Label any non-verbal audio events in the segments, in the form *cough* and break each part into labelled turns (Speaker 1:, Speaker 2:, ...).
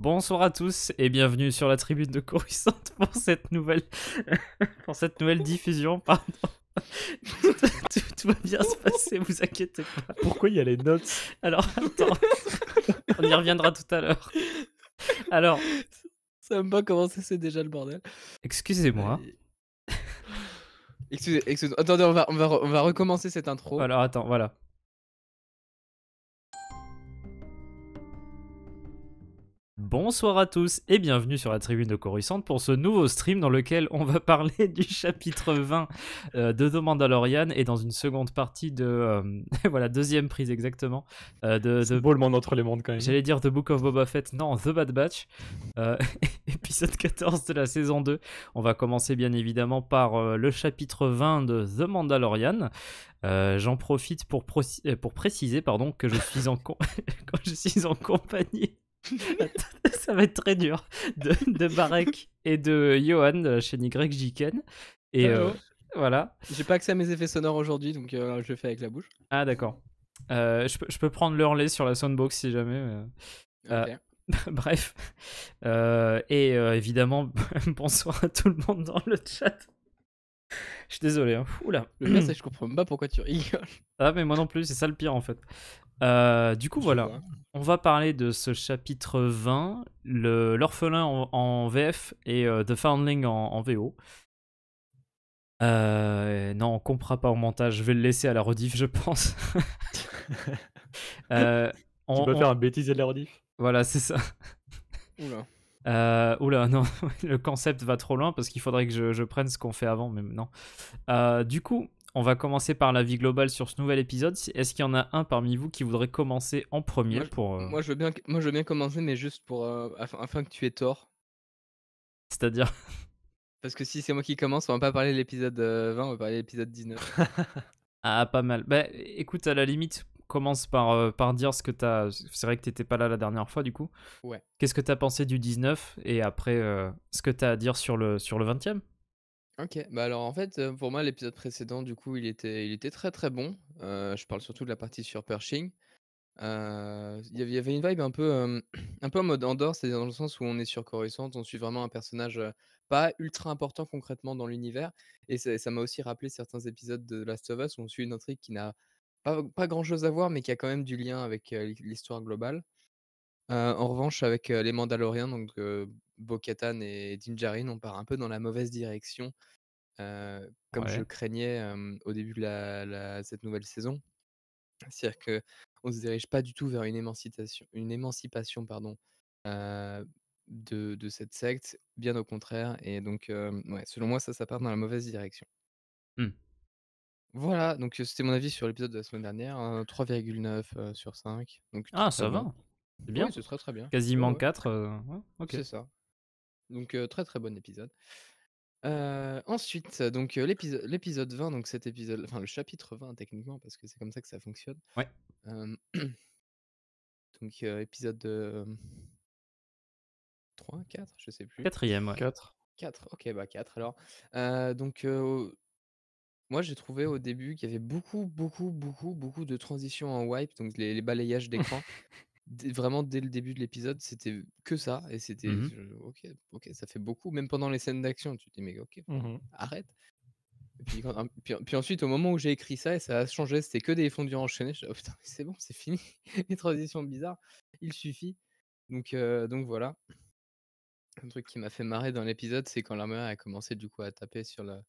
Speaker 1: Bonsoir à tous et bienvenue sur la tribune de Coruscant *laughs* pour cette nouvelle, *laughs* pour cette nouvelle diffusion. Pardon. *laughs* tout, va bien se passer, vous inquiétez pas. Pourquoi il y a les notes Alors, attends, on y reviendra tout à l'heure.
Speaker 2: Alors. Ça me pas commencer, c'est déjà le bordel. Excusez-moi. Excusez, excusez Attendez, on va recommencer cette intro. Alors, attends, voilà.
Speaker 1: Bonsoir à tous et bienvenue sur la tribune de Coruscant pour ce nouveau stream dans lequel on va *laughs* parler du chapitre 20 euh, de The Mandalorian et dans une seconde partie de euh, *laughs* voilà deuxième prise exactement euh, de, the beau le monde entre les mondes quand même. J'allais dire The Book of Boba Fett, non The Bad Batch, *laughs* épisode 14 de la saison 2. On va commencer bien évidemment par le chapitre 20 de The Mandalorian. j'en profite pour, pour préciser pardon, que je suis en, je suis en compagnie ça va être très dur de, de Barek et de Johan euh, chez YJken. Et euh,
Speaker 2: voilà. J'ai pas accès à mes effets sonores aujourd'hui, donc euh, je fais avec la bouche.
Speaker 1: Ah, d'accord. je, peux prendre le relais sur la soundbox si jamais. *laughs* Bref. et évidemment, *laughs* bonsoir à tout le monde dans le chat. Je suis désolé. Hein.
Speaker 2: Oula. Le *clears throat* je comprends pas pourquoi tu rigoles.
Speaker 1: Ah, mais moi non plus, c'est ça le pire en fait. Euh, du coup, voilà. On va parler de ce chapitre 20, l'orphelin en, VF et euh, The Foundling en, VO. Euh, non, on comprend pas au montage. Je vais le laisser à la rediff, je pense. *laughs* on, tu peux faire un bêtise à la rediff Voilà, c'est ça. Oula. Euh, oula, *laughs* non, le concept va trop loin parce qu'il faudrait que je, prenne ce qu'on fait avant, mais non. Euh, du coup, on va commencer par la vie globale sur ce nouvel épisode. Est-ce qu'il y en a un parmi vous qui voudrait commencer en premier moi, pour, euh,
Speaker 2: moi, je veux bien, moi, je veux bien commencer, mais juste pour euh, afin, que tu aies tort. C'est-à-dire *laughs* Parce que si c'est moi qui commence, on va pas parler de l'épisode 20, on va parler de l'épisode 19. ah, pas mal. Bah, écoute, à la
Speaker 1: limite, commence par, euh, par dire ce que tu as. C'est vrai que tu pas là la dernière fois, du coup. Ouais. Qu'est-ce que tu as pensé du 19 et après euh, ce que tu as à dire sur le, sur le 20e
Speaker 2: Ok, bah alors en fait, euh, pour moi, l'épisode précédent, du coup, il était, il était très très bon. je parle surtout de la partie sur Pershing. Il y avait une vibe un peu, *clears throat* un peu en mode Andorre, c'est-à-dire dans le sens où on est sur Coruscant, on suit vraiment un personnage pas ultra important concrètement dans l'univers. Et ça m'a aussi rappelé certains épisodes de Last of Us où on suit une intrigue qui n'a pas, grand-chose à voir, mais qui a quand même du lien avec l'histoire globale. en revanche, avec les Mandaloriens, donc Bo-Katan et Din Djarin, on part un peu dans la mauvaise direction, comme je craignais au début de cette nouvelle saison. C'est-à-dire qu'on on se dirige pas du tout vers une émancipation, pardon, de, cette secte, bien au contraire. Et donc, selon moi, ça, ça part dans la mauvaise direction. Mmh. Voilà, donc c'était mon avis sur l'épisode de la semaine dernière, 3,9 sur 5. Donc, ah, ça va. C'est bien. c'est très très bien. Quasiment 4. C'est ça. Donc très très bon épisode. ensuite, donc l'épisode 20, donc cet épisode, enfin le chapitre 20 techniquement, parce que c'est comme ça que ça fonctionne. Ouais. *clears throat* donc épisode 3, 4, je sais plus. Quatrième, ouais. 4. 4, ok, bah 4 alors. donc moi, j'ai trouvé au début qu'il y avait beaucoup, beaucoup, beaucoup, beaucoup de transitions en wipe, donc les, balayages *laughs* d'écran. Vraiment, dès le début de l'épisode, c'était que ça. Et c'était. Mmh ok, ok, ça fait beaucoup. Même pendant les scènes d'action, tu te dis, mais ok, mmh arrête. puis, ensuite, au moment où j'ai écrit ça, et ça a changé, c'était que des fondus enchaînés. Je putain, c'est bon, c'est fini. *laughs* les transitions bizarres, il suffit. Euh, donc, voilà. Un truc qui m'a fait marrer dans l'épisode, c'est quand la mère a commencé du coup à taper sur la,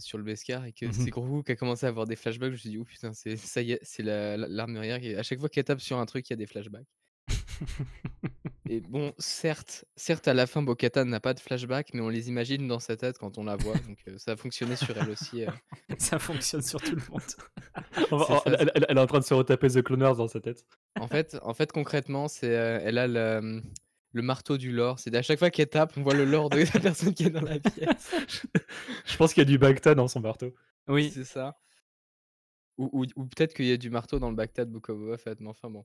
Speaker 2: sur le Beskar, et que mmh c'est Grogu qui a commencé à avoir des flashbacks. Je me suis dit, oh putain, c'est ça y est, c'est l'armurière. La, à chaque fois qu'elle tape sur un truc, il y a des flashbacks. *laughs* et bon, certes, certes, à la fin, Bokata n'a pas de flashbacks, mais on les imagine dans sa tête quand on la voit. Donc euh, ça a fonctionné sur elle aussi. Euh.
Speaker 1: *laughs* ça fonctionne sur tout le monde. *laughs* elle, est en train de se retaper The Cloners dans sa tête.
Speaker 2: En fait, en fait concrètement, c'est, euh, elle a le le marteau du lore. C'est à chaque fois qu'elle tape, on voit le lore de *laughs* la personne qui est dans la pièce.
Speaker 1: je pense qu'il y a du Bacta dans son marteau.
Speaker 2: Oui, c'est ça. Ou, peut-être qu'il y a du marteau dans le Bacta de Book fait, mais enfin bon.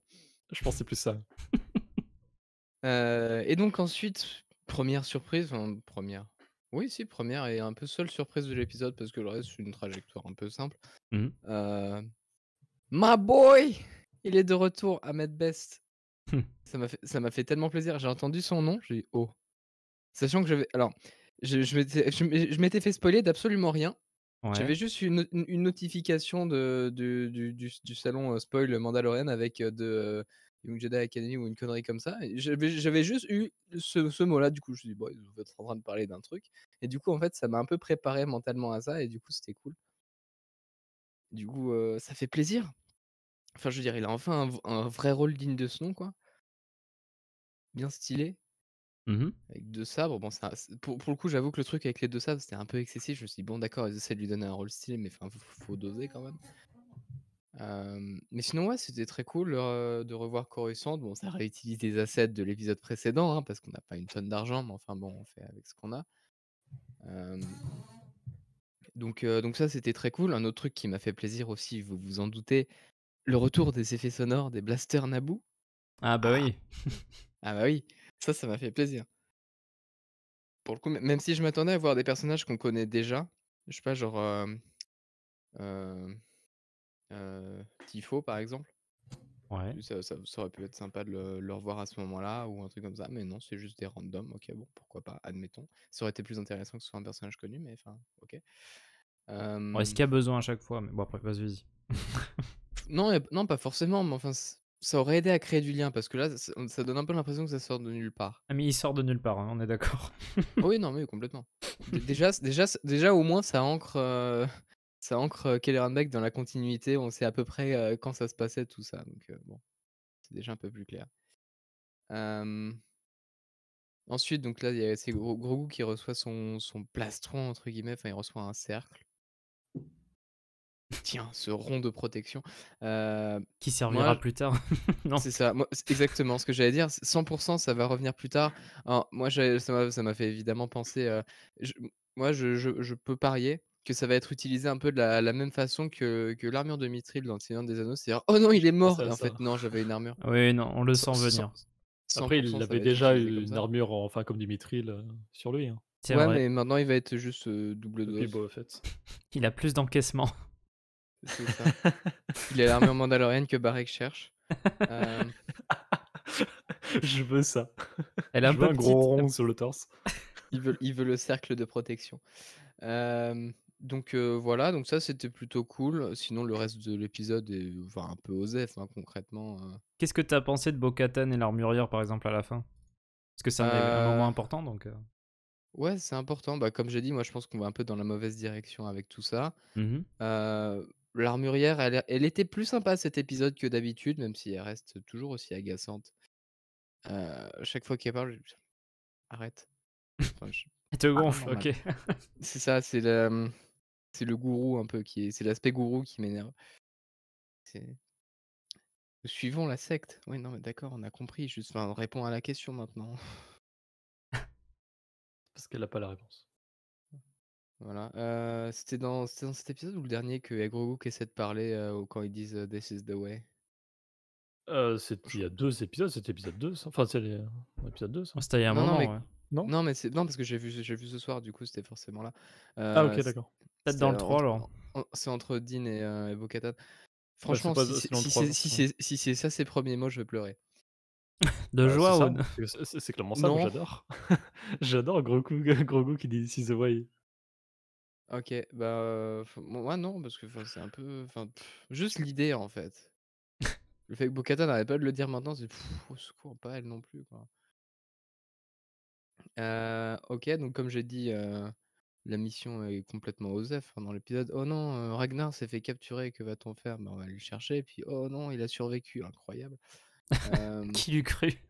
Speaker 2: Je pense plus ça. *laughs* Euh, et donc ensuite, première surprise, première. Oui, si, première et un peu seule surprise de l'épisode parce que le reste, c'est une trajectoire un peu simple. Ma mhm. euh, My boy! Il est de retour à Best Hum. Ça m'a fait, fait tellement plaisir. J'ai entendu son nom, j'ai dit oh. Sachant que je, m'étais, fait spoiler d'absolument rien. J'avais juste une, une- notification de, du, du- salon spoil Mandalorian avec de Young Jedi Academy ou une connerie comme ça. J'avais juste eu ce, mot-là, du coup, je me suis dit, bon, ils en train de parler d'un truc. Et du coup, en fait, ça m'a un peu préparé mentalement à ça, et du coup, c'était cool. Du coup, ça fait plaisir. Enfin, je veux dire, il a enfin un, vrai rôle digne de ce nom, quoi. Bien stylé. Mmh avec deux sabres, bon, ça, pour, le coup, j'avoue que le truc avec les deux sabres, c'était un peu excessif. Je me suis dit, bon, d'accord, ils essaient de lui donner un rôle stylé, mais il faut, doser quand même. mais sinon, ouais, c'était très cool euh, de revoir Coruscant. Bon, ça réutilise des assets de l'épisode précédent, hein, parce qu'on n'a pas une tonne d'argent, mais enfin, bon, on fait avec ce qu'on a. donc, euh, donc, ça, c'était très cool. Un autre truc qui m'a fait plaisir aussi, vous vous en doutez, le retour des effets sonores des blasters Naboo. Ah bah ah. oui. *laughs* ah bah oui, ça ça m'a fait plaisir. Pour le coup, même si je m'attendais à voir des personnages qu'on connaît déjà, je sais pas, genre euh, euh, euh, Tifo par exemple. Ouais. Ça, aurait pu être sympa de le, le revoir à ce moment-là ou un truc comme ça, mais non, c'est juste des randoms. Ok, bon, pourquoi pas, admettons. Ça aurait été plus intéressant que ce soit un personnage connu, mais enfin, ok. Est-ce qu'il y a besoin à chaque fois Mais bon, après, vas-y. *laughs* Non, non, pas forcément, mais enfin, ça aurait aidé à créer du lien parce que là, ça, donne un peu l'impression que ça sort de nulle part. Ah, mais il sort de nulle part, hein, on est d'accord. *laughs* oui, non, mais complètement. déjà, déjà, déjà, au moins, ça ancre, euh, *laughs* ça ancre Kelleranbeck dans la continuité. On sait à peu près euh, quand ça se passait, tout ça. Donc, euh, bon, c'est déjà un peu plus clair. Ensuite, donc là, il y a ces gros, gros qui reçoit son, son plastron, entre guillemets, enfin, il reçoit un cercle. Tiens, ce rond de protection. Qui servira plus tard. *laughs* non. C'est ça, exactement ce que j'allais dire. 100%, ça va revenir plus tard. Hein, moi, ça, m'a, fait évidemment penser. moi, je, peux parier que ça va être utilisé un peu de la, même façon que, l'armure de Mithril dans le Seigneur des Anneaux. C'est-à-dire, oh non, il est ah, mort En fait, non, j'avais une armure.
Speaker 1: Oui, non, on le sent venir.
Speaker 2: Après, il avait déjà
Speaker 1: une armure, enfin, comme du Mithril sur lui. Hein. ouais, mais
Speaker 2: maintenant il va être juste double dose. en fait. *laughs* il a
Speaker 1: plus d'encaissement.
Speaker 2: *laughs* Il a l'armure mandalorienne que Barek cherche. *laughs* Euh, je veux ça. Elle a un, gros hein. rond sur le torse. Il veut, il veut le cercle de protection. Euh, donc euh, voilà, donc ça c'était plutôt cool. Sinon le reste de l'épisode est un peu osé, concrètement.
Speaker 1: Qu'est-ce que tu as pensé de Bocatan et l'armurière par exemple à la fin Parce que c'est un, moment important donc.
Speaker 2: Ouais, c'est important. Bah, comme j'ai dit, moi je pense qu'on va un peu dans la mauvaise direction avec tout ça. Mmh l'armurière, elle, était plus sympa cet épisode que d'habitude, même si elle reste toujours aussi agaçante. Euh, chaque fois qu'elle parle,
Speaker 3: je... arrête. elle te ah, gonfle, ok.
Speaker 2: c'est ça, c'est le, mmh, c'est le gourou un peu qui est, c'est l'aspect gourou qui m'énerve. Suivons la secte. Oui, non, mais d'accord, on a compris. Juste, répond à la question maintenant. *laughs* Parce qu'elle n'a pas la réponse. Voilà. Euh, c'était dans, c'était dans cet épisode ou le dernier que Agrogook essaie de parler euh, quand ils disent This is the way c'est, Il y a deux épisodes, c'est l'épisode 2, Enfin, c'est l'épisode 2,
Speaker 1: ça. C'était il y a un moment, non, mais, ouais.
Speaker 2: non, mais c'est, non, parce que j'ai vu, j'ai vu ce soir, du coup, c'était forcément là. ah, ok, d'accord. Peut-être dans le 3, euh, alors. c'est entre Dean et, et Franchement, si, si, si, c'est, si c'est ça ses premiers mots, je vais pleurer. De joie ou... C'est, c'est clairement ça, j'adore.
Speaker 1: *laughs* j'adore Grogu qui dit This is the way.
Speaker 2: OK, bah, moi non, parce que, c'est un peu enfin, juste l'idée, en fait. Le fait que Bokata n'arrête pas de le dire maintenant, c'est au secours, pas elle non plus, quoi. OK, donc comme j'ai dit, la mission est complètement OZEF, pendant hein, dans l'épisode. «Oh non, Ragnar s'est fait capturer, que va-t-on faire?» bah, on va aller le chercher, et puis «Oh non, il a survécu», incroyable. *laughs* Qui l'eût cru?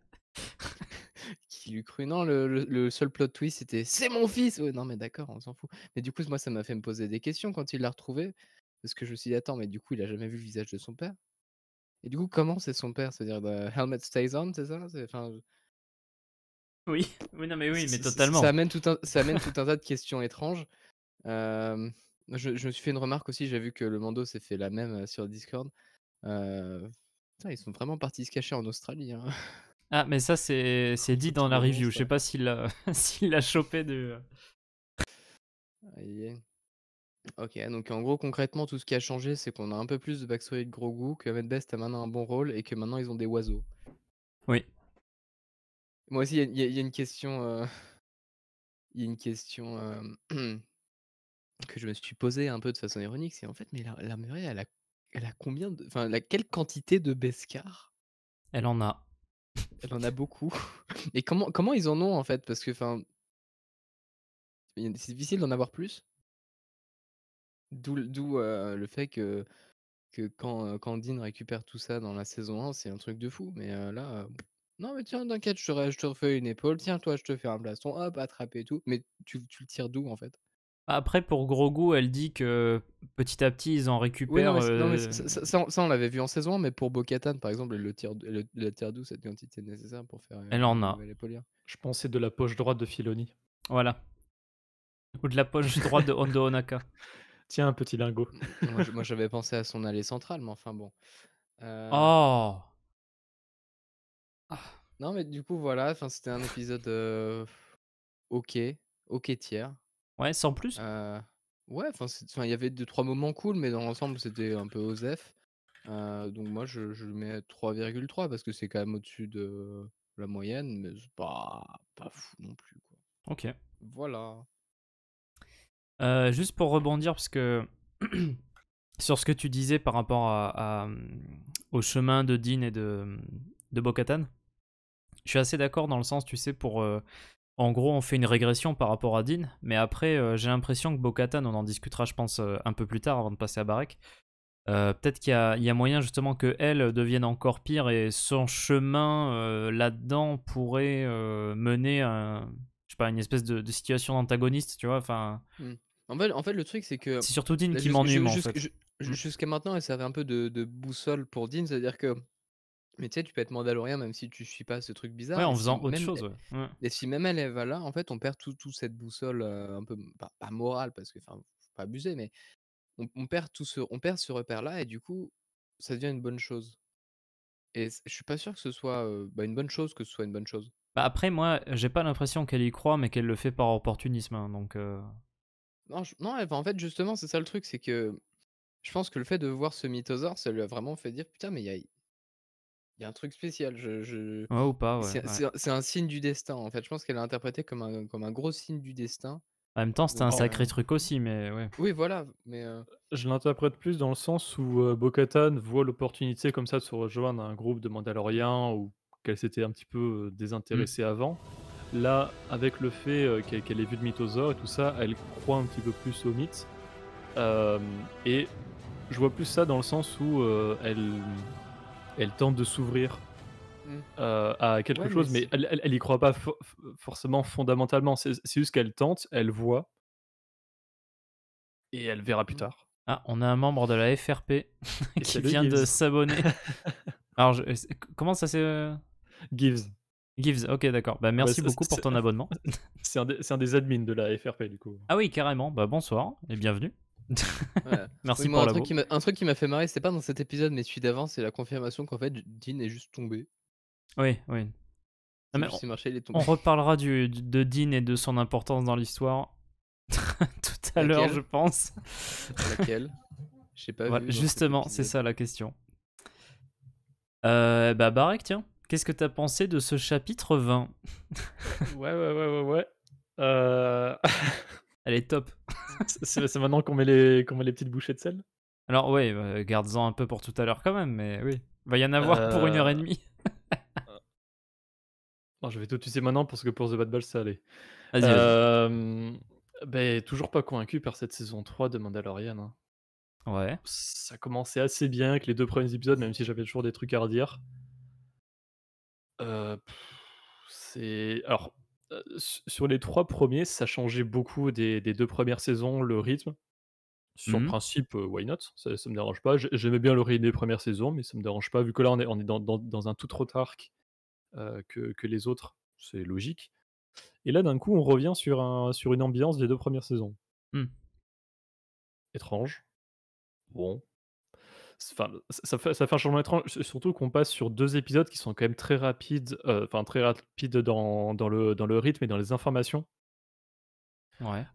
Speaker 2: il eût cru. Non, le, seul plot twist, c'était c'est mon fils. non, mais d'accord, on s'en fout. Mais du coup, moi, ça m'a fait me poser des questions quand il l'a retrouvé. Parce que je me suis dit, attends, mais du coup, il a jamais vu le visage de son père. Et du coup, comment c'est son père C'est-à-dire, bah, helmet stays on, c'est ça
Speaker 1: Oui, oui, non, mais oui, mais totalement. Ça, amène tout un,
Speaker 2: ça amène tout un tas de *laughs* questions étranges. je, me suis fait une remarque aussi, j'ai vu que le Mando s'est fait la même euh, sur Discord. ils sont vraiment partis se cacher en Australie. Hein.
Speaker 1: Ah, mais ça, c'est dit dans la review. Je sais pas *laughs* s'il l'a chopé de.
Speaker 2: Ok, donc en gros, concrètement, tout ce qui a changé, c'est qu'on a un peu plus de backstory de gros goût, que Best a maintenant un bon rôle et que maintenant ils ont des oiseaux. Oui. Moi aussi, il y, a une question. Il y a une question euh, euh, *clears throat* que je me suis posée un peu de façon ironique c'est en fait, mais la la elle a, elle a combien de. Enfin, la, quelle quantité de Bescar Elle en a elle en a beaucoup. Et comment, comment ils en ont en fait Parce que c'est difficile d'en avoir plus. D'où le fait que, que quand, quand Dean récupère tout ça dans la saison 1, c'est un truc de fou. Mais là, non, mais tiens, t'inquiète, je te, je refais une épaule. Tiens, toi, je te fais un blason Hop, attraper tout. Mais tu, tu le tires d'où en fait après, pour
Speaker 1: Grogu, elle dit que petit à petit, ils en récupèrent. ça,
Speaker 2: on l'avait vu en saison, mais pour Bo-Katan, par exemple, le le, la terre douce, cette quantité nécessaire pour faire. Elle en a.
Speaker 1: Je pensais de la poche droite de Filoni. Voilà. Ou de la poche droite de Hondo Onaka. *laughs* Tiens, un petit lingot. moi,
Speaker 2: j'avais pensé à son allée centrale, mais enfin bon. Euh, oh ah. Non, mais du coup, voilà, c'était un épisode euh, ok, ok tiers. Ouais, sans plus. ouais, enfin, il y avait deux trois moments cool, mais dans l'ensemble, c'était un peu OSEF. donc moi, je, je mets 3,3 parce que c'est quand même au-dessus de la moyenne, mais c'est pas, pas fou non plus. Quoi. Ok. Voilà.
Speaker 1: juste pour rebondir, parce que *clears throat* sur ce que tu disais par rapport à, mmh, au chemin de Dean et de, mmh, de Bokatan, je suis assez d'accord dans le sens, tu sais, pour en gros, on fait une régression par rapport à Dean, mais après, euh, j'ai l'impression que Bokatan, on en discutera, je pense, euh, un peu plus tard avant de passer à Barek. Euh, peut-être qu'il y, a moyen justement que elle devienne encore pire et son chemin là-dedans pourrait mener à je pas, une espèce de, situation d'antagoniste, tu vois. Enfin,
Speaker 2: hmm. en, fait, en fait, le truc, c'est que. C'est surtout Dean qui m'ennuie, en fait. Hmm. Jusqu'à maintenant, elle servait un peu de, de boussole pour Dean, c'est-à-dire que mais tu sais, tu peux être Mandalorien même si tu suis pas ce truc bizarre. Ouais, en faisant autre chose. Et si même elle, est va là, en fait, on perd toute tout cette boussole euh, un peu, pas, morale, parce que, enfin, faut pas abuser, mais on, perd tout ce, on perd ce repère-là et du coup, ça devient une bonne chose. Et je suis pas sûr que ce soit bah, une bonne chose, que ce soit une bonne chose.
Speaker 1: Bah, après, moi, j'ai pas l'impression qu'elle y croit, mais qu'elle le fait par opportunisme, hein, donc.
Speaker 2: Non, non, en fait, justement, c'est ça le truc, c'est que je pense que le fait de voir ce mythosaure, ça lui a vraiment fait dire putain, mais il y a il y a un truc spécial. Je, Ouais, ou pas. Ouais, c'est un signe du destin, en fait. Je pense qu'elle l'a interprété comme un, comme un gros signe du destin. En même temps, c'était un sacré truc
Speaker 1: aussi, mais ouais.
Speaker 2: Oui, voilà. Mais euh euh,
Speaker 1: Je l'interprète plus dans le sens où Bocatan euh, Bokatan voit l'opportunité comme ça de se rejoindre à un groupe de Mandaloriens ou qu'elle s'était un petit peu mmh. désintéressée avant. Là, avec le fait qu'elle ait vu de mythosaure et tout ça, elle croit un petit peu plus au mythe. et je vois plus ça dans le sens où elle elle tente de s'ouvrir hmm. euh, à quelque chose, mais, elle, elle, y croit pas forcément fondamentalement. C'est juste qu'elle tente, elle voit, et elle verra plus hmm. tard. Ah, on a un membre de la FRP *laughs* qui vient de s'abonner. *laughs* Alors, comment ça s'est. Euh Gives. Gives, ok, d'accord. Bah, merci beaucoup pour ton abonnement.
Speaker 2: *laughs* C'est un, des admins de la FRP, du coup. Ah oui, carrément.
Speaker 1: Bah, bonsoir et bienvenue. *laughs* Merci un truc, qui
Speaker 2: un truc qui m'a fait marrer, c'est pas dans cet épisode, mais celui d'avant, c'est la confirmation qu'en fait, Dean est juste tombé.
Speaker 1: Oui, oui. on, reparlera du, de Dean et de son importance dans l'histoire *laughs* tout à l'heure, je pense. Ah, laquelle
Speaker 2: Je sais pas. justement, c'est ça
Speaker 1: la question. Euh, bah, Barak tiens, qu'est-ce que t'as pensé de ce chapitre 20 Ouais, ouais, ouais, ouais, ouais. Euh... *laughs* Elle est top. *laughs* c'est maintenant qu'on met, les, met les petites bouchées de sel Alors, ouais, gardes bah, garde-en un peu pour tout à l'heure quand même, mais oui. va y en avoir pour une heure et euh, demie. Euh, *laughs* je vais tout tuer maintenant parce que pour The Bad ball ça allait. Vas-y. Euh, ben, toujours pas convaincu par cette saison 3 de Mandalorian. Hein. Ouais. Ça commençait assez bien avec les deux premiers épisodes, même si j'avais toujours des trucs à redire. c'est. Alors, euh, sur les trois premiers, ça changeait beaucoup des, deux premières saisons, le rythme. Sur mmh principe, euh, why not ça, me dérange pas. J'aimais bien le rythme des premières saisons, mais ça me dérange pas. Vu que là, on est, dans, un tout autre euh, arc que, les autres, c'est logique. Et là, d'un coup, on revient sur, une ambiance des deux premières saisons. Mmh. Étrange. Bon, ça, fait, ça un changement étrange, surtout qu'on passe sur deux épisodes qui sont quand même très rapides, euh, enfin très rapides dans, dans, le, dans le rythme et dans les informations. Ouais.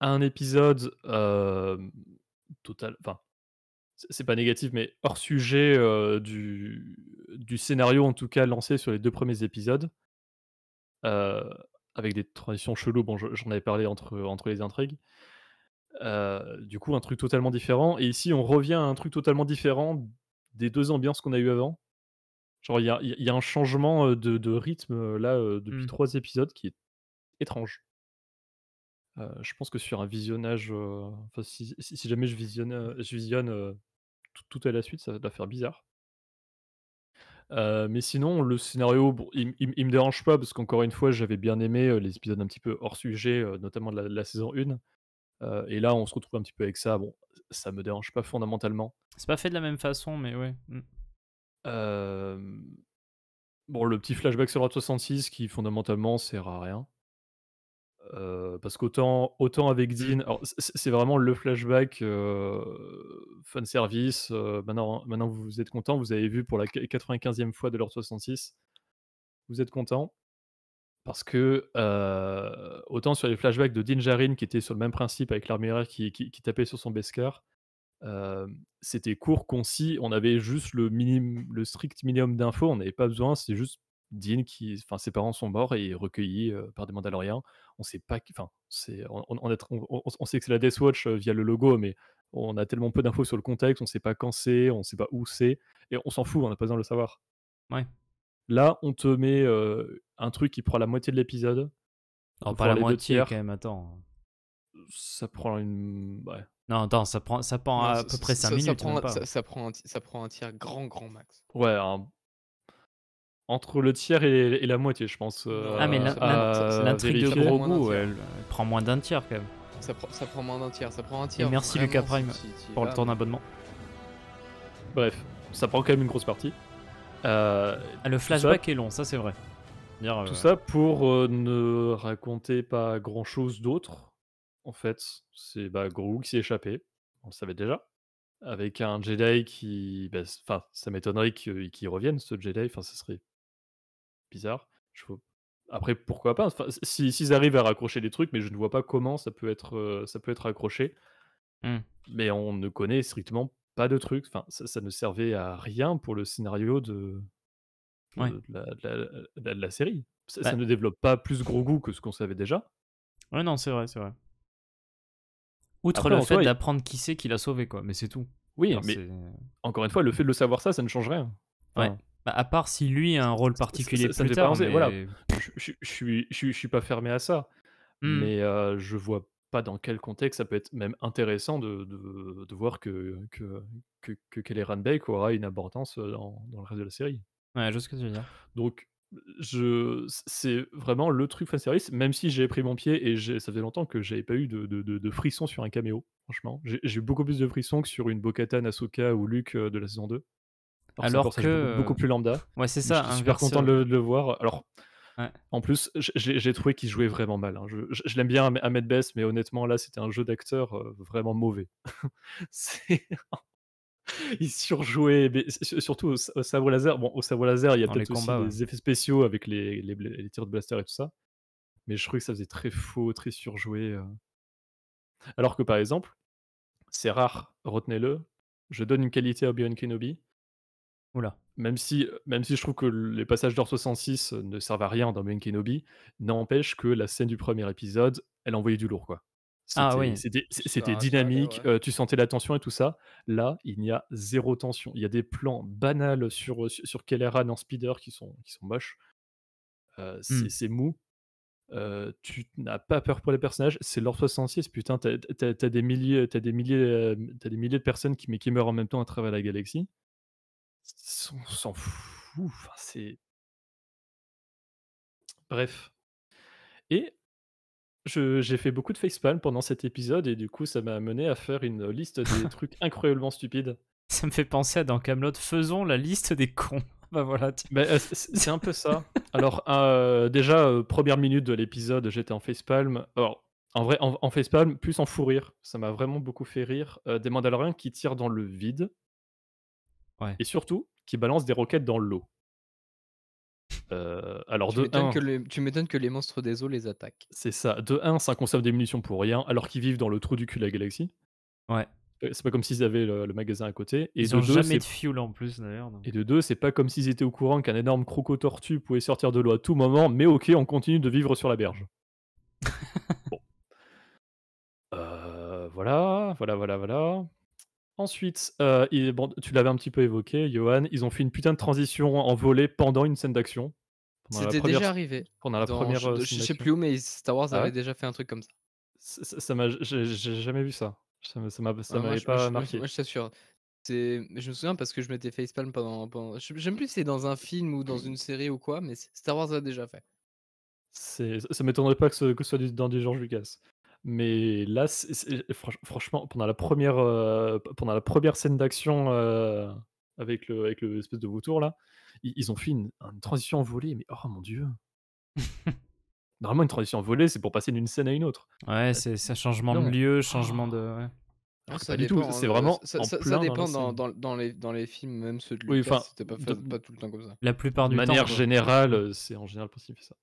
Speaker 1: Un épisode euh, total, enfin, c'est pas négatif, mais hors sujet euh, du, du scénario, en tout cas lancé sur les deux premiers épisodes, avec des transitions cheloues, bon, j'en avais parlé entre, entre les intrigues. Euh, du coup, un truc totalement différent. Et ici, on revient à un truc totalement différent des deux ambiances qu'on a eu avant. Genre, il y a, un changement euh, de, rythme euh, là depuis mmh. trois épisodes qui est étrange. je pense que sur un visionnage, si, jamais je visionne, je tout, à la suite, ça va faire bizarre. mais sinon, le scénario, il, me dérange pas parce qu'encore une fois, j'avais bien aimé les épisodes un petit peu hors sujet, notamment la, de la saison 1 euh, et là, on se retrouve un petit peu avec ça. Bon, ça me dérange pas fondamentalement. C'est pas fait de la même façon, mais ouais. Mm. Bon, le petit flashback sur l'heure 66 qui fondamentalement sert à rien. Euh, parce qu'autant autant avec Dean, c'est vraiment le flashback euh, fan service. maintenant, maintenant, vous êtes content, vous avez vu pour la 95e fois de l'heure 66. Vous êtes content. Parce que, euh, autant sur les flashbacks de Jarin qui était sur le même principe avec l'armée qui, qui, tapait sur son Beskar, euh, c'était court, concis, on avait juste le, minimum, le strict minimum d'infos, on n'avait pas besoin, c'est juste Dean qui, enfin, ses parents sont morts et recueillis euh, par des Mandaloriens. On sait pas, enfin, c'est, on, sait que c'est la Death Watch via le logo, mais on a tellement peu d'infos sur le contexte, on sait pas quand c'est, on sait pas où c'est, et on s'en fout, on n'a pas besoin de le savoir. Ouais. Là, on te met un truc qui prend la moitié de l'épisode. Non, pas la moitié quand même, attends. Ça prend une. Ouais. Non, attends, ça prend, ça prend à peu près 5 ça, minutes. Prend, Ça,
Speaker 2: prend un, ça prend un tiers grand, grand max.
Speaker 1: Ouais, entre le tiers et, la moitié, je pense. ah, euh, mais l'intrigue de gros goût, elle, prend moins d'un tiers quand même.
Speaker 2: Ça, ça prend moins d'un tiers, ça prend un tiers. Et merci Lucas Prime pour le temps
Speaker 1: d'abonnement. Bref, ça prend quand même une grosse partie. Euh, ah, le flashback est long, ça c'est vrai. Tout euh, ça pour euh, ne raconter pas grand chose d'autre. En fait, c'est bah, Grogu qui s'est échappé. On le savait déjà avec un Jedi qui. Bah, enfin, ça m'étonnerait qu'il revienne, ce Jedi. Enfin, ce serait bizarre. Après, pourquoi pas enfin, S'ils arrivent à raccrocher des trucs, mais je ne vois pas comment ça peut être, euh, ça peut être raccroché. Hmm. Mais on ne connaît strictement pas de trucs. Enfin, ça, ne servait à rien pour le scénario de, de, la, série. Ça, bah ne développe pas plus gros goût que ce qu'on savait déjà. Ouais, non, c'est vrai, c'est vrai. Outre le fait d'apprendre qui c'est qui l'a sauvé, quoi, mais c'est tout. Oui, mais encore une fois, le fait de le savoir ça, ça ne change rien. ouais. Bah, à part si lui a un rôle particulier Voilà. Je, suis, je, suis, je, suis pas fermé à ça, mmh. mais euh, je vois pas dans quel contexte ça peut être même intéressant de, de, de voir que, que, que, que aura une importance euh, dans, le reste de la série. Ouais, je ce que tu veux dire. Donc, je, c'est vraiment le truc fan service, même si j'ai pris mon pied et ça faisait longtemps que j'avais pas eu de, de, de, frissons sur un caméo, franchement. J'ai, eu beaucoup plus de frissons que sur une Bokatan, Asuka ou Luke euh, de la saison 2. Alors, que. Beaucoup, plus lambda. Ouais, c'est ça. Je suis super content de le, euh, de le voir. Alors, En plus, j'ai, trouvé qu'il jouait vraiment mal. Hein. Je, je, l'aime bien Ahmed Bess, mais honnêtement, là, c'était un jeu d'acteur euh, vraiment mauvais. *laughs* c'est... *laughs* il surjouait, surtout au, sabre laser. Bon, au sabre laser, il y a peut-être aussi des effets spéciaux avec les, tirs de blaster et tout ça. Mais je trouvais que ça faisait très faux, très surjoué. Euh. Alors que par exemple, c'est rare, retenez-le, je donne une qualité à Obi-Wan Kenobi. Même si, euh, même si je trouve que les passages d'or 66 euh, ne servent à rien dans Obi-Wan Kenobi, n'empêche que la scène du premier épisode, elle envoyait du lourd, quoi. Ah oui. C'était dynamique, tu sentais la tension et tout ça. Là, il n'y a zéro tension. Il y a des plans banals sur, sur Kelleran en speeder qui sont, qui sont moches. Mmh. c'est mou. tu n'as pas peur pour les personnages. C'est l'ordre 66, putain. T'as as, des milliers, des milliers, des milliers de personnes qui, qui meurent en même temps à travers la galaxie.
Speaker 3: On s'en fout. Enfin, c'est. Bref.
Speaker 1: Et j'ai fait beaucoup de facepalm pendant cet épisode et du coup, ça m'a amené à faire une liste des *laughs* trucs incroyablement stupides. Ça me fait penser à dans Camelot, faisons la liste des cons. *laughs* Bah voilà, euh, c'est un peu ça. Alors, euh, déjà, euh, première minute de l'épisode, j'étais en facepalm. en vrai, en, facepalm, plus en fou rire. Ça m'a vraiment beaucoup fait rire. des Mandaloriens qui tirent dans le vide. Et surtout, qui balancent des roquettes dans l'eau. Euh, alors, tu m'étonnes que,
Speaker 2: les... que les monstres des eaux les attaquent.
Speaker 1: c'est ça. De 1, ça conserve des munitions pour rien, alors qu'ils vivent dans le trou du cul de la galaxie. Ouais. Euh, c'est pas comme s'ils avaient le, magasin à côté. Et Ils de ont jamais de c'est- en plus d'ailleurs. Et de deux, c'est pas comme s'ils étaient au courant qu'un énorme croco-tortue pouvait sortir de l'eau à tout moment, mais ok, on continue de vivre sur la berge. *laughs* bon. Euh, voilà, voilà, voilà, voilà. Ensuite, euh, tu l'avais un petit peu évoqué, Johan, ils ont fait une putain de transition en volée pendant une scène d'action. C'était déjà arrivé. Pendant la première. Je, euh, ne sais plus où, mais Star Wars ah avait déjà
Speaker 2: fait un truc comme ça. Ça m'a, j'ai jamais vu ça.
Speaker 1: Ça m'avait pas marqué. Moi,
Speaker 2: je t'assure. Je me souviens parce que je m'étais facepalm pendant. pendant... J'aime plus si c'est dans un film ou dans une série ou quoi, mais Star Wars a déjà fait. Ça
Speaker 1: m'étonnerait pas que ce, que soit dans du George Lucas. Mais là, franchement, pendant la première, pendant la première scène d'action avec le, avec espèce de vautour là, ils, ont fait une, transition volée. Mais oh mon dieu. *laughs* Normalement, une transition volée, c'est pour passer d'une scène à une autre. Ouais, bah, c'est, un changement de lieu, oh! changement de.
Speaker 2: ça dépend, Ça, hein, dépend dans, les, films, même ceux de oui, c'était pas, tout le temps comme ça. La plupart du temps. De manière générale,
Speaker 1: c'est en général possible ça.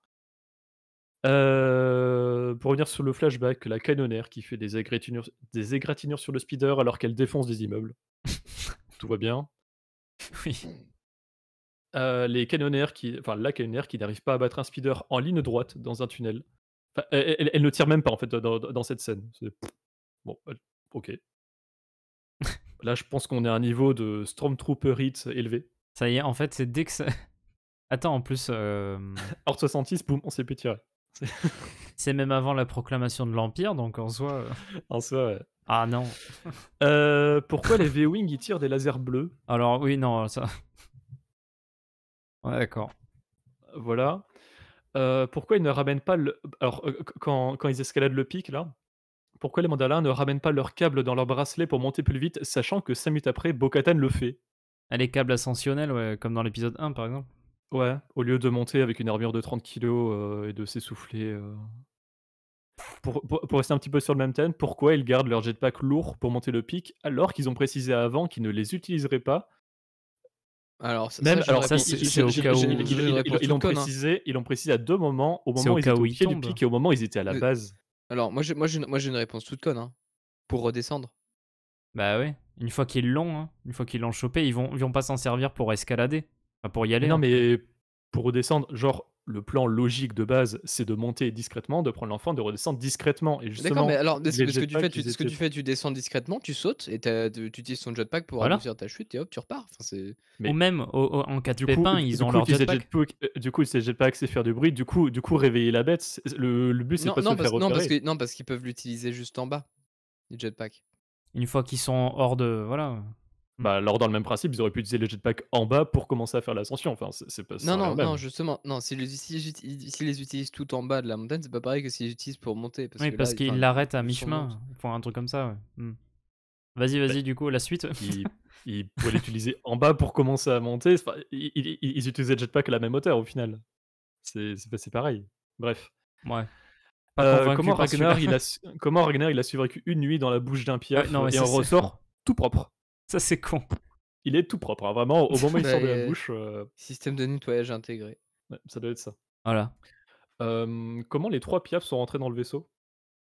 Speaker 1: Euh, pour revenir sur le flashback, la canonnaire qui fait des égratignures, des sur le speeder alors qu'elle défonce des immeubles. *laughs* Tout va bien. Oui. Euh, les qui, enfin la canonnaire qui n'arrive pas à battre un speeder en ligne droite dans un tunnel. elle, ne tire même pas en fait dans, cette scène. Bon, ok. *laughs* Là, je pense qu'on est à un niveau de Stormtrooper hit élevé. Ça y est, en fait, c'est dès que ça... *laughs* Attends, en plus. Euh... Hors 66, boum, on s'est plus tirer. *laughs* C'est même avant la proclamation de l'Empire, donc en soi. Euh. en soi, Ah non. *laughs* Euh, pourquoi les V-Wing ils tirent des lasers bleus Alors oui, non, ça. Ouais, d'accord. Voilà. Euh, pourquoi ils ne ramènent pas le. Alors, quand, ils escaladent le pic, là, pourquoi les Mandalins ne ramènent pas leur câbles dans leur bracelet pour monter plus vite, sachant que 5 minutes après, Bokatan le fait ah, les câbles ascensionnels, comme dans l'épisode 1, par exemple. Ouais, au lieu de monter avec une armure de 30 kilos euh, et de s'essouffler. Euh. Pour, rester un petit peu sur le même thème, pourquoi ils gardent leur jetpack lourd pour monter le pic alors qu'ils ont précisé avant qu'ils ne les utiliseraient pas Alors,
Speaker 2: ça, alors, c'est- au cas
Speaker 1: où- Ils l'ont hein. précisé,
Speaker 2: ils l'ont précisé à deux moments, au moment où ils étaient au pic et au moment où ils étaient à la euh, base. Alors, moi, j'ai moi, j'ai une, réponse toute conne. hein, Pour redescendre.
Speaker 1: Bah ouais. Une fois qu'il l'ont, long, hein. une fois qu'ils l'ont chopé, ils vont, ils vont pas s'en servir pour escalader pour y aller. non, hein. mais pour redescendre, genre, le plan logique de base, c'est de monter discrètement, de prendre l'enfant, de redescendre discrètement. Et D'accord, mais alors, ce, que, tu
Speaker 2: fais, tu, descends discrètement, tu sautes et tu utilises ton jetpack pour réduire ta chute et hop, tu repars. Ou même
Speaker 1: en cas de pépin, ils ont leur jetpack. Euh, du coup, c'est jetpack, c'est faire du bruit. Du coup, du coup réveiller la bête. Le, but, c'est pas de faire
Speaker 2: non, parce qu'ils peuvent l'utiliser juste en bas, les jetpacks.
Speaker 1: Une fois qu'ils sont hors de. Voilà. Bah, alors, dans le même principe, ils auraient pu utiliser le jetpack en bas pour commencer à faire l'ascension. Enfin, c'est pas Non, non, non,
Speaker 2: justement, non. S'ils les, si les utilisent tout en bas de la montagne, c'est pas pareil que s'ils les utilisent pour monter. Parce oui, parce qu'ils l'arrêtent à
Speaker 1: mi-chemin. Ils un truc comme ça, hmm.
Speaker 2: Vas-y, vas-y, bah, du coup, la suite. ils, *laughs* pourraient l'utiliser en bas
Speaker 1: pour commencer à monter. ils, utilisaient le jetpack à la même hauteur, au final. C'est pareil. Bref. Ouais. Euh, comment, Ragnar, il a, *laughs* comment Ragnar il a survécu une nuit dans la bouche d'un pieu et en ressort tout propre. Ça, c'est con. Il est tout propre, hein, vraiment. Au moment où il sort de la bouche.
Speaker 2: Euh, Système de nettoyage intégré. ça doit être ça. Voilà. comment
Speaker 1: les trois piafs sont rentrés dans le vaisseau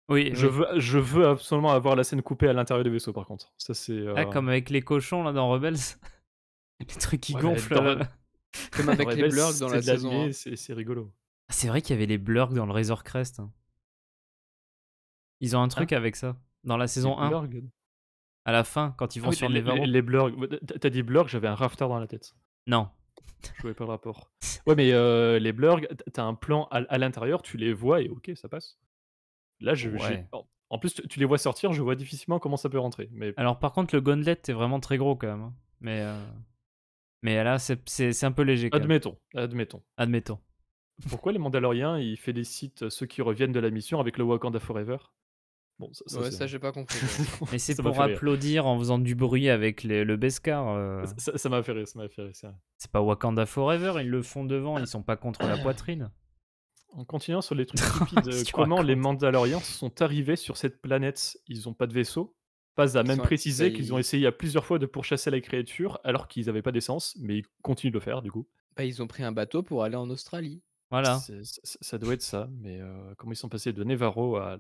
Speaker 1: Oui, je veux, absolument avoir la scène coupée à l'intérieur du vaisseau, par contre. Ça, c'est. Euh, ah, comme avec les cochons là dans Rebels. *laughs* Les trucs qui gonflent. *laughs* Comme avec les blurgs dans la saison C'est rigolo. Ah, c'est vrai qu'il y avait les blurgs dans le Razor Crest. Hein. Ils ont un ah. truc avec ça. Dans la saison 1 à la fin quand ils vont ah sur les, les, les blurgs. Bah, t'as dit blurg, j'avais un rafter dans la tête. Non. Je voyais pas le rapport. Ouais, mais euh, les blurgs, t'as un plan à, l'intérieur, tu les vois et ok, ça passe. Là, je, en plus, tu les vois sortir, je vois difficilement comment ça peut rentrer. Mais... Alors, par contre, le gauntlet est vraiment très gros quand même. Hein. Mais, euh, mais là, c'est un peu léger. admettons, admettons. Admettons. Pourquoi les Mandaloriens, ils félicitent euh, ceux qui reviennent de la mission avec le Wakanda Forever Bon, ça, ça, j'ai pas compris. Mais c'est pour applaudir en faisant du bruit avec les, le Beskar. Euh. Ça m'a fait rire, ça m'a fait C'est pas Wakanda Forever, ils le font devant, ils sont pas contre la poitrine. En continuant sur les trucs stupides, *laughs* comment les Mandaloriens sont arrivés sur cette planète Ils ont pas de vaisseau Pas à même préciser qu'ils ont essayé à plusieurs fois de pourchasser la créature alors qu'ils avaient pas d'essence, mais ils continuent de le faire du
Speaker 2: coup. Bah, ils ont pris un bateau pour aller en Australie.
Speaker 3: Voilà.
Speaker 1: ça doit être ça, mais euh, comment ils sont passés de Nevarro à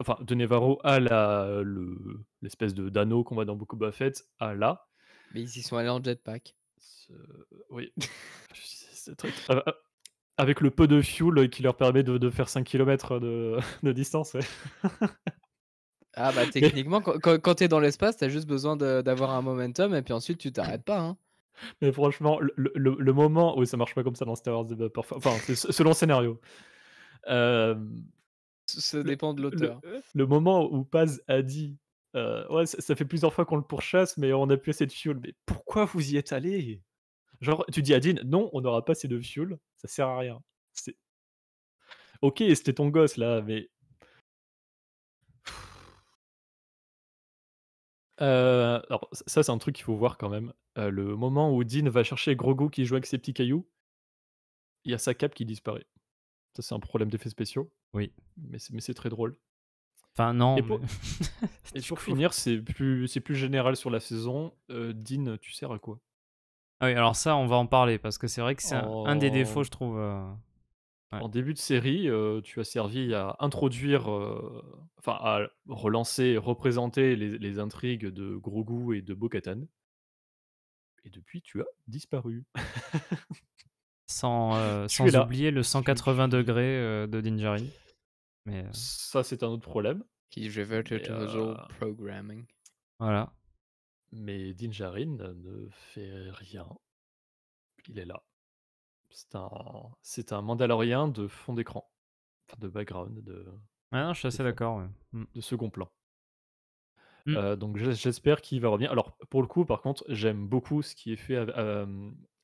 Speaker 1: enfin, De Nevarro à la, euh, l'espèce de d'anneau qu'on voit dans beaucoup de Buffett à là. Mais ils y sont allés en jetpack. oui. *laughs* Avec le peu de fuel euh, qui leur permet de, de faire
Speaker 2: 5 km de, *laughs* de distance. ah bah *laughs* techniquement, quand, t'es dans l'espace, t'as juste besoin d'avoir un momentum et puis ensuite tu t'arrêtes pas. Hein. Mais franchement, le,
Speaker 1: le, moment. où ça marche pas comme ça dans Star Wars. Enfin, selon scénario. Euh,
Speaker 2: ça dépend de l'auteur.
Speaker 1: Le, moment où Paz a dit euh, Ouais, ça, fait plusieurs fois qu'on le pourchasse, mais on n'a plus assez de fuel. Mais pourquoi vous y êtes allé Genre, tu dis à Dean Non, on n'aura pas assez de fuel, ça sert à rien. C'est... Ok, c'était ton gosse là, mais. Euh, alors, ça, c'est un truc qu'il faut voir quand même. Euh, le moment où Dean va chercher Grogu qui joue avec ses petits cailloux, il y a sa cape qui disparaît. Ça, c'est un problème d'effets spéciaux. Oui. Mais c'est très drôle. Enfin, non. Et pour, *laughs* finir, c'est plus, plus général sur la saison. Euh, Dean, tu sers à quoi ah oui, alors ça, on va en parler parce que c'est vrai que c'est un, des défauts, oh. je trouve. Euh, en début de série, euh, tu as servi à introduire, enfin à relancer, représenter les, les, intrigues de Grogu et de Bo-Katan. Et depuis, tu as disparu. *laughs* sans, euh, oublier le 180 degrés euh, de Dinjarin. Mais, euh,
Speaker 2: Ça, c'est un autre problème. Qui programming.
Speaker 3: Voilà.
Speaker 1: Mais Dinjarin ne fait rien. Il est là. C'est un, c'est un Mandalorien de fond d'écran. Enfin, de background. De, ah, je suis assez d'accord. Hmm. De second plan. Hmm. donc j'espère qu'il va revenir. Alors pour le coup, par contre, j'aime beaucoup ce qui est fait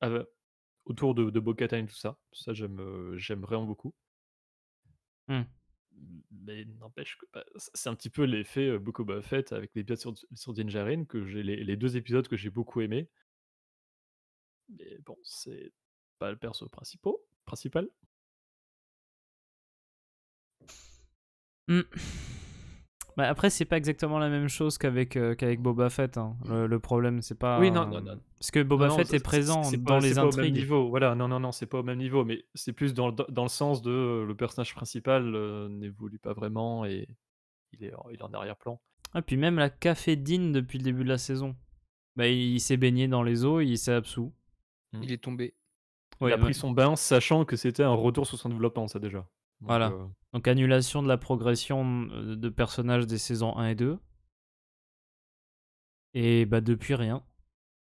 Speaker 1: avec autour de, de Bocatan et tout ça. Ça, j'aime, euh, j'aime vraiment beaucoup. Mmh. Mais n'empêche que bah, c'est un petit peu l'effet Boko fait avec l'épisode sur, sur Dinjarin, que j'ai les, les, deux épisodes que j'ai beaucoup aimé Mais bon, c'est pas le perso principal. principal. Mmh. Bah, après, c'est pas exactement la même chose qu'avec euh, qu'avec Boba Fett. Hein. Le, problème, c'est pas. Oui, non, non, non. Parce que Boba Fett est, présent dans les intrigues. Pas au même niveau. Voilà, non, non, non, c'est pas au même niveau, mais c'est plus dans, le sens de euh, le personnage principal euh, n'évolue pas vraiment et il est, il en arrière-plan. Et ah, puis même la cafédine depuis le début de la saison. Bah, il, s'est baigné dans les eaux, il s'est absous. Hmm. Il est tombé. il a pris son bain, sachant que c'était un retour sur son développement, ça déjà voilà. Euh, Donc annulation de la progression euh, de personnages des saisons 1 et 2. Et bah depuis rien.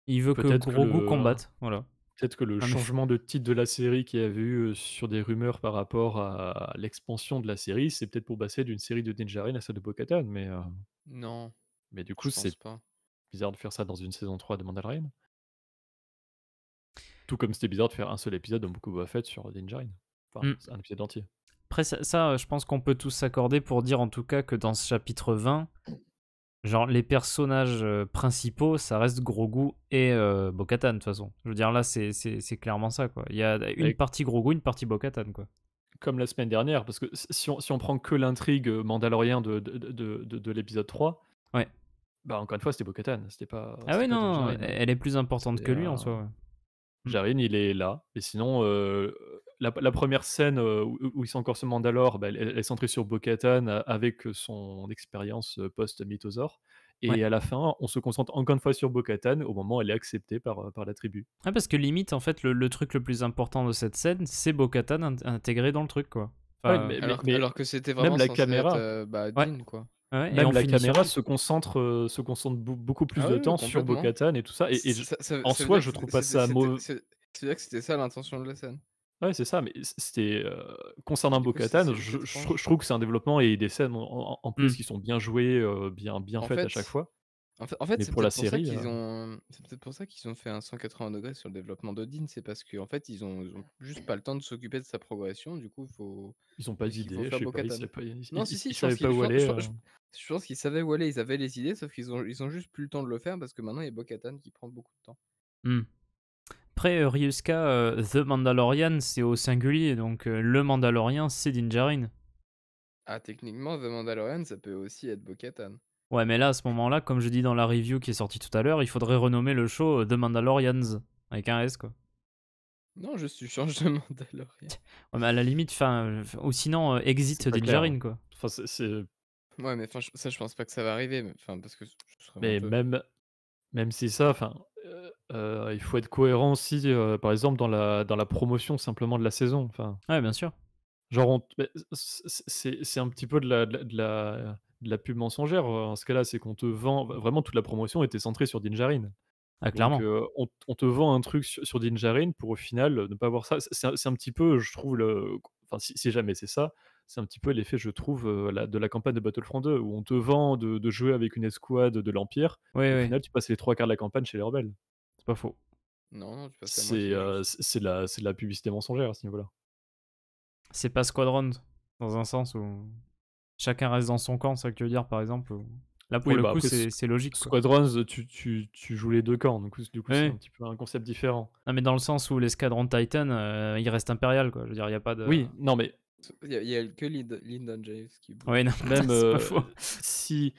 Speaker 1: Il veut que Grogu le... combatte, voilà. Peut-être que le changement de titre de la série qui avait eu euh, sur des rumeurs par rapport à l'expansion de la série, c'est peut-être pour passer d'une série de Dinjarin à celle de Bocatan, mais...
Speaker 2: Non. Mais
Speaker 1: du coup, c'est bizarre de faire ça dans une saison 3 de Mandalorian. Tout comme c'était bizarre de faire un seul épisode de Boa Fett sur Dinjarin. Enfin, mmh. un épisode entier. Après, ça, euh, je pense qu'on peut tous s'accorder pour dire en tout cas que dans ce chapitre 20, genre les personnages euh, principaux, ça reste Grogu et euh, Bokatan de toute façon. Je veux dire, là, c'est clairement ça, quoi. Il y a une partie Grogu, une partie Bokatan, quoi comme la semaine dernière, parce que si on, prend que l'intrigue euh, mandalorien de, de, l'épisode 3, ouais. bah encore une fois, c'était Bokatan. C'était pas. Ah oui, non, hein. elle est plus importante que lui en soi. Mm. Jarine, il est là. Et sinon, la, première scène où, il ils encore ce Mandalore, bah, elle, est centrée sur Bo-Katan avec son expérience post-mythosaure. Et à la fin, on se concentre encore une fois sur Bo-Katan au moment où elle est acceptée par, par la tribu. parce que limite, en fait, le, truc le plus important de cette scène, c'est Bo-Katan intégré dans le truc, quoi. alors, que c'était vraiment une la caméra, quoi. même la caméra se concentre, se concentre beaucoup plus de temps sur Bo-Katan et tout ça. Et, en soi, je trouve pas ça mauvais.
Speaker 2: C'est vrai que c'était ça l'intention de la scène.
Speaker 1: Ouais, c'est ça, mais c'était euh, concernant bo je, je, trouve que c'est un développement et des scènes en, plus mmh. qui sont bien jouées, euh, bien, bien faites à chaque fois.
Speaker 2: En fait, en fait c'est pour la série, euh ont... c'est peut-être pour ça qu'ils ont fait un 180 degrés sur le développement d'Odin, c'est parce qu'en fait ils ont... juste pas le temps de s'occuper de sa progression, du coup il faut. Ils ont pas d'idées, je sais pas, ils Non, si, si, je savaient pas où aller. Je, pense qu'ils savaient où aller, ils avaient les idées, sauf qu'ils ont, ils ont juste plus le temps de le faire parce que maintenant il y a Bokatan qui prend beaucoup de temps.
Speaker 3: Mmh.
Speaker 1: Après, euh, euh, The Mandalorian, c'est au singulier, donc euh, le Mandalorian, c'est Din
Speaker 2: Ah, techniquement, The Mandalorian, ça peut aussi être bo
Speaker 1: Ouais, mais là, à ce moment-là, comme je dis dans la review qui est sortie tout à l'heure, il faudrait renommer le show The Mandalorians, avec un S, quoi.
Speaker 2: Non, je suis change de *laughs* Mandalorian.
Speaker 1: Ouais, mais à la limite, enfin, ou sinon, existe exit Din hein. quoi.
Speaker 2: Enfin, c'est... Ouais, mais ça, je pense pas que ça va arriver, mais, parce que...
Speaker 1: mais même... Même si ça, enfin, euh, il faut être cohérent aussi, euh, par exemple, dans la, dans la promotion simplement de la saison. Enfin, ouais, bien sûr. Genre, c'est un petit peu de la, de la, de la pub mensongère. Euh, en ce cas-là, c'est qu'on te vend. Vraiment, toute la promotion était centrée sur Dinjarin. Ah, clairement. on, te vend un truc sur, sur Dinjarin pour au final ne pas voir ça. C'est un, un petit peu, je trouve, le... enfin, si, jamais c'est ça, c'est un petit peu l'effet, je trouve, de la campagne de Battlefront 2, où on te vend de, de jouer avec une escouade de l'Empire. au final, tu passes les trois quarts de la campagne chez les rebelles. C'est pas faux.
Speaker 2: Non, euh, C'est
Speaker 1: c'est de, la- c'est la publicité mensongère à ce niveau-là. C'est pas Squadron, dans un sens où chacun reste dans son camp, c'est ça que tu veux dire, par exemple. Là, pour le bah, coup, c'est logique. Squadron, tu, tu, tu joues les deux camps, donc du coup, c'est un petit peu un concept différent. Non, mais dans le sens où l'escadron Titan, euh, il reste impérial, quoi. Je veux dire, il n'y a pas de. Oui, non, mais
Speaker 2: Il y, a- que Lyndon, James qui Oui, même *laughs* euh,
Speaker 1: si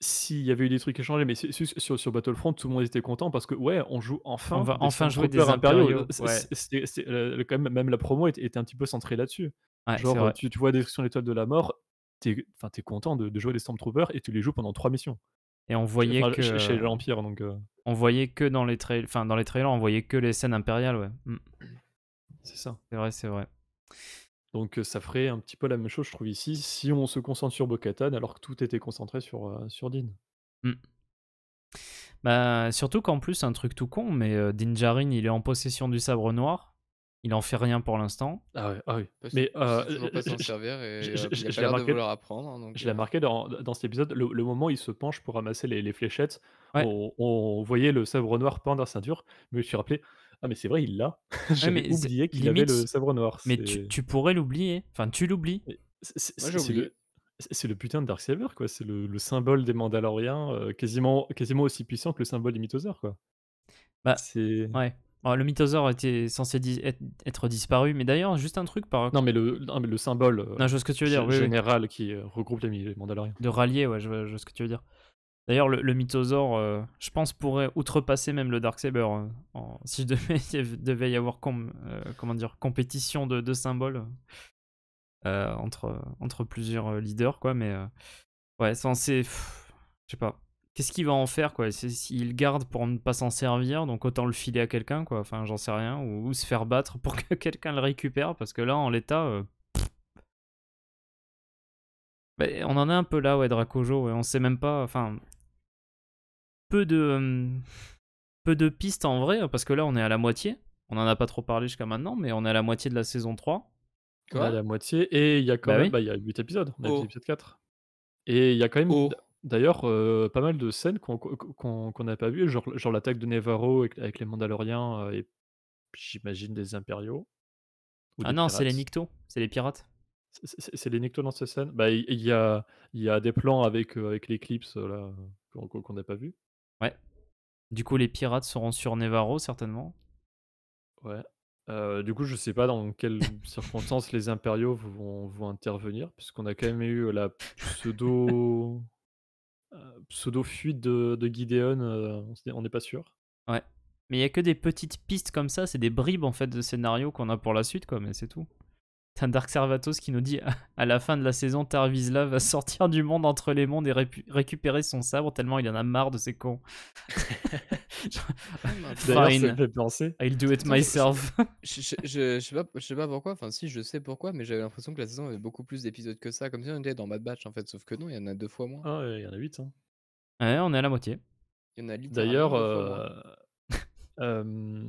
Speaker 1: s'il y avait eu des trucs changer mais sur, sur, Battlefront, tout le monde était content parce que, ouais, on joue enfin. On va enfin jouer des impériaux. quand même, même la promo était, un petit peu centrée là-dessus. Genre, tu, tu vois Destruction de l'étoile de la mort, t'es content de, jouer des Stormtroopers et tu les joues pendant trois missions. Et on voyait que. Chez, l'Empire, donc. Euh. On voyait que dans les, trailers, enfin, dans les trailers, on voyait que les scènes impériales, ouais. Mm. C'est ça. C'est vrai, c'est vrai. Donc ça ferait un petit peu la même chose, je trouve, ici, si on se concentre sur Bokatan alors que tout était concentré sur, sur Dean. Mmh. Bah, surtout qu'en plus, un truc tout con, mais Din Jarin il est en possession du sabre noir. Il en fait rien pour l'instant. Ah ouais.
Speaker 3: ah oui. Bah, mais euh, pas
Speaker 2: je, pas vouloir apprendre. Hein, je
Speaker 1: l'ai marqué dans, dans, cet épisode, le, moment où il se penche pour ramasser les, fléchettes, on, voyait le sabre noir à sa ceinture, mais je me suis rappelé, ah, mais c'est vrai, il l'a.
Speaker 4: *laughs* J'ai oublié qu'il avait le sabre noir. Mais tu,
Speaker 1: pourrais l'oublier. Enfin, tu l'oublies. C'est le, putain de Darksaber, quoi. C'est le, symbole des Mandaloriens, euh, quasiment, quasiment aussi puissant que le symbole des Mythosaures, quoi. Bah, c'est. Ouais. Oh, le mythosaure était censé être, disparu, mais d'ailleurs, juste un truc par. Non, mais le, non, mais le symbole euh, non, je ce que tu veux dire, général qui regroupe les Mandaloriens. De rallier, ouais, je vois ce que tu veux dire. D'ailleurs, le, Mythosaur, euh, je pense, pourrait outrepasser même le Darksaber. saber euh, en, *laughs* si il devait, y avoir euh, comment dire, compétition de, symboles entre, plusieurs leaders, quoi. Mais ouais, c'est. Je sais pas. Qu'est-ce qu'il va en faire, quoi S'il garde pour ne pas s'en servir, donc autant le filer à quelqu'un, quoi. Enfin, j'en sais rien. Ou, se faire battre pour *laughs* que quelqu'un le récupère, parce que là, en l'état. on en est un peu là, ouais, Dracojo, et on sait même pas. Enfin, peu de, euh, peu de pistes en vrai, parce que là, on est à la moitié. On en a pas trop parlé jusqu'à maintenant, mais on est à la moitié de la saison 3. à la moitié. Et il y a quand bah même bah, y a 8 épisodes. On a 4. Et il y a quand même oh. d'ailleurs euh, pas mal de scènes qu'on qu n'a pas vu genre, genre l'attaque de Nevarro avec, les Mandaloriens euh, et j'imagine des Impériaux. Ah non, c'est les Nictos, c'est les pirates. C'est les Nictos dans cette scène. Bah, il y, a a, y a des plans avec, avec l'éclipse là qu'on n'a pas vu. Ouais. Du coup, les pirates seront sur Nevarro, certainement. Ouais. Euh, du coup, je sais pas dans quelles *laughs* circonstances les impériaux vont, intervenir, puisqu'on a quand même eu euh, la pseudo. *laughs* Euh, pseudo fuite de, Gideon, on n'est pas sûr. Ouais. Mais il y a que des petites pistes comme ça, c'est des bribes en fait de scénario qu'on a pour la suite, quoi, mais c'est tout. T'as Dark Servatos qui nous dit à la fin de la saison, Tarvisla va *laughs* sortir du monde entre les mondes et récupérer son sabre tellement il en a marre de ces cons. *laughs* Fine. Ça fait penser. I'll do it myself.
Speaker 2: *laughs* Je, je, sais pas, pourquoi, enfin si je sais pourquoi, mais j'avais l'impression que la saison avait beaucoup plus d'épisodes que ça, comme si on était dans Bad Batch en fait, sauf que non, il y en a deux fois moins. Ah, il y en a huit. Hein.
Speaker 1: Ouais, on est à la moitié. D'ailleurs, euh, euh,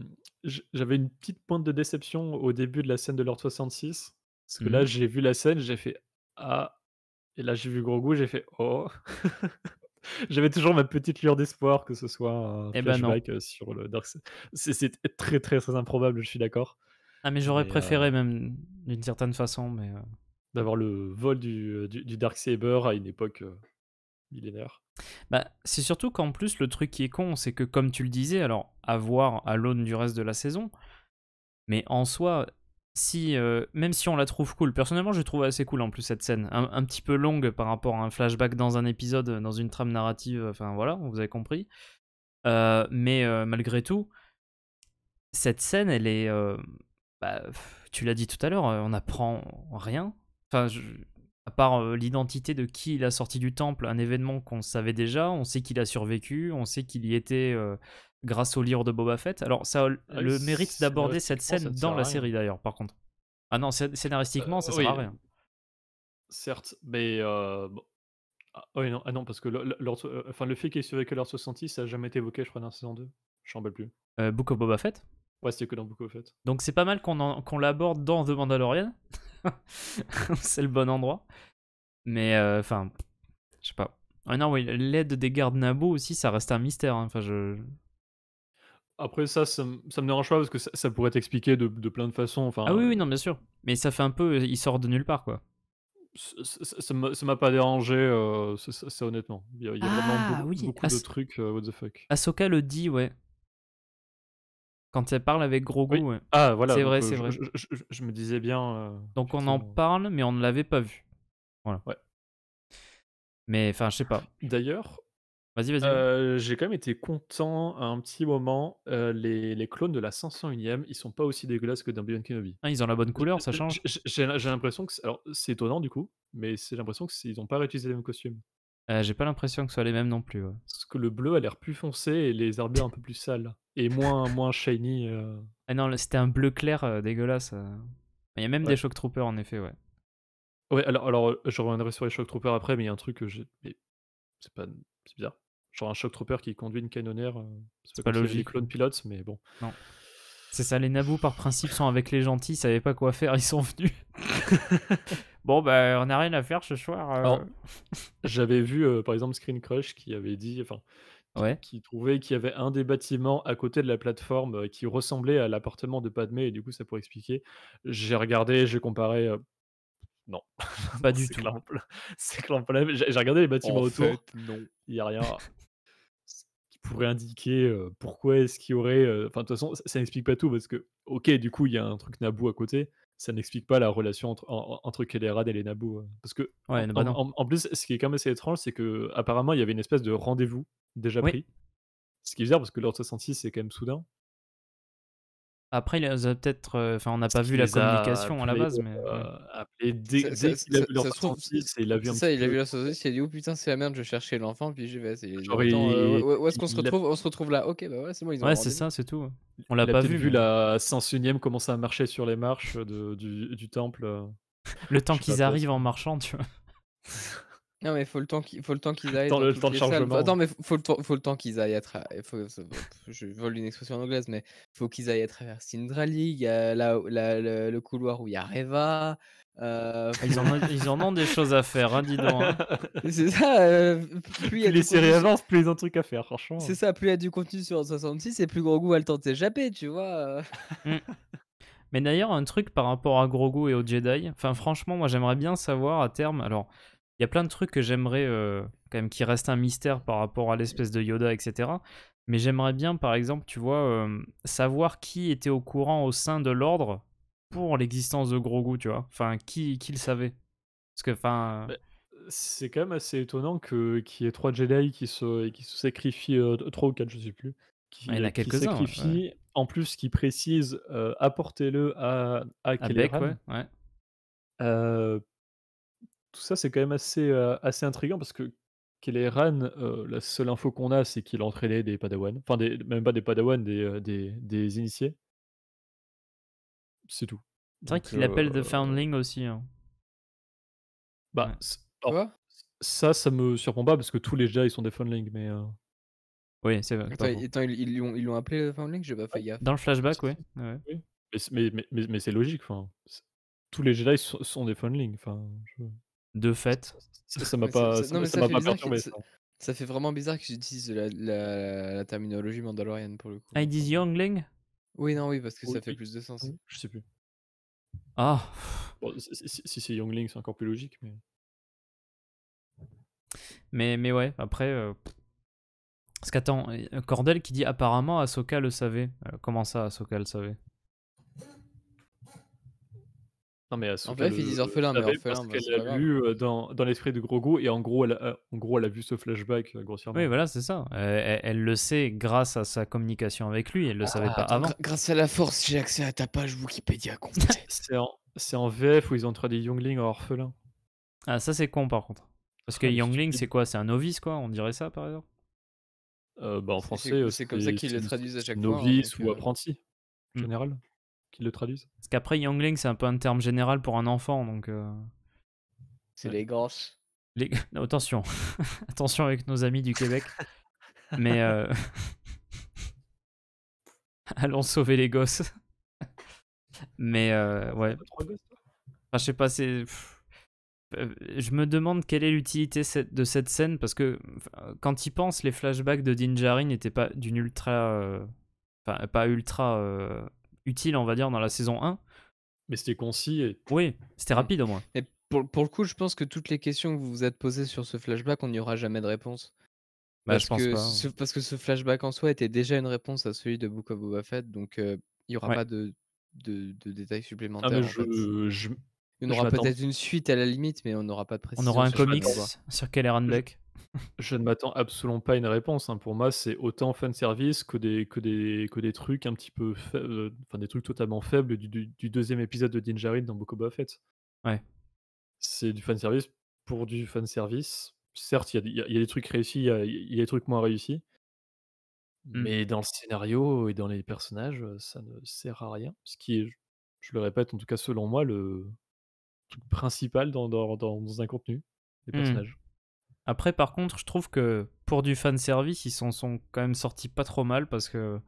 Speaker 1: j'avais une petite pointe de déception au début de la scène de l'Ordre 66 parce que là, mmh. j'ai vu la scène, j'ai fait Ah. Et là, j'ai vu Grogu, j'ai fait Oh. *laughs* J'avais toujours ma petite lueur d'espoir que ce soit un eh ben, flashback euh, sur le Dark C'est très, très, très improbable, je suis d'accord. Ah, mais j'aurais euh préféré, même d'une certaine façon, mais. Euh D'avoir le vol du, du, Dark Saber à une époque millénaire. Bah, c'est surtout qu'en plus, le truc qui est con, c'est que, comme tu le disais, alors, à voir à l'aune du reste de la saison, mais en soi, si euh, même si on la trouve cool, personnellement je trouve assez cool en plus cette scène, un, petit peu longue par rapport à un flashback dans un épisode, euh, dans une trame narrative, euh, enfin voilà, vous avez compris. mais malgré tout, cette scène, elle est, bah, tu l'as dit tout à l'heure, on n'apprend rien, enfin à part l'identité de qui il a sorti du temple, un événement qu'on savait déjà, on sait qu'il a survécu, on sait qu'il y était grâce au livre de Boba Fett. Alors, ça a le ah, mérite d'aborder cette scène dans la série d'ailleurs, par contre. Ah non, scénaristiquement, euh, ça sert à rien. Certes, mais. Euh, bon. ah, ah non, ah non, parce que le, euh, enfin, le fait qu'il survécu à l'heure 66, ça n'a jamais été évoqué, je crois, dans la saison 2. Je bats plus. Euh, Book of Boba Fett Ouais, c'était que dans Book of Fett. Donc, c'est pas mal qu'on qu'on l'aborde dans The Mandalorian. *laughs* c'est le bon endroit. Mais, enfin, je sais pas. Ah non, oui, l'aide des gardes Naboo aussi, ça reste un mystère. Hein. Enfin, je. Après, ça, ça, me dérange pas parce que ça, pourrait t'expliquer de, de, plein de façons. Enfin, ah oui, oui, euh, non, bien sûr. Mais ça fait un peu. Euh, il sort de nulle part, quoi. Ça m'a pas dérangé, c'est euh, honnêtement. Il y a, ah, oui. beaucoup de trucs. what the fuck. Ahsoka le dit, ouais. Quand elle parle avec Grogu, ouais. Ah, voilà. C'est vrai, c'est vrai. Je, me disais bien. donc on en parle, mais on ne l'avait pas vu.
Speaker 3: Voilà. Ouais. Mais enfin, je sais pas.
Speaker 1: D'ailleurs, Vas-y, vas-y. Euh, j'ai quand même été content à un petit moment. Euh, les, les, clones de la 501ème, ils sont pas aussi dégueulasses que dans Beyond Kenobi. Ah, ils ont la bonne couleur, ça change. J'ai l'impression que. Alors, c'est étonnant du coup, mais c'est l'impression qu'ils ont pas réutilisé les mêmes costumes. Euh, j'ai pas l'impression que ce soit les mêmes non plus. Parce que le bleu a l'air plus foncé et les armures un peu plus sales. Et moins, moins shiny. Ah non, c'était un bleu clair dégueulasse. Il y a même des Shock Troopers en effet, ouais. Ouais, alors, alors je reviendrai sur les Shock Troopers après, mais il y a un truc que j'ai. C'est pas. C'est bizarre genre un shock trooper qui conduit une canonnière. Euh, c'est pas, logique. Les clones pilotes, mais bon. Non. C'est ça, les Naboo, par principe sont avec les gentils, ils savaient pas quoi faire, ils sont venus. *laughs* bon, bah, on a rien à faire ce soir. Euh. J'avais vu euh, par exemple Screen Crush qui avait dit, enfin, qui, ouais. qui, trouvait qu'il y avait un des bâtiments à côté de la plateforme qui ressemblait à l'appartement de Padmé, et du coup, ça pourrait expliquer. J'ai regardé, j'ai comparé. Non. Pas *laughs* du tout. *laughs* C'est que J'ai regardé les bâtiments autour. non. Il n'y a rien pourrait indiquer pourquoi est-ce qu'il y aurait. Enfin, de toute façon, ça, n'explique pas tout parce que, ok, du coup, il y a un truc Naboo à côté, ça n'explique pas la relation entre, et les Naboo. Hein, parce que, bah en, plus, ce qui est quand même assez étrange, c'est que apparemment il y avait une espèce de rendez-vous déjà pris. Ce qui est bizarre parce que l'ordre 66 c'est quand même soudain. Après, ils ont peut-être. Euh, enfin, on n'a pas vu la communication à la base, mais. Euh, appelé. dès, qu'il a vu leur saucisse et il a vu. Ça, il a vu
Speaker 2: leur saucisse, il a dit Oh putain, c'est la merde, je cherchais l'enfant, puis j'ai vais. »« euh, où est-ce qu'on se retrouve On se retrouve là, ok, bah voilà, c'est bon, ils ont. Ouais, c'est ça, c'est tout.
Speaker 1: On l'a pas vu. vu la 101ème commencer à marcher sur les marches du, temple. Le temps qu'ils arrivent en marchant,
Speaker 2: tu vois. *laughs* Non, mais faut le temps qu'il faut le temps qu'ils aillent. le temps de chargement. Attends, mais faut, le, faut le temps qu'ils aillent à Je vole une expression en anglaise, mais faut qu'ils aillent à travers Sindrali. League, le couloir où il y a Reva. Euh, ils, en ont, ils, en ont,
Speaker 1: des choses à faire, hein, dis donc. Hein. *laughs* C'est ça.
Speaker 2: Euh, plus, les séries avancent, plus ils ont de trucs à faire, franchement. C'est ça, plus il y a du contenu sur 66, et plus Grogu va a le temps de s'échapper, tu vois. Mm.
Speaker 1: Mais d'ailleurs, un truc par rapport à Grogu et aux Jedi, enfin franchement, moi j'aimerais bien savoir à terme, alors il y a plein de trucs que j'aimerais euh, quand même qui restent un mystère par rapport à l'espèce de Yoda, etc. Mais j'aimerais bien, par exemple, tu vois, euh, savoir qui était au courant au sein de l'ordre pour l'existence de Grogu, tu vois. Enfin, qui, qui le savait Parce que, enfin. Bah, c'est quand même assez étonnant que, qu'il y ait trois Jedi qui se, qui se sacrifient, euh, trois ou quatre, je sais plus. Il y en a quelques-uns. En plus, qui précise apportez-le à, à, à ouais. ouais tout ça, c'est quand même assez, assez intriguant parce que Kelleran, la seule info qu'on a, c'est qu'il entraînait des Padawan. Enfin, des, même pas des Padawan, des, des, des initiés. C'est tout. C'est vrai qu'il appelle The Foundling aussi. Hein. Bah, ah ça, ça me surprend pas parce que tous les Jedi sont des Foundlings, mais. Oui, c'est vrai.
Speaker 2: ils l'ont appelé The Foundling pas gaffe.
Speaker 1: Dans le flashback, ouais. Mais, c'est- mais, mais, mais- c'est logique, enfin. Tous les Jedi sont des Foundlings, enfin de fait. Ça m'a pas, ça, m'a pas perturbé.
Speaker 2: Ça fait vraiment bizarre que j'utilise la, la, terminologie mandalorienne pour le coup. Ah,
Speaker 1: I disent youngling
Speaker 2: Oui, non, oui, parce que ça fait plus de sens. Je sais plus. Ah Si c'est youngling, c'est encore plus logique. Mais,
Speaker 1: mais, mais ouais, après. Euh, parce qu'attends, euh, Cordel qui dit apparemment Ahsoka le savait. Euh, comment ça, Ahsoka le savait euh, en VF ils disent euh, orphelin, mais orphelin. Parce bah, qu'elle a vu dans, dans l'esprit de Grogu et en gros, elle a, en gros, elle a vu ce flashback euh, grossièrement. Oui, voilà, c'est ça. elle, le sait grâce à sa communication avec lui, elle le savait pas ah, avant.
Speaker 2: Grâce à la force, j'ai accès à ta page Wikipédia complète.
Speaker 1: *laughs* c'est en, VF où ils ont traduit Youngling en orphelin. Ah, ça c'est con par contre. Parce que ah, Youngling, c'est quoi C'est un novice, quoi On dirait ça par exemple bah, En français, c'est comme ça qu'ils le traduisent à chaque fois. Hein, novice ou apprenti, en hmm. général qu'ils le traduisent. Parce qu'après, youngling, c'est un peu un terme général pour un enfant, donc. Euh,
Speaker 2: c'est les gosses
Speaker 1: Les... *laughs* attention, *laughs* attention avec nos amis du Québec. *laughs* Mais euh, allons sauver les gosses. Mais euh, ouais. je sais pas, c'est. Je me demande quelle est l'utilité de cette scène parce que quand ils pensent les flashbacks de Dinjarin n'étaient pas d'une ultra. Enfin, pas ultra utile, on va
Speaker 2: dire, dans la saison 1. Mais c'était concis. Et... Oui, c'était rapide au moins. Et pour, pour, le coup, je pense que toutes les questions que vous vous êtes posées sur ce flashback, on n'y aura jamais de réponse. Bah, parce, je pense que pas, hein. parce que ce flashback en soi était déjà une réponse à celui de Book of Boba Fett, donc euh, il y n'y aura pas de, de, détails ah, supplémentaires. il y On aura peut-être une suite à la limite, mais on
Speaker 1: n'aura pas de précision. On aura un comics sur Keller Deck. Je ne m'attends absolument pas à une réponse. Hein. Pour moi, c'est autant fan service que des, que des, que des trucs un petit peu euh, enfin des trucs totalement faibles du, deuxième épisode de Dinjarin dans Boko Buffett. Ouais. C'est du fan service pour du fan service. Certes, il y, a des- des trucs réussis, il y a, des trucs moins réussis, mmh. mais dans le scénario et dans les personnages, ça ne sert à rien. Ce qui est, je le répète, en tout cas selon moi, le truc principal dans, dans, un contenu, les mmh. personnages. Après, par contre, je trouve que pour du fan service, ils s'en sont quand même sortis pas trop mal parce que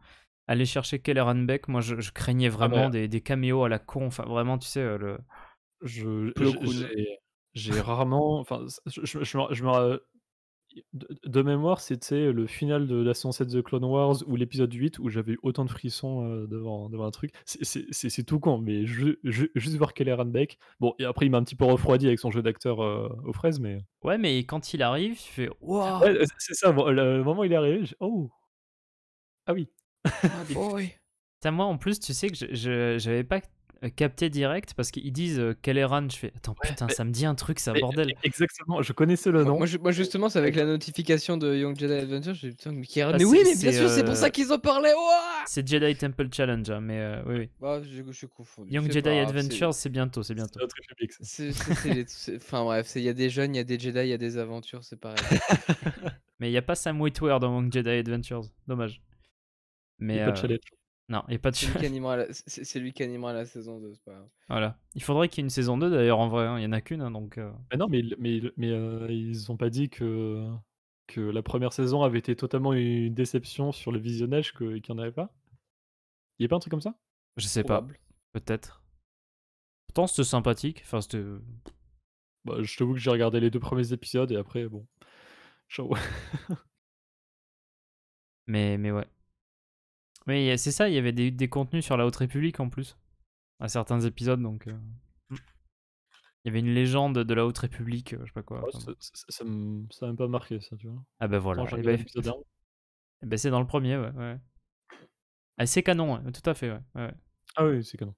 Speaker 1: aller chercher Keller Beck, moi je, craignais ah, vraiment des, caméos à la con. Enfin, vraiment, tu sais, euh, le. Je, j'ai rarement. Enfin, je, me, de, mémoire, c'était le final de la saison 7 The Clone Wars ou l'épisode 8 où j'avais eu autant de frissons euh, devant, devant un truc. C'est tout con, mais je, juste voir Kelly Beck. Bon, et après, il m'a un petit peu refroidi avec son jeu d'acteur euh, aux fraises, mais. Ouais, mais quand il arrive, tu fais Waouh C'est ça, le, moment où il est arrivé, je... Oh Ah oui oh ah, oui moi en plus, tu sais que j'avais je, je, pas euh, capté direct parce qu'ils disent Kelleran. Euh, je fais attends, putain, ça me dit un truc, ça
Speaker 2: bordel. Exactement, je connaissais le nom. Moi, justement, c'est avec la notification de Young Jedi Adventure, j'ai putain, mais ah, mais oui, mais sûr, c'est pour euh, ça qu'ils ont parlé
Speaker 1: c'est Jedi Temple Challenge, hein, mais oui, oui.
Speaker 2: Bah, je, suis Young Jedi Adventures c'est bientôt, c'est bientôt. public. Enfin bref, il y a des jeunes, il y a des Jedi, il y a des aventures, c'est pareil. *laughs* mais il n'y a pas Sam Witwer dans Young Jedi Adventures, dommage. Mais, non, il a pas de C'est lui, *laughs* qui animera la saison 2, c'est pas...
Speaker 1: Voilà. Il faudrait qu'il y ait une saison 2 d'ailleurs en vrai, hein. il n'y en a qu'une. Hein, donc, euh. ah non, mais, mais, euh, ils ont pas dit que, que la première saison avait été totalement une déception sur le visionnage que, qu'il n'y en avait pas Il n'y a pas un truc comme ça Je sais pas. Peut-être. Pourtant, c'était sympathique. Enfin, euh. Bah, je t'avoue que j'ai regardé les deux premiers épisodes et après, bon. *laughs* mais, mais ouais. Mais c'est ça, il y avait des, contenus sur la Haute République en plus, à certains épisodes, donc... Euh, mm. Il y avait une légende de la Haute République, euh, je sais pas quoi. ça m'a pas marqué, ça, tu vois. Ah bah voilà. Attends, bah, bah c'est dans le premier, ouais. ouais. Ah, c'est canon, hein, tout à fait, ouais.
Speaker 3: Ah oui, c'est canon.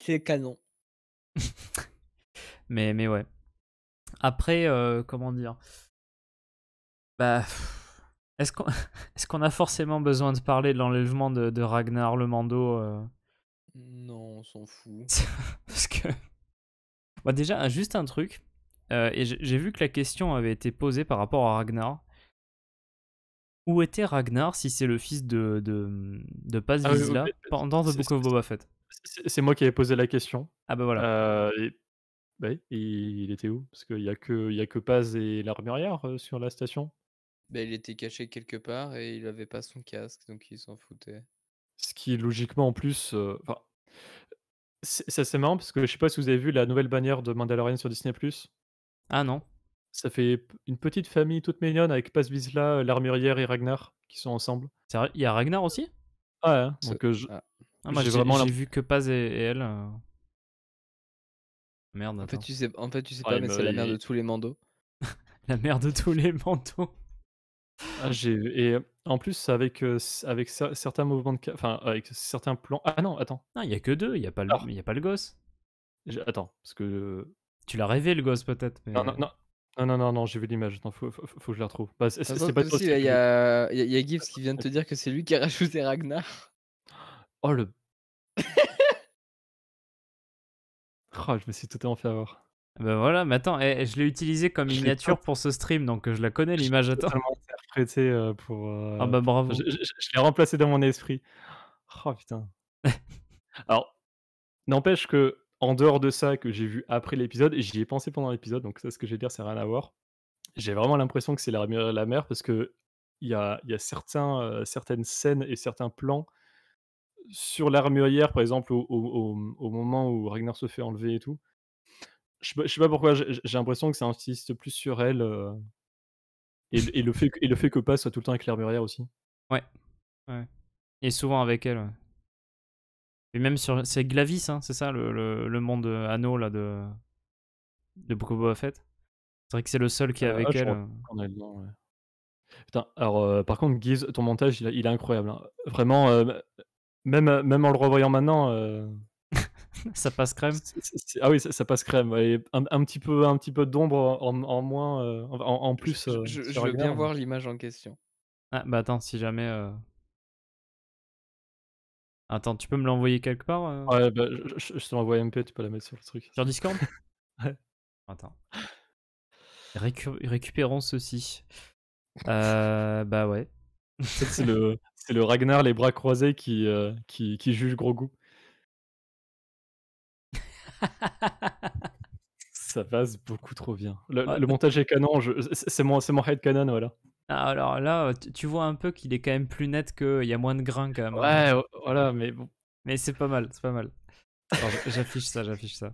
Speaker 3: C'est canon. *laughs* mais, mais ouais. Après, euh, comment dire Bah... *laughs* Est-ce
Speaker 1: qu'on a forcément besoin de parler de l'enlèvement de, Ragnar Le Mando euh?
Speaker 2: Non, on s'en fout. *laughs* Parce que.
Speaker 1: Bah, déjà, juste un truc. Euh, et j'ai vu que la question avait été posée par rapport à Ragnar. Où était Ragnar si c'est le fils de, de, de Paz ah pendant The Book of Boba Fett C'est moi qui avais posé la question. Ah bah voilà. Euh, bah il était où Parce qu'il n'y a, a que Paz et l'armurière sur la station.
Speaker 2: Bah, il était caché quelque part et il avait pas son casque, donc il s'en foutait.
Speaker 1: Ce qui, logiquement, en plus. c'est assez marrant parce que je sais pas si vous avez vu la nouvelle bannière de Mandalorian sur Disney. Ah non. Ça fait une petite famille toute mignonne avec Paz l'armurière et Ragnar qui sont ensemble. Il y a Ragnar aussi hein, Ah ouais, donc je- J'ai vraiment vu que Paz et, elle. Merde, En fait, tu sais, en fait, tu sais pas, mais c'est *laughs* la mère de tous les mandos. La mère de tous les manteaux. Ah,
Speaker 2: j'ai et euh,
Speaker 1: en plus avec euh, avec certains mouvements de enfin avec certains plans. Ah non, attends. Non, il y a que deux, il y a pas le, il y a pas le gosse. Attends, parce que euh, Tu l'as rêvé le gosse peut-être, mais non non non. Non, non, j'ai vu l'image, attends, faut, que je la retrouve. Bah, bah c'est pas il y
Speaker 2: a, Gibbs ah, qui vient de te dire que c'est lui qui a rajouté Ragnar.
Speaker 1: Oh le. *laughs* oh, je me suis totalement fait avoir. Ben voilà, mais attends, eh, eh, je l'ai utilisé comme miniature pour ce stream, donc je la connais l'image. Attends, pour. Ah bah bravo. Je, l'ai remplacé dans mon esprit. Oh putain. *laughs* Alors, n'empêche que en dehors de ça que j'ai vu après l'épisode, et j'y ai pensé pendant l'épisode, donc ça, ce que je vais dire, c'est rien à voir. J'ai vraiment l'impression que c'est la, la mer parce que il y a, certains, certaines scènes et certains plans sur l'armurière, par exemple, au, moment où Ragnar se fait enlever et tout. Je, sais pas pourquoi, j'ai l'impression que ça insiste plus sur elle. Et, le fait, et le fait que passe soit tout le temps avec Claire Murière aussi.
Speaker 3: Ouais. ouais.
Speaker 1: Et souvent avec elle. Et même sur. C'est Glavis, hein, c'est ça, le, le, monde anneau là, de, de Boba Fett. C'est vrai que c'est le seul qui est ah, avec elle.
Speaker 3: Euh.
Speaker 1: Putain, alors euh, par contre, Giz, ton montage, il, il est incroyable. Hein. Vraiment, euh, même, même en le revoyant maintenant, ça passe crème. ah oui, ça, passe crème. un, petit peu, un petit peu d'ombre en, moins, euh, en, plus. je, euh, veux bien voir
Speaker 2: l'image en question.
Speaker 1: Ah, bah attends, si jamais. Euh attends, tu peux me l'envoyer quelque part bah, je, te l'envoie MP, tu peux la mettre sur le truc. Sur Discord *laughs* Ouais. Attends. récupérons ceci. bah ouais. C'est le, le, Ragnar les bras croisés qui, qui, qui juge gros goût. *laughs* Ça passe beaucoup trop bien. Le, montage est canon, c'est mon, mon head canon, voilà. Ah, alors là, tu vois un peu qu'il est quand même plus net qu'il y a moins de grains quand même. Hein. Ouais, oh, voilà, mais bon. Mais c'est pas mal, c'est pas mal.
Speaker 3: J'affiche ça, j'affiche ça.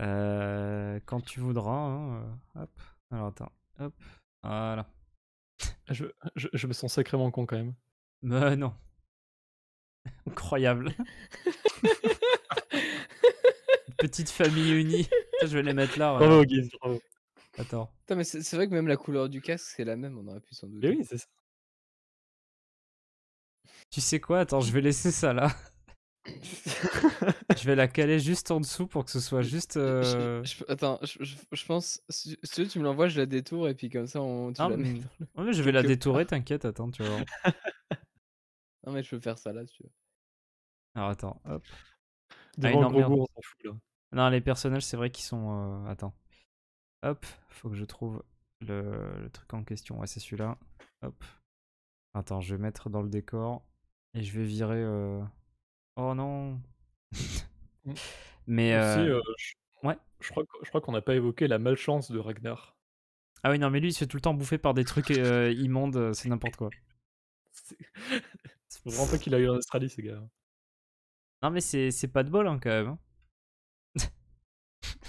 Speaker 3: Euh, quand tu voudras. Hein, euh, hop. Alors attends. Hop. Voilà. Je,
Speaker 1: je, je, me sens sacrément con quand même. Mais non. *laughs* Incroyable. *laughs*
Speaker 2: petite famille unie. je vais les mettre là. Bravo, Guise, bravo. Attends. mais c'est, vrai que même la couleur du casque, c'est la même, on aurait pu s'en douter. Mais oui, c'est ça. Tu sais quoi Attends, je vais laisser ça là.
Speaker 1: je vais la caler juste en dessous pour que ce soit
Speaker 2: juste. Euh, attends, je, pense. Si, tu me l'envoies, je la détourne et puis comme ça, on, tu ah, la mets *laughs* mais- je vais la
Speaker 1: détourner, détourer, t'inquiète, attends, tu vois.
Speaker 2: Non, mais je peux faire ça là, tu veux.
Speaker 1: Alors attends. hop. Ah, on s'en fout là. Non, les personnages, c'est vrai qu'ils sont... Euh, attends. Hop, faut que je trouve le, truc en question. Ouais, c'est celui-là. Hop. Attends, je vais mettre dans le décor et je vais virer... Euh, oh non mm. *laughs* Mais... Euh, ouais. Je crois, je crois qu'on n'a pas évoqué la malchance de Ragnar. Ah oui, non, mais lui, il se fait tout le temps bouffer par des trucs *laughs* immondes, c'est n'importe quoi. C'est
Speaker 3: *laughs* vraiment pas qu'il a eu en Australie,
Speaker 1: ces gars. Non, mais c'est pas de bol, hein, quand même. Hein.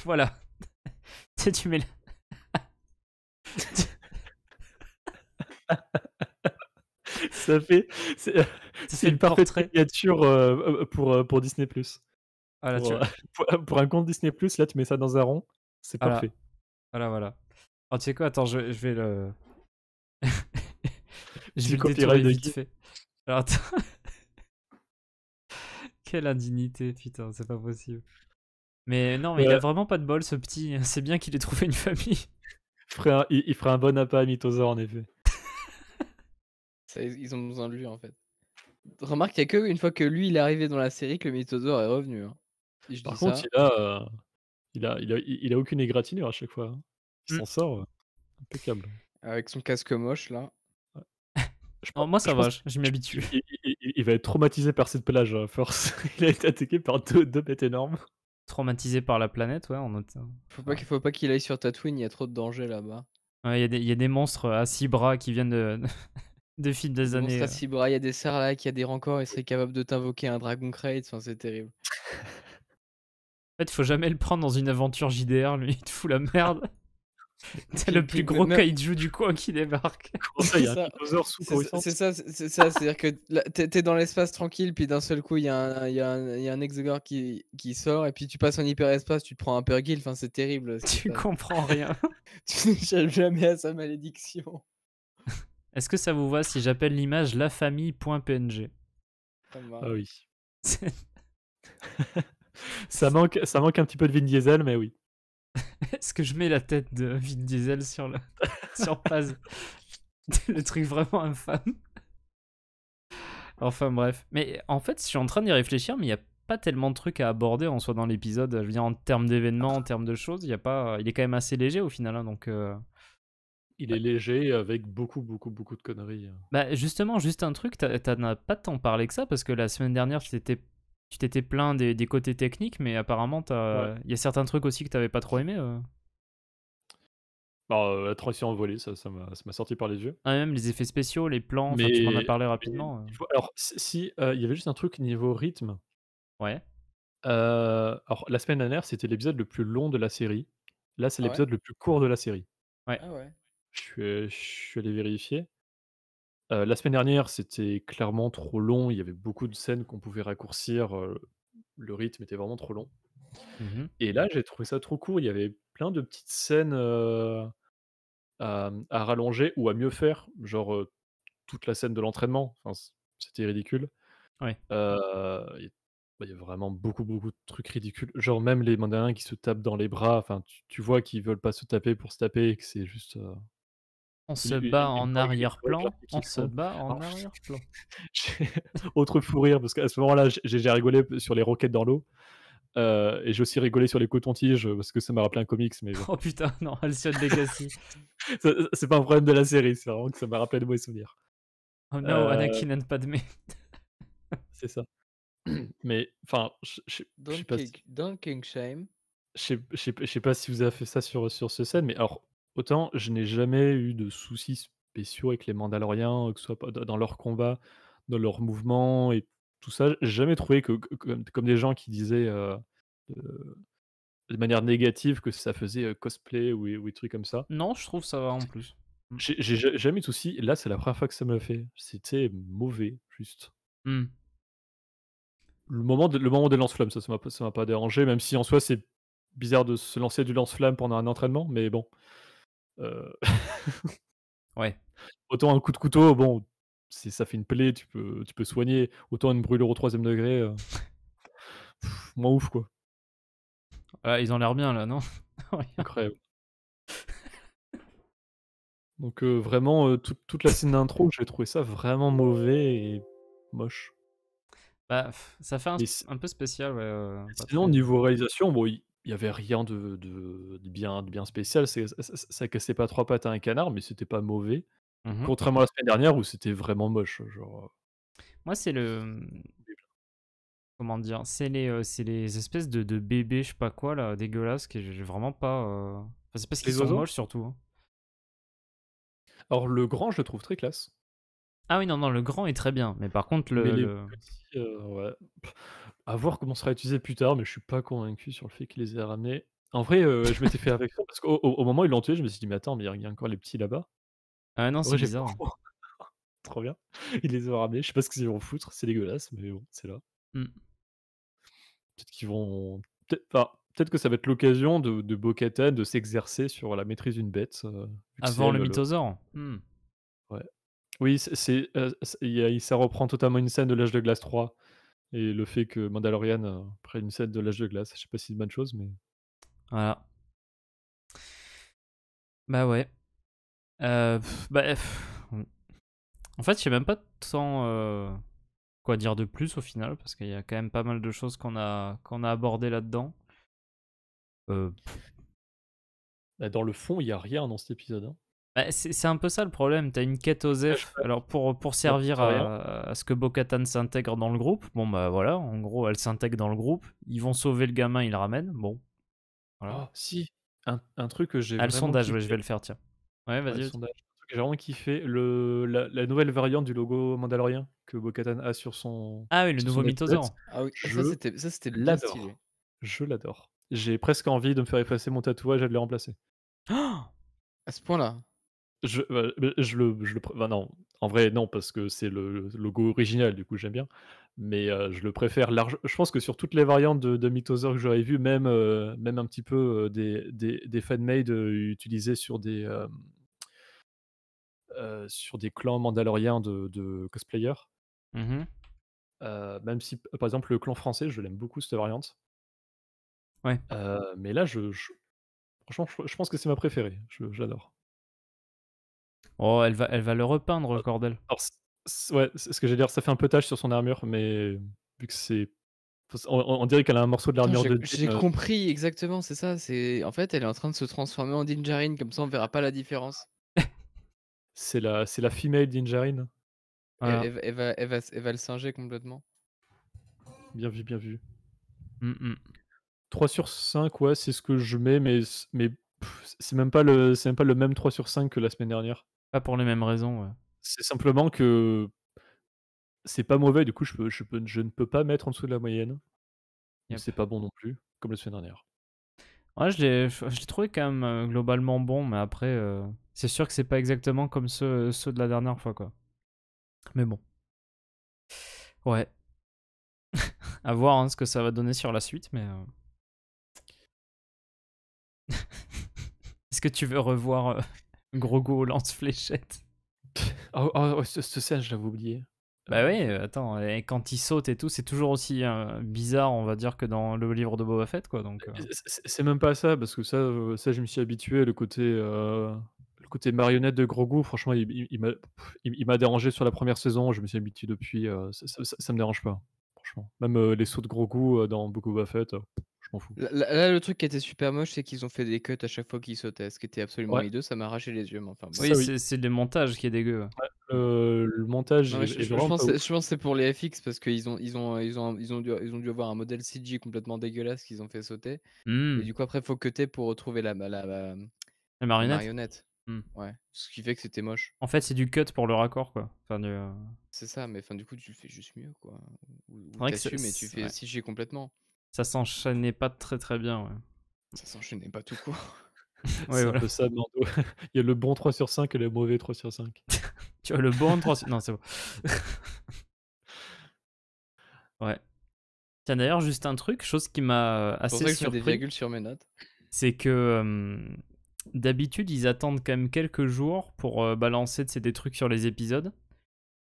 Speaker 1: Voilà. *laughs* tu tu mets *laughs* Ça fait. C'est, euh, une parfaite miniature euh, euh, pour, pour Disney. Ah, pour, tu... *laughs* pour, un compte Disney, là, tu mets ça dans un rond. C'est parfait. Voilà, voilà. Oh, tu sais quoi Attends, je, je vais le. je vais le détourner de vite fait. Quelle indignité, putain, c'est pas possible. Mais non, mais il a vraiment pas de bol ce petit. *laughs* C'est bien qu'il ait trouvé une famille. Il ferait un, bon appât à Mythosaur, en effet.
Speaker 2: ils ont besoin de lui en fait. Remarque, il n'y a que une fois que lui il est arrivé dans la série que le Mythosaur est revenu. Hein. Par contre, il a, euh, il, a, aucune égratignure
Speaker 1: à chaque fois. Hein. Il mm. s'en sort euh, impeccable.
Speaker 2: Avec son casque moche là.
Speaker 1: moi ça va, je m'habitue. Il, va être traumatisé par cette plage hein, force. *laughs* il a été attaqué par deux bêtes énormes. Traumatisé par la planète, ouais. On... Faut pas qu'il
Speaker 2: faut pas qu'il aille sur Tatooine, il y a trop de dangers là-bas.
Speaker 1: Il ouais, y, y, a des monstres à six bras qui viennent de, *laughs* de films des,
Speaker 2: années. À euh. il y a des serres là qui a des rancors, et serait capable de t'invoquer un Dragon Crate, c'est terrible. *laughs* en fait, faut jamais le prendre dans une aventure JDR, lui, il te fout la merde. *laughs* *laughs* C'est le plus gros kaiju
Speaker 1: du coin qui débarque. C'est ça, c'est
Speaker 2: ça, c'est-à-dire que t'es dans l'espace tranquille, puis d'un seul coup, il y, a un exogore qui, sort, et puis tu passes en hyperespace, tu te prends un perguil, enfin c'est terrible. Tu *laughs* comprends rien. *laughs* tu jamais à sa malédiction. Est-ce que ça
Speaker 1: vous voit si j'appelle l'image la Ah oui. ça, manque, ça manque un petit peu de Vin Diesel, mais oui. *laughs* Est-ce que je mets la tête de Vin Diesel sur le *laughs* sur Paz *laughs* Le truc vraiment infâme. Enfin bref. Mais en fait, je suis en train d'y réfléchir, mais il n'y a pas tellement de trucs à aborder en soi dans l'épisode. Je veux dire, en termes d'événements, en termes de choses, il y a pas. Il est quand même assez léger au final, hein, donc. Euh, il est léger avec beaucoup, beaucoup, beaucoup de conneries. Bah justement, juste un truc, tu n'as pas tant parlé que ça parce que la semaine dernière, c'était tu t'étais plein des, côtés techniques, mais apparemment, il y a certains trucs aussi que tu t'avais pas trop aimé. Euh. Bah euh, la transition envolée, ça, ça m'a sorti par les yeux. Ah, même les effets spéciaux, les plans, mais, tu m'en as parlé rapidement. Euh. alors, si il y avait juste un truc niveau rythme. Ouais. alors, la semaine dernière, c'était l'épisode le plus long de la série. Là, c'est ah l'épisode le plus court de la série. Ouais. Ah je je suis allé vérifier la semaine dernière, c'était clairement trop long. Il y avait beaucoup de scènes qu'on pouvait raccourcir, le rythme était vraiment trop long mmh et là, j'ai trouvé ça trop court. Il y avait plein de petites scènes, mmh, à, rallonger ou à mieux faire, genre, toute la scène de l'entraînement, c'était ridicule. Bah, il y a vraiment beaucoup, beaucoup de trucs ridicules. Genre même les Mandarins qui se tapent dans les bras, enfin, tu vois qu'ils veulent pas se taper pour se taper que c'est juste, on se bat en arrière-plan. On se bat en arrière-plan. Autre fou rire, parce qu'à ce moment-là, j'ai rigolé sur les roquettes dans l'eau. Euh, et j'ai aussi rigolé sur les cotons-tiges euh, parce que ça m'a rappelé un comics. Mais... *laughs* Oh putain, non, Alcyon Legacy. *laughs* c'est pas un problème de la série, c'est vraiment que ça m'a rappelé de mauvais souvenirs.
Speaker 3: Oh non, n'aime
Speaker 2: pas de Padmé.
Speaker 1: *laughs* c'est ça. *clears throat* Mais enfin, je sais pas. Shame. Je sais pas si vous avez fait ça sur, sur ce scène, mais alors Autant je n'ai jamais eu de soucis spéciaux avec les Mandaloriens, que ce soit dans leur combat, dans leur mouvement et tout ça. J'ai jamais trouvé que, comme, des gens qui disaient euh, de, manière négative que ça faisait euh, cosplay ou, des trucs comme ça. Non, je trouve ça va en plus. Mm. J'ai jamais eu de soucis. Là, c'est la première fois que ça me fait. C'était mauvais, juste. Mm. Le moment, le moment des lance-flammes, ça, ça m'a pas dérangé, même si en soi, c'est bizarre de se lancer du lance-flamme pendant un entraînement, mais bon. Euh, *laughs* ouais. Autant un coup de couteau, bon, si ça fait une plaie, tu peux, tu peux soigner. Autant une brûlure au troisième degré, moi euh, moins ouf quoi. Ah, ils ont l'air bien là, non *laughs* Incroyable. Donc euh, vraiment, toute la scène d'intro, j'ai trouvé ça vraiment mauvais et moche.
Speaker 3: Bah, ça fait un, un
Speaker 1: peu spécial. sinon, niveau réalisation, bon, il, il y avait rien de, de, bien, de bien spécial. Ça, ça, cassait pas trois pattes à un canard, mais c'était pas mauvais. Mmh contrairement à la semaine dernière où c'était vraiment moche. Genre... Euh, Moi, c'est le. Mmh, comment dire C'est les, euh, les espèces de, de, bébés, je sais pas quoi, là, dégueulasses, que j'ai vraiment pas. Euh, c'est parce qu'ils sont moches surtout. Hein. Alors, le grand, je le trouve très classe. Ah oui, non, non, le grand est très bien, mais par contre, le. ouais. À voir comment sera utilisé plus tard, mais je suis pas convaincu sur le fait qu'il les ait ramenés. En vrai, euh, je m'étais fait avec ça parce qu'au moment où ils l'ont tué, je me suis dit, mais attends, il y a encore les petits là-bas.
Speaker 3: Ah non, c'est bizarre.
Speaker 1: *laughs* Trop bien. Ils les ont ramenés. Je sais pas ce qu'ils vont foutre. C'est dégueulasse, mais bon, c'est là. Hmm. Peut-être qu'ils vont. Peut-être que ça va être l'occasion de, de de s'exercer sur la maîtrise d'une bête. Euh, Avant le mythosaur. Hmm. Oui, c'est, euh, ça reprend totalement une scène de l'âge de glace 3 et le fait que Mandalorian euh, prenne une scène de l'âge de glace. Je sais pas si c'est une bonne chose, mais. Voilà. Bah ouais. Euh, bah, eh, en fait, j'ai même pas tant euh, quoi dire de plus au final, parce qu'il y a quand même pas mal de choses qu'on a, qu'on a abordées là-dedans. Euh... Bah, dans le fond, il n'y a rien dans cet épisode. Hein. Bah, c'est un peu ça le problème. T'as une quête aux F. Alors pour, pour servir à, ce que Bokatan s'intègre dans le groupe, bon bah voilà, en gros elle s'intègre dans le groupe. Ils vont sauver le gamin, ils le ramènent. Bon. Voilà. Oh, si, un, un, truc que j'ai. Ah, le sondage, je vais le faire, tiens. Ouais, vas-y. j'ai vraiment kiffé le, la, nouvelle variante du logo Mandalorien que Bokatan a sur son. Ah oui, le nouveau mythosé. Ah oui, je ça c'était l'adore. Je l'adore. J'ai presque envie de me faire effacer mon tatouage et de le remplacer. *gasps* à ce point-là euh, je, le, je le non, en vrai non parce que c'est le, logo original du coup j'aime bien, mais euh, je le préfère large. Je pense que sur toutes les variantes de, de Mythosaur que j'aurais vu, même euh, même un petit peu des des, des fanmade utilisés sur des sur des clans mandaloriens de, de cosplayers. Mmh même si par exemple le clan français, je l'aime beaucoup cette variante. Ouais. mais là, je franchement, je, pense que c'est ma préférée. J'adore. Oh, elle va, elle va le repeindre, ah, Cordel. ouais, ce que j'allais dire, ça fait un peu tache sur son armure, mais vu que c'est. On, dirait qu'elle a un morceau de l'armure de J'ai euh.
Speaker 2: compris, exactement, c'est ça. C'est En fait, elle est en train de se transformer en Dingerine, comme ça on verra pas la différence.
Speaker 1: c'est la, la female Dinjarin.
Speaker 2: Elle, va, le singer complètement.
Speaker 1: Bien vu, bien vu. 3 mm, mm. sur 5, ouais, c'est ce que je mets, mais, mais c'est même pas le c'est même pas le même 3 sur 5 que la semaine dernière. Pas pour les mêmes raisons, C'est simplement que c'est pas mauvais, du coup je, peux, je, peux, je ne peux pas mettre en dessous de la moyenne. C'est pas bon non plus, comme la semaine dernière. Ouais, je l'ai, trouvé quand même euh, globalement bon, mais après, euh, c'est sûr que c'est pas exactement comme ceux, ceux de la dernière fois, quoi.
Speaker 3: Mais bon. Ouais. *laughs* à voir hein, ce que ça va donner sur la suite, mais.
Speaker 1: Euh. *laughs* Est-ce que tu veux revoir euh, *laughs* Grogu au lance-fléchette *laughs* oh, oh, oh, ce, scène, je l'avais oublié. Bah oui, attends, et quand il saute et tout, c'est toujours aussi hein, bizarre, on va dire, que dans le livre de Boba Fett, quoi. Donc, euh. C'est même pas ça, parce que ça, euh, ça je me suis habitué, le côté, le côté marionnette de Grogu, franchement, il, m'a dérangé sur la première saison, je me suis habitué depuis, ça, ça, me dérange pas, franchement. Même les sauts de Grogu dans Boba Fett,
Speaker 2: Là, le truc qui était super moche, c'est qu'ils ont fait des cuts à chaque fois qu'ils sautaient, ce qui était absolument hideux, ça m'a arraché les yeux. Mais enfin, c'est
Speaker 1: le montage qui est dégueu. le montage. je, pense, je,
Speaker 2: pense, c'est pour les FX parce qu'ils ont, ils ont, ils ont, ils ont, dû, ils ont dû avoir un modèle CG complètement dégueulasse qu'ils ont fait sauter. Et mmh. du coup, après, faut cutter pour retrouver la, la, marionnette. Mmh. Ouais. Ce qui fait que c'était moche.
Speaker 1: En fait, c'est du cut pour le raccord, quoi. Enfin, euh
Speaker 2: C'est ça, mais enfin, du coup, tu le fais juste mieux, quoi. Ou, t'assumes et tu fais CG complètement
Speaker 1: ça s'enchaînait pas très très bien. Ouais. Ça
Speaker 2: s'enchaînait pas tout court. *laughs*
Speaker 1: *laughs* Il y a le bon 3 sur 5 et le mauvais 3 sur 5. *laughs* tu vois le bon 3 sur... Non, c'est bon. ouais. Tiens, d'ailleurs, juste un truc, chose qui m'a euh, assez Des sur mes notes. C'est que... D'habitude, ils attendent quand même quelques jours pour euh, balancer des trucs sur les épisodes.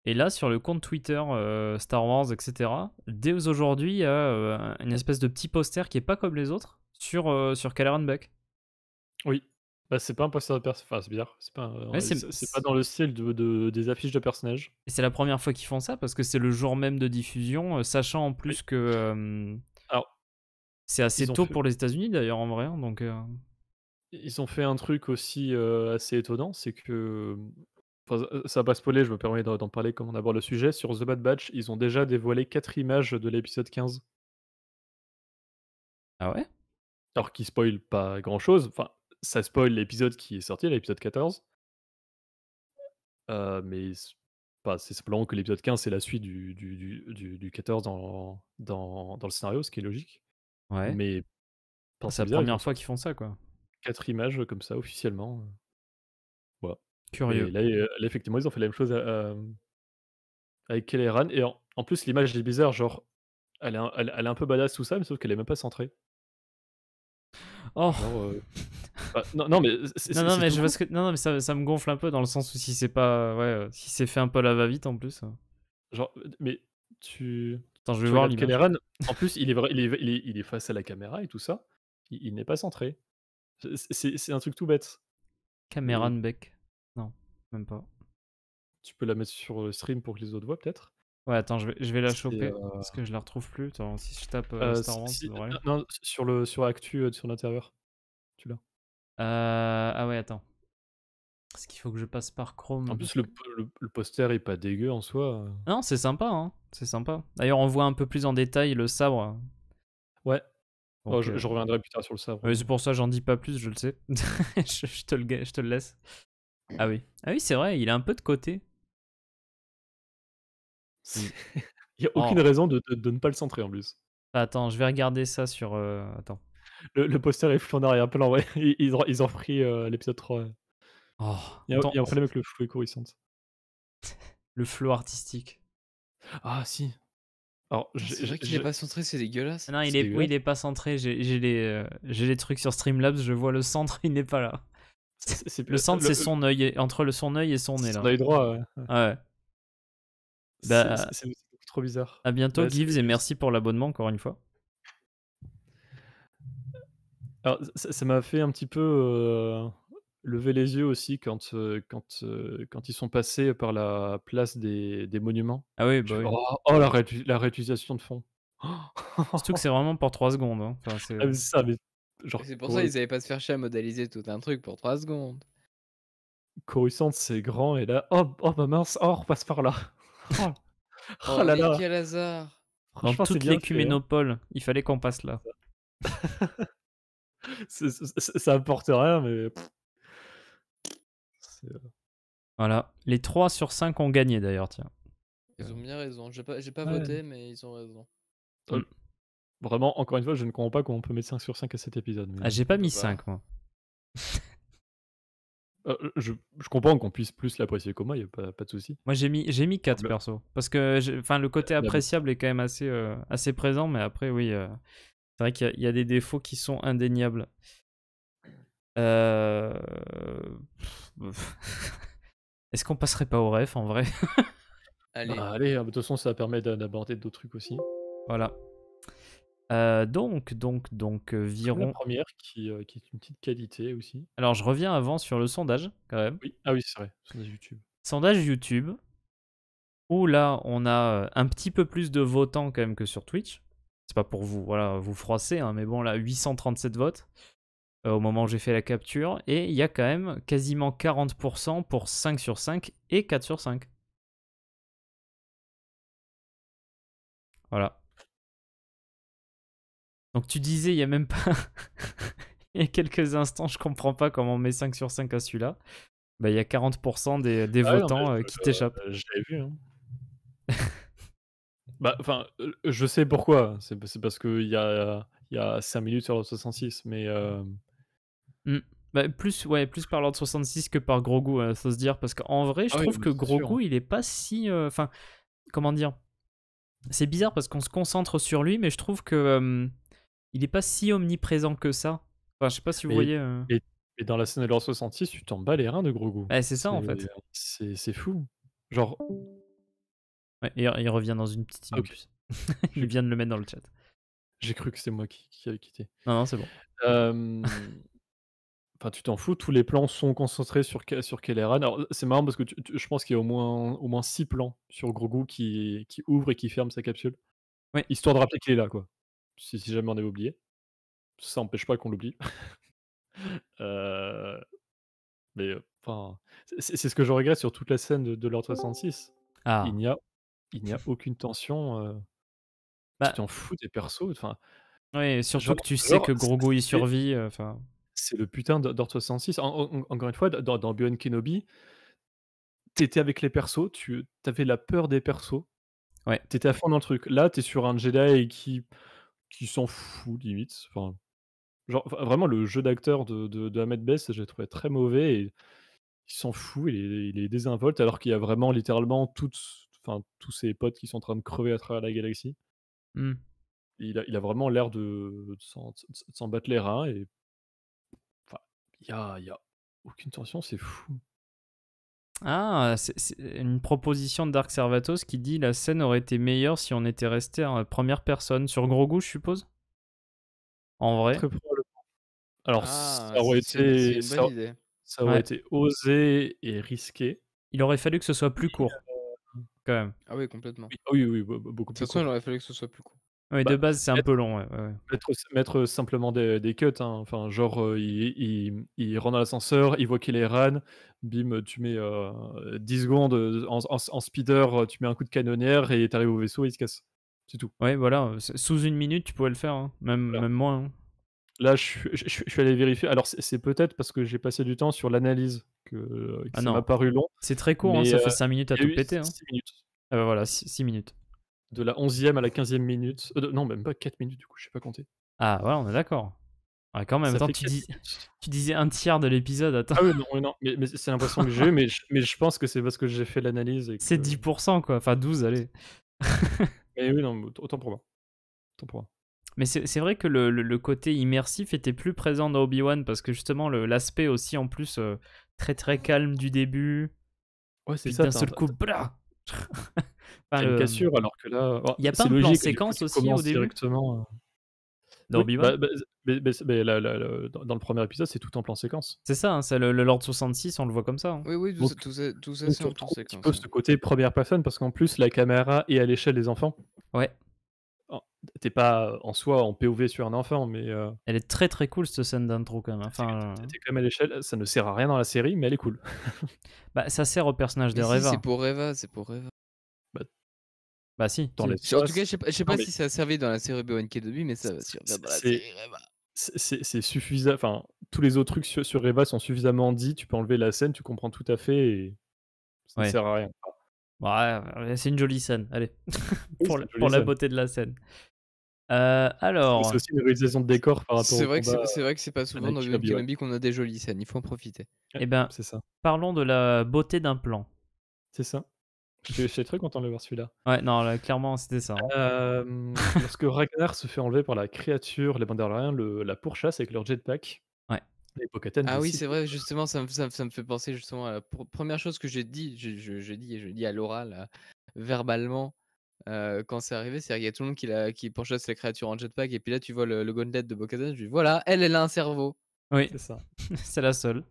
Speaker 1: Et là, sur le compte Twitter euh, Star Wars, etc., dès aujourd'hui, il y a euh, une espèce de petit poster qui est pas comme les autres sur, euh, sur Beck. Oui. Bah, c'est pas un poster de personnage. Enfin, c'est bizarre. pas, c'est... pas dans le style de, des affiches de personnages. Et c'est la première fois qu'ils font ça parce que c'est le jour même de diffusion, sachant en plus que. Alors. C'est assez tôt pour les États-Unis d'ailleurs, en vrai. Hein, donc. Ils ont fait un truc aussi assez étonnant, c'est que euh, ça va spoiler, je me permets d'en parler comme on aborde le sujet. Sur The Bad Batch, ils ont déjà dévoilé quatre images de l'épisode 15. Ah ouais Alors qu'ils spoilent pas grand chose. Enfin, ça spoil l'épisode qui est sorti, l'épisode 14. Euh, mais pas, c'est simplement que l'épisode 15, c'est la suite du, du, du, du 14 dans, dans, dans, le scénario, ce qui est logique. Ouais. Mais. Ah, c'est la première fois qu'ils font ça, quoi. Quatre images comme ça, officiellement. Curieux. là, effectivement, ils ont fait la même chose euh, avec Kelleran. Et en, plus, l'image est bizarre, genre, elle est, un, elle, est un peu badass tout ça, mais sauf qu'elle est même pas centrée. Oh. Euh,
Speaker 3: *laughs* bah, non, non, mais non, mais je que...
Speaker 1: non, non, mais ça, ça, me gonfle un peu dans le sens où si c'est pas ouais, euh, si c'est fait un peu la va vite en plus. Hein. Genre, mais tu. Attends, je vais voir voir Kelleran. En *laughs* plus, il est, il est, il, est, face à la caméra et tout ça. Il, n'est pas centré. C'est un truc tout bête. Cameron Beck. Même pas. Tu peux la mettre sur le euh, stream pour que les autres voient peut-être Ouais, attends, je vais, je vais la choper euh, parce que je la retrouve plus. si je tape euh, Star Wars, sur, le, sur Actu, sur l'intérieur. Tu l'as Ah ouais, attends. Est-ce qu'il faut que je passe par Chrome En plus, le, le, poster est pas dégueu en soi. Non, c'est sympa, hein. C'est sympa. D'ailleurs, on voit un peu plus en détail le sabre. Ouais. Oh, je, reviendrai plus tard sur le sabre. c'est pour ça, j'en dis pas plus, je le sais. *laughs* te je te le laisse. Ah oui. Ah oui, c'est vrai, il est un peu de côté. Mmh. *laughs* il n'y a oh. aucune raison de, de, ne pas le centrer en plus. Attends, je vais regarder ça sur. Euh, attends. Le, poster est flou en arrière-plan, ouais. Ils, ont pris euh, l'épisode 3. il, y a, un problème avec le flou Le flou artistique.
Speaker 2: Ah, si. Alors, ah, c'est vrai qu'il n'est pas centré, c'est dégueulasse. Ah, non, il est, oui, il
Speaker 1: est pas centré. J'ai les, euh, les trucs sur Streamlabs, je vois le centre, *laughs* il n'est pas là le centre, c'est son œil, entre le son œil et son nez. Là. Son œil droit, ouais. c'est bah, trop bizarre. À bientôt, bah, Gives, et merci pour l'abonnement encore une fois. Alors, ça m'a fait un petit peu euh, lever les yeux aussi quand, euh, quand, euh, quand ils sont passés par la place des, des monuments. Ah oui, bah oui. Oh, oh la, réutilisation de fond. Surtout que c'est vraiment pour 3 secondes. Hein. *laughs* Ah, ça, c'est pour ça qu'ils
Speaker 2: avaient pas se faire chier à modéliser tout un truc pour 3 secondes.
Speaker 1: Coruscant, c'est grand, et là, oh, oh bah mince, oh, on passe par là. *laughs*
Speaker 2: Oh, oh, *laughs* oh là oh, là.
Speaker 4: quel hasard.
Speaker 2: Dans toutes les hein. cuménopoles,
Speaker 1: il fallait qu'on passe là. ça, *laughs* ça apporte rien, mais. Euh. Voilà. Les 3 sur 5 ont gagné d'ailleurs, tiens.
Speaker 2: Ils ont bien raison. J'ai pas, pas voté, mais ils ont raison. Mm.
Speaker 1: Vraiment, encore une fois, je ne comprends pas comment on peut mettre 5 sur 5 à cet épisode. Ah, j'ai pas mis 5, bah. moi. Euh, euh, je, comprends qu'on puisse plus l'apprécier que moi, il n'y a pas, de souci. Moi, j'ai mis, j'ai mis 4 ah, perso. Parce que le côté ah, appréciable est quand même assez, euh, assez présent, mais après, oui, c'est vrai qu'il y, a des défauts qui sont indéniables. *laughs* Est-ce qu'on passerait pas au ref en vrai Allez. Bah, allez, hein, de toute façon, ça permet d'aborder d'autres trucs aussi. Voilà. Euh, donc, donc, donc, euh, Viron. première euh, qui, est une petite qualité aussi. Alors, je reviens avant sur le sondage, quand même. Oui. Ah oui, c'est vrai, sondage YouTube. Sondage YouTube, où là, on a un petit peu plus de votants quand même que sur Twitch. C'est pas pour vous, voilà, vous froissez, hein, mais bon, là, 837 votes au moment où j'ai fait la capture.
Speaker 3: Et il y a quand même quasiment 40% pour 5 sur 5 et 4 sur 5. Voilà. Donc tu disais, il y a même pas... *laughs* il y a quelques instants, je comprends pas comment
Speaker 1: on met 5 sur 5 à celui-là. Bah, il y a 40% des, des ah votants euh, qui t'échappent. Euh, je l'ai vu. Hein. *laughs* bah, enfin, euh, je sais pourquoi. C'est parce qu'il y a, y a 5 minutes sur l'ordre 66, mais. Mmh. Bah, plus, ouais, plus par l'ordre 66 que par Grogu, goût, se dire. Parce qu'en vrai, je ah trouve que Grogu, hein. il est pas si. Enfin, comment dire C'est bizarre parce qu'on se concentre sur lui, mais je trouve que il est pas si omniprésent que ça. Enfin, je sais pas si vous voyez. Euh. Et, dans la scène de l'heure 66, tu t'en bats les reins de Grogu c'est ça en fait. C'est fou. Genre. Ouais, il revient dans une petite ah okay. *laughs* il vient de le mettre dans le chat. J'ai cru que c'était moi qui, qui, avais quitté. Non, non, c'est bon. *laughs* enfin, tu t'en fous, tous les plans sont concentrés sur, sur Kelleran. Alors, c'est marrant parce que je pense qu'il y a au moins, au moins six plans sur Grogu qui, qui ouvre et qui ferme sa capsule. Ouais Histoire de rappeler qu'il est là, quoi si, jamais on avait oublié. Ça n'empêche pas qu'on l'oublie.
Speaker 3: *laughs* Euh,
Speaker 1: mais enfin, c'est ce que je regrette sur toute la scène de, l'ordre 66. Il ah. n'y a, il n'y a aucune tension. Tu bah t'en fous des persos. Enfin. Oui, surtout que tu sais que Grogu y survit. Enfin. c'est le putain d'ordre 66. encore une fois, dans, dans Beyond Kenobi, t'étais avec les persos, tu avais la peur des persos. Ouais. T'étais à fond dans le truc. Là, t'es sur un Jedi qui qui s'en fout limite. Enfin, genre, vraiment, le jeu d'acteur de, de, Ahmed Bess, j'ai trouvé très mauvais. il s'en fout, il est, il est, désinvolte, alors qu'il y a vraiment littéralement toutes, enfin, tous ses potes qui sont en train de crever à travers la galaxie. Mmh. Il, a, il, a, vraiment l'air de, de s'en battre les reins. Et il enfin, n'y y a aucune tension, c'est fou. Ah, c'est une proposition de Dark Servatos qui dit la scène aurait été meilleure si on était resté en première personne. Sur gros goût, je suppose En vrai Alors, ça aurait, été, ça, aurait été osé et risqué. Il aurait fallu que ce soit plus court, euh, quand même.
Speaker 2: Ah oui, complètement. Oui, oui, beaucoup de toute façon, il aurait fallu que ce soit plus court. Oui, bah, de
Speaker 1: base, c'est un peu long. Mettre, euh, simplement des, cuts. Hein. Enfin, genre, euh, il, rentre dans l'ascenseur, il voit qu'il est RAN, bim, tu mets 10 euh, secondes en, speeder, tu mets un coup de canonnière et t'arrives au vaisseau et il se casse. C'est tout. Oui voilà. Sous une minute, tu pouvais le faire, hein. même, même moins. Hein. Là, je, suis allé vérifier. Alors, c'est peut-être parce que j'ai passé du temps sur l'analyse que, ça ah m'a paru long. C'est très court, ça fait 5 minutes à tout péter. 6 minutes. Ah bah voilà, 6 minutes de la 11e à la 15e minute. Euh, non, même pas 4 minutes, du coup, je sais pas compter. Ah, ouais, on est d'accord. quand même, attends, tu, dis, tu, disais un tiers de l'épisode. Attends. Ah oui, non, mais, c'est l'impression que j'ai eu, mais je, mais je pense que c'est parce que j'ai fait l'analyse. C'est 10%, quoi. Enfin, 12, allez. *laughs* mais oui, non, autant pour moi. Autant pour moi. Mais c'est vrai que le, côté immersif était plus présent dans Obi-Wan parce que justement, l'aspect aussi en plus euh, très très calme du début. Ouais, c'est ça. D'un seul coup, *laughs* pas une cassure, alors que là, oh, il n'y a pas de plan séquence aussi au début. Directement, dans dans le premier épisode, c'est tout en plan séquence. C'est ça, hein, c'est le, Lord 66, on le voit comme ça. Hein. Oui, oui, tout, ça, tout ça, c'est en plan séquence. Un peu ce côté première personne, parce qu'en plus, la caméra est à l'échelle des enfants. Ouais. T'es pas euh, en soi en POV sur un enfant, mais. Euh, elle est très très cool cette scène d'intro quand même. Enfin, euh. T'es quand même à l'échelle, ça ne sert à rien dans la série, mais elle est cool. *laughs* *laughs* bah, ça sert au personnage de Reva. c'est
Speaker 2: pour Reva, c'est pour Reva. Bah si. Dans En tout cas, je sais pas, je sais pas si ça a servi dans la série B1K2B, mais ça va servir dans la série C'est suffisant. Enfin,
Speaker 1: tous les autres trucs sur, Reva sont suffisamment dits. Tu peux enlever la scène, tu comprends tout à fait et ça ne sert à rien. Bah,
Speaker 2: ouais, c'est une jolie scène. Allez, *laughs* pour, la, pour la beauté de la scène. Euh, alors. C'est aussi une réalisation de décor par rapport. C'est vrai, que c'est vrai que c'est pas souvent dans le Kenobi qu'on a des jolies scènes. Il faut en profiter. Eh ben, ça. Parlons de la
Speaker 1: beauté d'un plan. C'est ça. Je suis très content de le voir celui-là. Ouais, non, clairement, c'était ça. Hein. Euh, lorsque Ragnar se fait enlever par la créature, les Mandaloriens le- la pourchassent avec leur jetpack. Ouais. Les Bokaten Ah oui, c'est
Speaker 2: vrai, justement, ça me, ça, me- fait penser justement à la première chose que j'ai dit, je, je, dis, je dis à l'oral verbalement, euh, quand c'est arrivé, cest qu'il y a tout le monde qui, qui pourchasse la créature en jetpack, et puis là, tu vois le, le de Bokaten, je dis, voilà, elle, elle a un cerveau.
Speaker 1: Oui, C'est ça. *laughs* c'est la seule.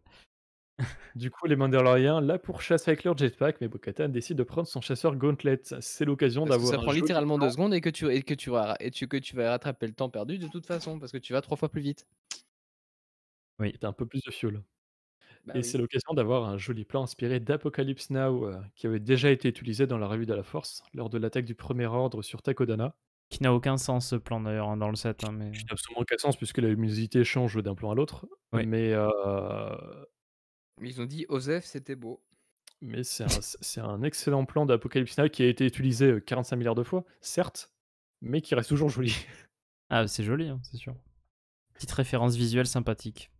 Speaker 1: Du coup, les Mandaloriens pour pourchassent avec leur jetpack, mais Bokatan décide de prendre son chasseur Gauntlet. C'est l'occasion d'avoir. ça prend littéralement deux
Speaker 2: secondes et que tu et que tu vas et tu, que tu vas rattraper le temps perdu de toute façon parce que tu vas trois fois plus vite.
Speaker 1: Oui, t'as un peu plus de fuel. Bah et c'est l'occasion d'avoir un joli plan inspiré d'Apocalypse Now euh, qui avait déjà été utilisé dans la revue de la Force lors de l'attaque du Premier Ordre sur Takodana. Qui n'a aucun sens ce plan d'ailleurs hein, dans le set. Hein, mais... Qui n'a absolument aucun sens puisque la luminosité change d'un plan à l'autre. Mais euh,
Speaker 2: ils ont dit Osef, c'était beau.
Speaker 1: Mais c'est un, excellent plan d'Apocalypse Now qui a été utilisé 45 euh, milliards de fois, certes, mais qui reste toujours joli. *laughs* Ah, c'est joli, hein, c'est sûr. Petite référence visuelle sympathique.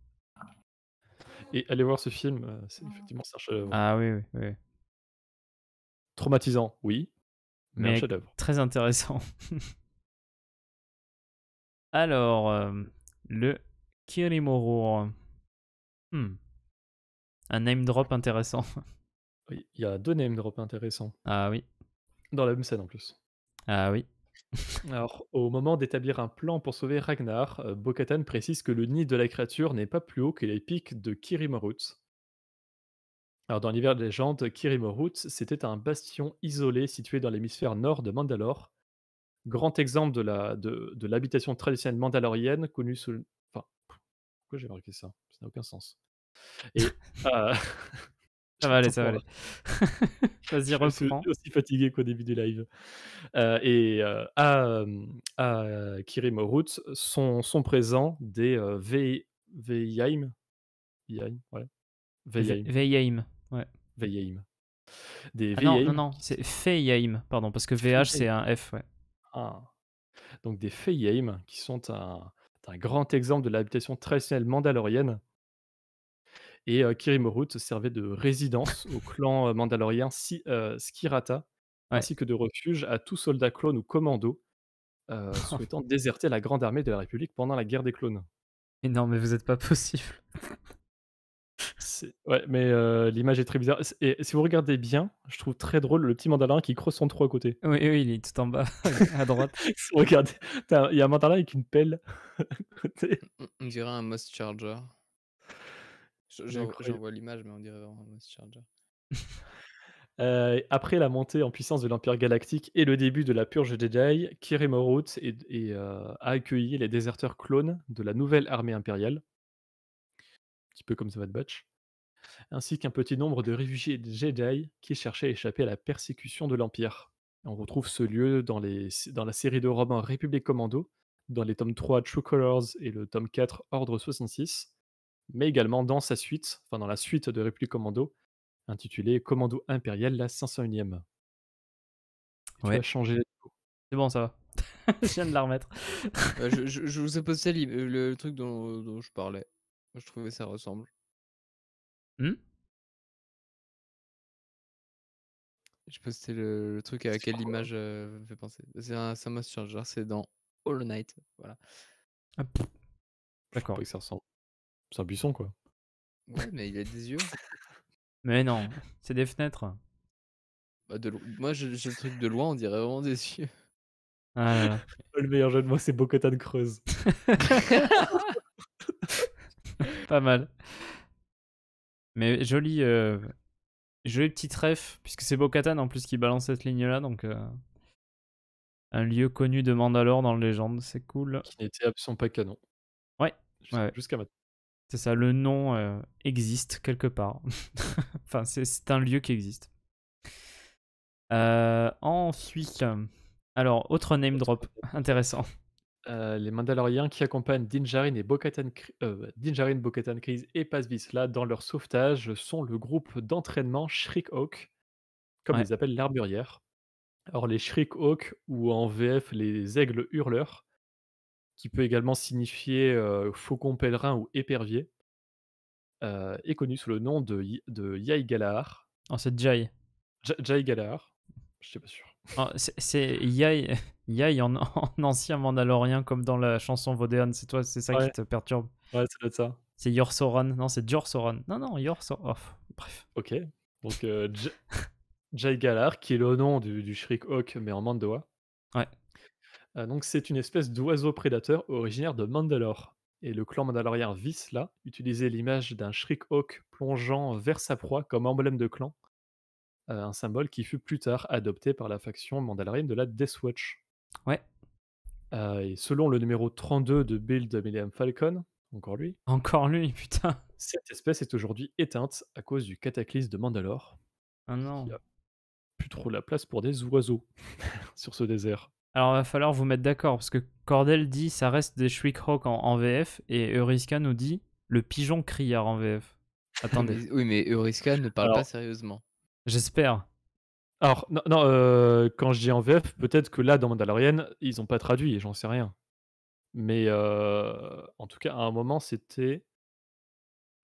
Speaker 1: Et allez voir ce film, euh, c'est ah. effectivement un chef Ah oui, oui, oui. Traumatisant,
Speaker 3: oui, mais, un chef Très intéressant. *laughs* Alors, euh, le Kirimoro. Hmm
Speaker 1: un name drop intéressant. Oui, Il y a deux name drops intéressants. Ah oui. Dans la même scène en plus. Ah oui. *laughs* Alors, au moment d'établir un plan pour sauver Ragnar, euh, Bokatan précise que le nid de la créature n'est pas plus haut que les pics de Kirimorut. Alors, dans l'hiver de légende, Kirimorut, c'était un bastion isolé situé dans l'hémisphère nord de Mandalore. Grand exemple de, la, de, de l'habitation traditionnelle mandalorienne connue sous. Enfin, pourquoi j'ai marqué ça Ça n'a aucun sens. *laughs* Ah, ça va aller, ça va aller. *laughs* Vas-y, reprends. Je suis aussi fatigué qu'au début du live. Euh, et euh, à, à euh, Morut sont, sont présents des euh, ve Veiheim. Veiheim, ouais. Ah non, non, c'est Feiheim, pardon, parce que VH c'est un F, ouais. Ah. Donc des Feiheim qui sont un, un grand exemple de l'habitation traditionnelle mandalorienne et euh, Kirimorut servait de résidence au *laughs* clan euh, mandalorien euh, Skirata, ainsi que de refuge à tout soldat clone ou commando *laughs* souhaitant déserter la grande armée de la République pendant la guerre des clones. Mais non, mais vous n'êtes pas *laughs* possible. Ouais, mais l'image est très bizarre. Et si vous regardez bien, je trouve très drôle le petit mandalorien qui creuse son trou à côté. Oui, oui, il est tout en bas, à droite. regardez, il y a un mandalorien avec une pelle. à côté.
Speaker 2: On dirait un Moss Charger. J'envoie l'image, mais on dirait *laughs*
Speaker 1: euh, après la montée en puissance de l'Empire galactique et le début de la purge Jedi, Kiri est, euh, a accueilli les déserteurs clones de la nouvelle armée impériale, un petit peu comme The Batch, ainsi qu'un petit nombre de réfugiés Jedi qui cherchaient à échapper à la persécution de l'Empire. On retrouve ce lieu dans, dans la série de romans République Commando, dans les tomes 3 True Colors et le tome 4 Ordre 66, mais également dans sa suite, enfin dans la suite de République Commando, intitulée Commando Impérial, la 501 ème Ça ouais. Tu as changé. C'est bon, ça va.
Speaker 2: *laughs* je viens de la remettre. Bah,
Speaker 3: je, vous ai posté euh, le, truc dont, je parlais. Je trouvais ça ressemble. Hmm J'ai posté
Speaker 2: le, truc à quelle l'image hein. image euh, fait penser. C'est un, sur c'est dans All Night. Voilà.
Speaker 1: Ah, d'accord D'accord. Ça ressemble. C'est un buisson, quoi.
Speaker 2: Ouais, mais il a des yeux.
Speaker 1: mais non, c'est des fenêtres.
Speaker 2: Bah, de Moi, j'ai le truc de loin, on dirait vraiment des yeux.
Speaker 1: Ah *laughs* le meilleur jeu de moi, c'est Bocotane Creuse. *laughs* Pas mal. Mais joli, euh, joli petit ref, puisque c'est Bocatan en plus qui balance cette ligne-là, donc euh, un lieu connu de Mandalore dans le légende, c'est cool. Qui n'était absolument pas canon. Ouais, Jusqu'à ouais. maintenant. C'est ça, le nom euh, existe quelque part. *laughs* enfin, c'est un lieu qui existe. Euh, ensuite, alors, autre name drop intéressant. Euh, les Mandaloriens qui accompagnent Dinjarin et Bokatan, Dinjarin, Kryze et Paz dans leur sauvetage sont le groupe d'entraînement Shriekhawk, comme ils appellent l'arburière. Or, les Shriekhawk, ou en VF les aigles hurleurs, qui peut également signifier euh, faucon pèlerin ou épervier, euh, est connu sous le nom de, de Yai Galahar. Oh, c'est Jai. Jai Galahar. Je suis pas sûr. Oh, c'est Yai, *laughs* en, ancien mandalorien, comme dans la chanson Vodéon. C'est toi, c'est ça qui te perturbe. Ouais, ça ça. C'est Yorsoran. Non, c'est Jorsoran. Non, non, Yorsoran. Oh, bref. Ok. Donc, euh, Jai Galar, qui est le nom du, Shriek Hawk, mais en Mandoa. Ouais. Euh, donc c'est une espèce d'oiseau prédateur originaire de Mandalore. Et le clan mandalorien Visla utilisait l'image d'un Shriek-Hawk plongeant vers sa proie comme emblème de clan, euh, un symbole qui fut plus tard adopté par la faction mandalorienne de la Death Watch. Ouais. Euh, et selon le numéro 32 de Build William Falcon, encore lui. Encore lui, *laughs* putain. Cette espèce est aujourd'hui éteinte à cause du cataclysme de Mandalore. Ah non. Il n'y a plus trop la place pour des oiseaux *laughs* sur ce désert. Alors, il va falloir vous mettre d'accord, parce que Cordel dit ça reste des shriek Hawk en, VF, et Euriska nous dit le pigeon criard en VF. Attendez. *laughs*
Speaker 2: oui, mais Euriska ne parle pas sérieusement.
Speaker 1: J'espère. Alors, non, euh, quand je dis en VF, peut-être que là, dans Mandalorian, ils ont pas traduit, et j'en sais rien. Mais euh, en tout cas, à un moment, c'était.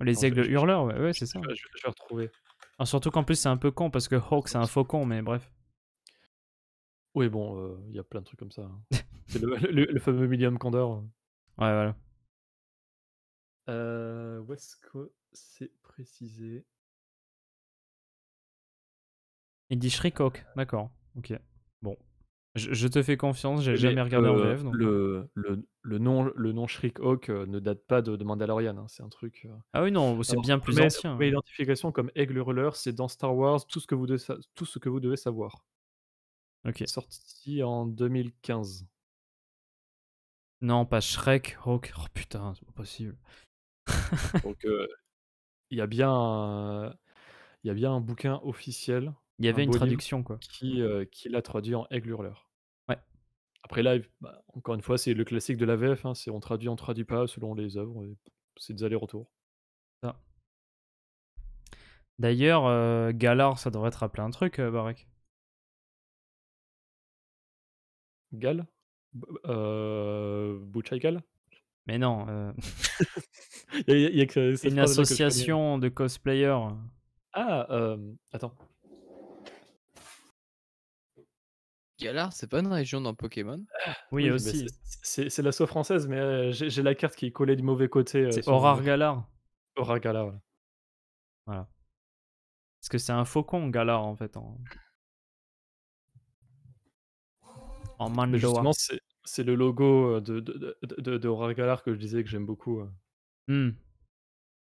Speaker 1: Les aigles hurleurs, ouais, c'est ça. Je retrouver. surtout qu'en plus, c'est un peu con, parce que Hawk, c'est un faucon, mais bref. Oui, bon, euh, il y a plein de trucs comme ça. Hein. *laughs* C'est le, fameux William Condor.
Speaker 3: Hein. Ouais, voilà. Euh, où est-ce que c'est précisé Il dit Hawk. D'accord.
Speaker 1: Ok. Bon.
Speaker 3: Je, te fais confiance, j'ai eh jamais regardé en rêve. Euh, le, le, le
Speaker 1: nom, le nom Shriek-Hawk ne date pas de, Mandalorian, hein, c'est un truc... Ah oui, non, c'est bien plus ancien. Mais l'identification comme Aigle Roller, c'est dans Star Wars tout ce que vous devez, tout ce que vous devez savoir. Ok. Sorti en 2015. Non, pas Shrek, Hawk. Oh putain, c'est pas possible.
Speaker 3: *laughs* Donc, euh, il y, a
Speaker 1: bien un... y a bien un bouquin officiel. Il y avait une traduction, quoi. Qui, euh, qui l'a traduit en aigle hurleur. Ouais. Après, live, bah, encore une fois, c'est le classique de la VF. Hein, c'est on traduit, on traduit pas selon les œuvres. C'est des allers-retours.
Speaker 3: D'ailleurs, Galard, euh, Galar, ça devrait te rappeler un truc, Barak. Gal euh,
Speaker 1: Gal Mais non. c'est euh, *laughs* il y a, *laughs* une association de cosplayers. Ah, attends. Galar, c'est pas une région
Speaker 2: dans Pokémon ah, Oui, bah, aussi.
Speaker 1: c'est- C'est c'est l'assaut française, mais euh, j'ai la carte qui est collée du mauvais côté. Euh, c'est Horar Galar. Galar, voilà. Parce que c'est un faucon, Galar, en fait. En Justement, c'est le logo de, de, de, de Galar que je disais que j'aime beaucoup. Mmh.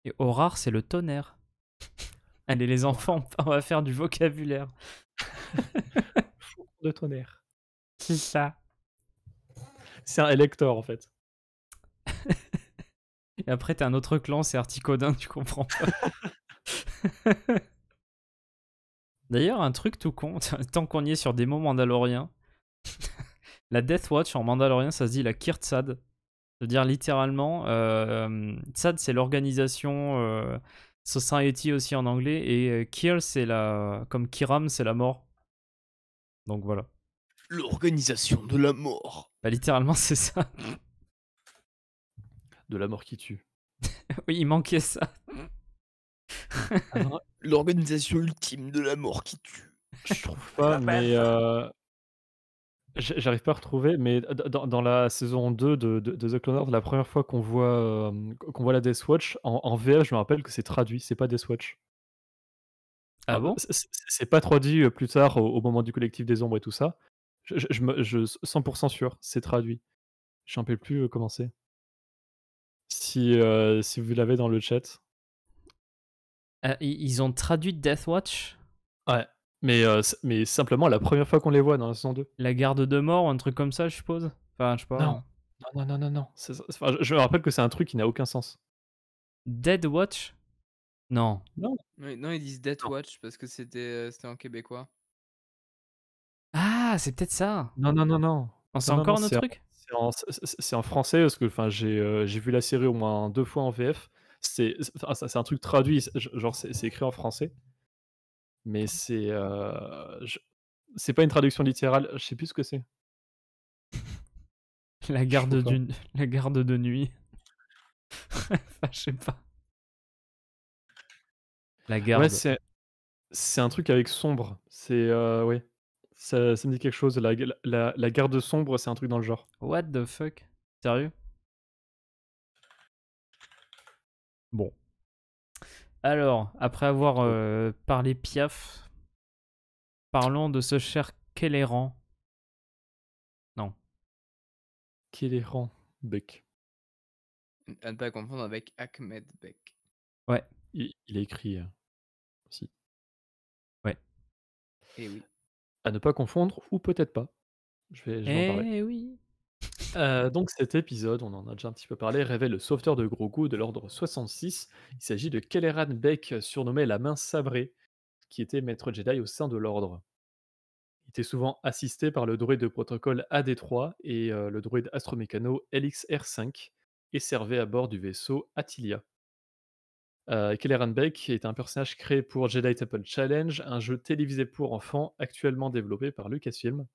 Speaker 1: Et Aurore, c'est le tonnerre. *laughs* Allez, les enfants, on va faire du vocabulaire. *laughs* *laughs* de tonnerre. C'est ça. C'est un électeur en fait. Et après, t'as un autre clan, c'est Articodin, tu comprends pas. D'ailleurs, un truc tout con, tant qu'on y est sur des mots mandaloriens, la Death Watch en mandalorien, ça se dit la Kirtsad. C'est-à-dire littéralement, euh, euh c'est l'organisation euh, Society aussi en anglais, et euh, Kill c'est la. comme Kiram c'est la mort. Donc voilà. L'organisation de la mort. Bah, littéralement c'est ça. De la mort qui tue. *laughs* oui, il manquait ça.
Speaker 2: Ah, l'organisation ultime de la mort qui tue.
Speaker 1: Je trouve pas, mais J'arrive pas à retrouver, mais dans, la saison 2 de, The Clone Wars, la première fois qu'on voit, qu'on voit la Death Watch, en, en je me rappelle que c'est traduit, c'est pas Death Watch.
Speaker 4: Ah, ah bon c'est pas traduit
Speaker 1: plus tard au, moment du collectif des ombres et tout ça. Je, je, je 100% sûr, c'est traduit. Je n'en plus commencer. Si, euh, si vous l'avez dans le chat. Ah, ils ont traduit Death Watch Ouais. Mais, euh, mais simplement la première fois qu'on les voit dans la saison 2. La garde de mort ou un truc comme ça, je suppose Enfin, je sais pas. Non,
Speaker 3: non, non, non, non.
Speaker 2: enfin, je me rappelle que
Speaker 1: c'est un truc qui n'a aucun sens. Dead Watch Non.
Speaker 3: Non.
Speaker 2: Non, ils disent Dead Watch parce que c'était, euh, c'était en québécois.
Speaker 1: Ah, c'est peut-être ça Non, non, non, non. Oh, c'est encore un autre truc
Speaker 2: c'est, en, français parce
Speaker 1: que enfin, j'ai, euh, j'ai vu la série au moins deux fois en VF. C'est, c'est un truc traduit, genre c'est écrit en français. Mais c'est. C'est pas une traduction littérale, je sais plus ce que c'est. *laughs* La garde, d'une, *laughs* La garde de nuit. *laughs* je sais pas. La
Speaker 4: garde. Ouais, c'est,
Speaker 1: c'est un truc avec sombre. C'est. Euh, Ça, ça, me dit quelque chose. La, la, la garde sombre, c'est un truc dans le genre. What the fuck Sérieux
Speaker 3: Bon. Alors, après avoir oh. euh, parlé Piaf, parlons de ce cher Kelleran. Non. Kelleran Beck.
Speaker 2: À ne pas confondre avec Ahmed Beck.
Speaker 3: Ouais. Il, a écrit euh, aussi. Ouais. Et eh oui. À ne pas
Speaker 1: confondre, ou peut-être pas. Je vais, eh oui. Euh, donc cet épisode, on en a déjà un petit peu parlé, révèle le sauveteur de Grogu de l'ordre 66. Il s'agit de Kelleran Beck, surnommé la main sabrée, qui était maître Jedi au sein de l'ordre. Il était souvent assisté par le droïde de protocole AD3 et euh, le droïde astromécano LXR5 et servait à bord du vaisseau Attilia. Euh, Kelleran Beck est un personnage créé pour Jedi Temple Challenge, un jeu télévisé pour enfants actuellement développé par Lucasfilm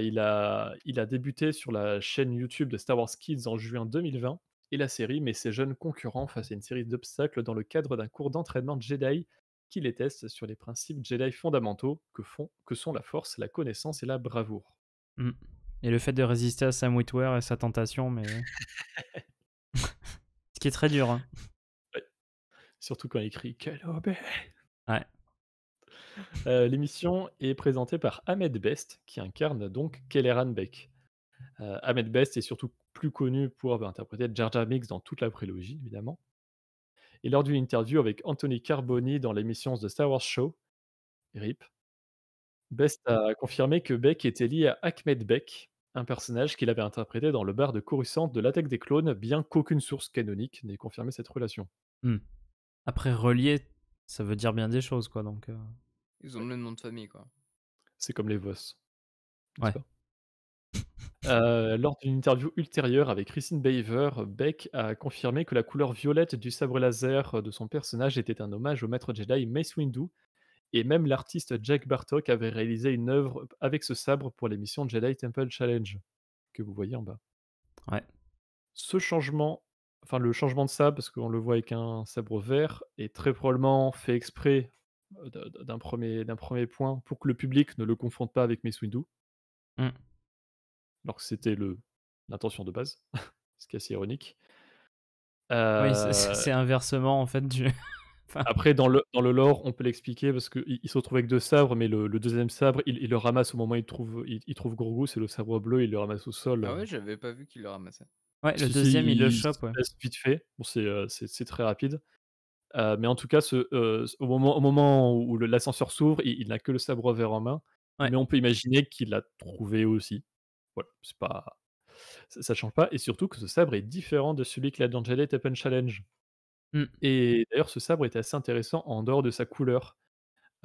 Speaker 1: il, a, il a débuté sur la chaîne YouTube de Star Wars Kids en juin 2020 et la série met ses jeunes concurrents face à une série d'obstacles dans le cadre d'un cours d'entraînement Jedi qui les teste sur les principes Jedi fondamentaux que, font, que sont la force, la connaissance et la bravoure. Mmh. Et le fait de résister à Sam Witwer et sa tentation, mais. *laughs* Ce qui est très dur. Hein. Surtout quand il crie Kenobi. Ouais. Euh, l'émission est présentée par Ahmed Best, qui incarne donc Kelleran Beck. Euh, Ahmed Best est surtout plus connu pour avoir interpréter Jar Jar dans toute la prélogie, évidemment. Et lors d'une interview avec Anthony Carboni dans l'émission The Star Wars Show, RIP, Best a confirmé que Beck était lié à Ahmed Beck, un personnage qu'il avait interprété dans le bar de Coruscant de l'attaque des clones, bien qu'aucune source canonique n'ait confirmé cette relation. Hmm. Après, relié, ça veut dire bien des choses, quoi, donc... Euh.
Speaker 2: Ils ont le même nom de famille, quoi.
Speaker 1: C'est comme les Voss. Ouais. *laughs* Euh, lors d'une interview ultérieure avec Christine Baver, Beck a confirmé que la couleur violette du sabre laser de son personnage était un hommage au maître Jedi Mace Windu, et même l'artiste Jack Bartok avait réalisé une œuvre avec ce sabre pour l'émission Jedi Temple Challenge, que vous voyez en bas. Ouais. Ce changement, enfin le changement de sabre, parce qu'on le voit avec un sabre vert, est très probablement fait exprès euh, d'un premier, premier point pour que le public ne le confronte pas avec mes Windu. Mmh. Alors que c'était l'intention de base, *laughs* ce qui est assez ironique. Euh c'est inversement en fait du. *laughs* Après, dans le, dans le lore, on peut l'expliquer parce qu'il se retrouve avec deux sabres, mais le, deuxième sabre, il, le ramasse au moment où il trouve, il, trouve c'est le sabre bleu, il le ramasse au sol. Ah euh. ouais,
Speaker 2: j'avais pas vu qu'il le ramassait. Ouais, le
Speaker 1: deuxième, il, le chope. Vite fait, bon, c'est très rapide. Euh, mais en tout cas, euh, au, moment, où l'ascenseur s'ouvre, il, n'a que le sabre vert en main. Mais on peut imaginer qu'il l'a trouvé aussi. Voilà, c'est pas. Ça, change pas. Et surtout que ce sabre est différent de celui que la Dangelet Open Challenge. Mmh. Et d'ailleurs, ce sabre était assez intéressant en dehors de sa couleur.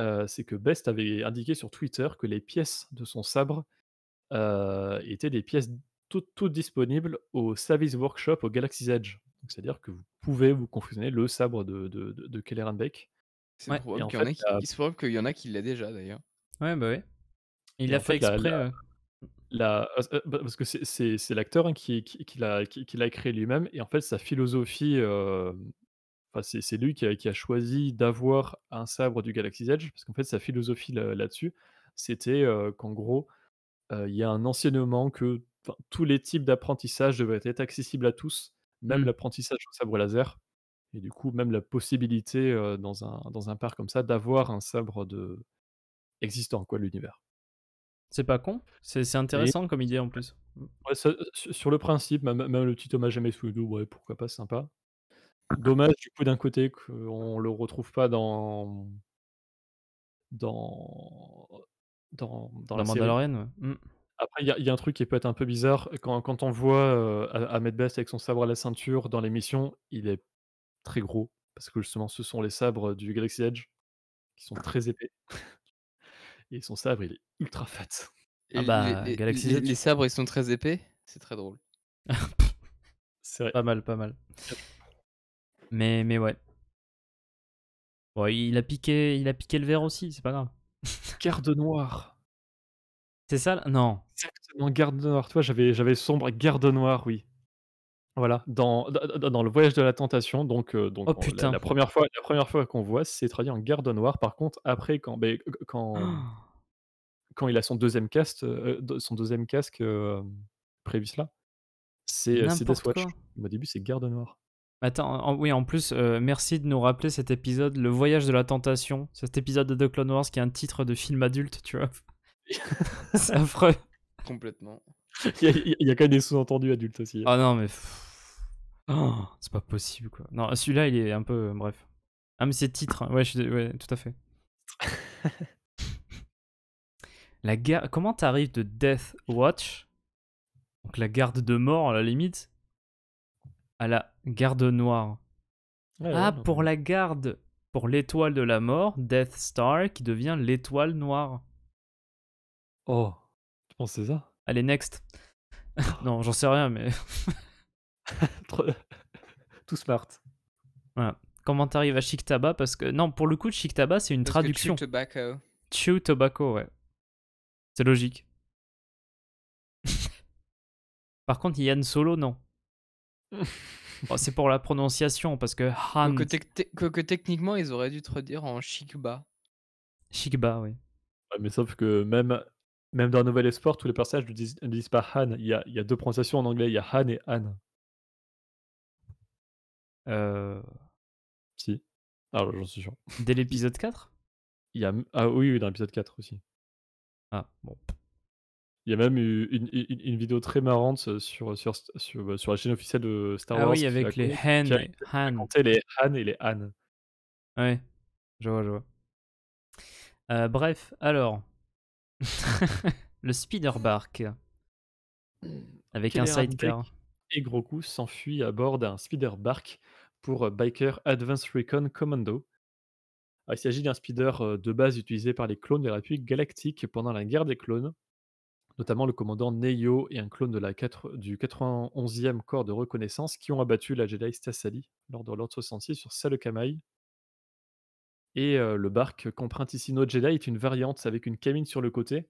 Speaker 1: Euh, c'est que Best avait indiqué sur Twitter que les pièces de son sabre étaient des pièces toutes, toutes disponibles au Service Workshop au Galaxy's Edge. C'est-à-dire que vous pouvez vous confusionner le sabre de, de,
Speaker 2: Kelleranbeck. C'est probable qu'il y, en a qui l'a déjà d'ailleurs.
Speaker 1: Ouais, bah oui. Il l'a fait, exprès. parce que c'est l'acteur hein, qui, l'a créé lui-même. Et en fait, sa philosophie. Euh, c'est lui qui a, choisi d'avoir un sabre du Galaxy's Edge, parce qu'en fait, sa philosophie là-dessus, c'était euh, qu'en gros, euh, il y a un enseignement que tous les types d'apprentissage devraient être accessibles à tous, même mmh. l'apprentissage au sabre laser, et du coup, même la possibilité dans, un, dans un parc comme ça d'avoir un sabre de... existant, quoi, l'univers. C'est pas con, c'est intéressant comme idée en plus. Mmh. sur le principe, même, le petit hommage à Mesoudou, ouais, pourquoi pas, sympa. *clears throat* Dommage du coup d'un côté qu'on le retrouve pas dans dans dans, dans, la Mandalorian. Ouais. Mmh. Après, il y a, un truc qui peut être un peu bizarre. Quand, on voit euh, Ahmed Best avec son sabre à la ceinture dans l'émission, il est très gros. Parce que justement, ce sont les sabres du Galaxy Edge qui sont très épais. Et son sabre, il est
Speaker 2: ultra fat. ah bah, les, sabres, ils sont très épais. C'est très drôle. *laughs* C'est Pas mal, pas mal. Mais, mais ouais.
Speaker 1: il a piqué, il a piqué le verre aussi, c'est pas grave. Quart de noir. C'est ça Non, en Garde Noire. Toi, j'avais, j'avais sombre Garde Noire, oui. Voilà, dans, dans, le voyage de la tentation, donc, euh, donc oh, la, première fois, la première fois qu'on voit, c'est traduit en garde noire. Par contre, après, quand, ben, quand, oh. quand il a son deuxième casque, prévu euh, euh, son deuxième casque euh, prévis c'est Au début, c'est garde noire. Attends, oui, en plus, merci de nous rappeler cet épisode, le voyage de la tentation, cet épisode de The Clone Wars qui est un titre de film adulte, tu vois. *laughs* c'est affreux. Complètement. Il y, a quand même des sous-entendus adultes aussi. Hein. Ah non, mais. Oh, c'est pas possible quoi. Non, ah, celui-là, il est un peu. Euh, bref. Ah, mais c'est titre. Hein. Ouais, tout à fait. *laughs* la garde Comment t'arrives de Death Watch, donc la garde de mort à la limite, à la garde noire Ah, pour la garde, pour l'étoile de la mort, Death Star qui devient l'étoile noire. Oh. Oh, c'est ça. Allez, next. *laughs* non, j'en sais rien, mais. *laughs* *laughs* Tout smart. Voilà. Comment t'arrives à Chic Parce que, non, pour le coup, Chic c'est une traduction. Chew Tobacco. Tobacco, ouais. C'est logique. Par contre, Yann Solo, non.
Speaker 2: Oh, c'est pour la prononciation, parce que Han. Que, techniquement, ils auraient dû te redire en Chicba.
Speaker 1: Chicba, oui. mais sauf que même même dans Nouvel Esport, tous les personnages ne disent, pas Han. Il y, a, deux prononciations en anglais, il y a Han et Han.
Speaker 3: Euh... Si. Alors, ah, j'en suis sûr. *laughs* Dès l'épisode 4 il y a... Ah oui, oui, dans l'épisode 4 aussi. Ah,
Speaker 1: bon. Il y a même eu une, vidéo très marrante euh, sur, sur, euh, sur, la chaîne officielle de Star Wars. Ah oui, avec les Han. Les Han et les Han. Ouais, je vois, je vois. Euh, bref, alors, *laughs* le speeder bark.
Speaker 4: Euh, Avec un sidecar.
Speaker 1: Et Grogu s'enfuit à bord d'un speeder bark pour euh, Biker Advanced Recon Commando. Ah, il s'agit d'un speeder euh, de base utilisé par les clones de la République Galactique pendant la guerre des clones, notamment le commandant Neyo et un clone du 91e corps de reconnaissance qui ont abattu la Jedi Stassali lors de l'ordre 66 sur Salekamai et le barque qu'emprunte ici No Jedi est une variante avec une cabine sur le côté,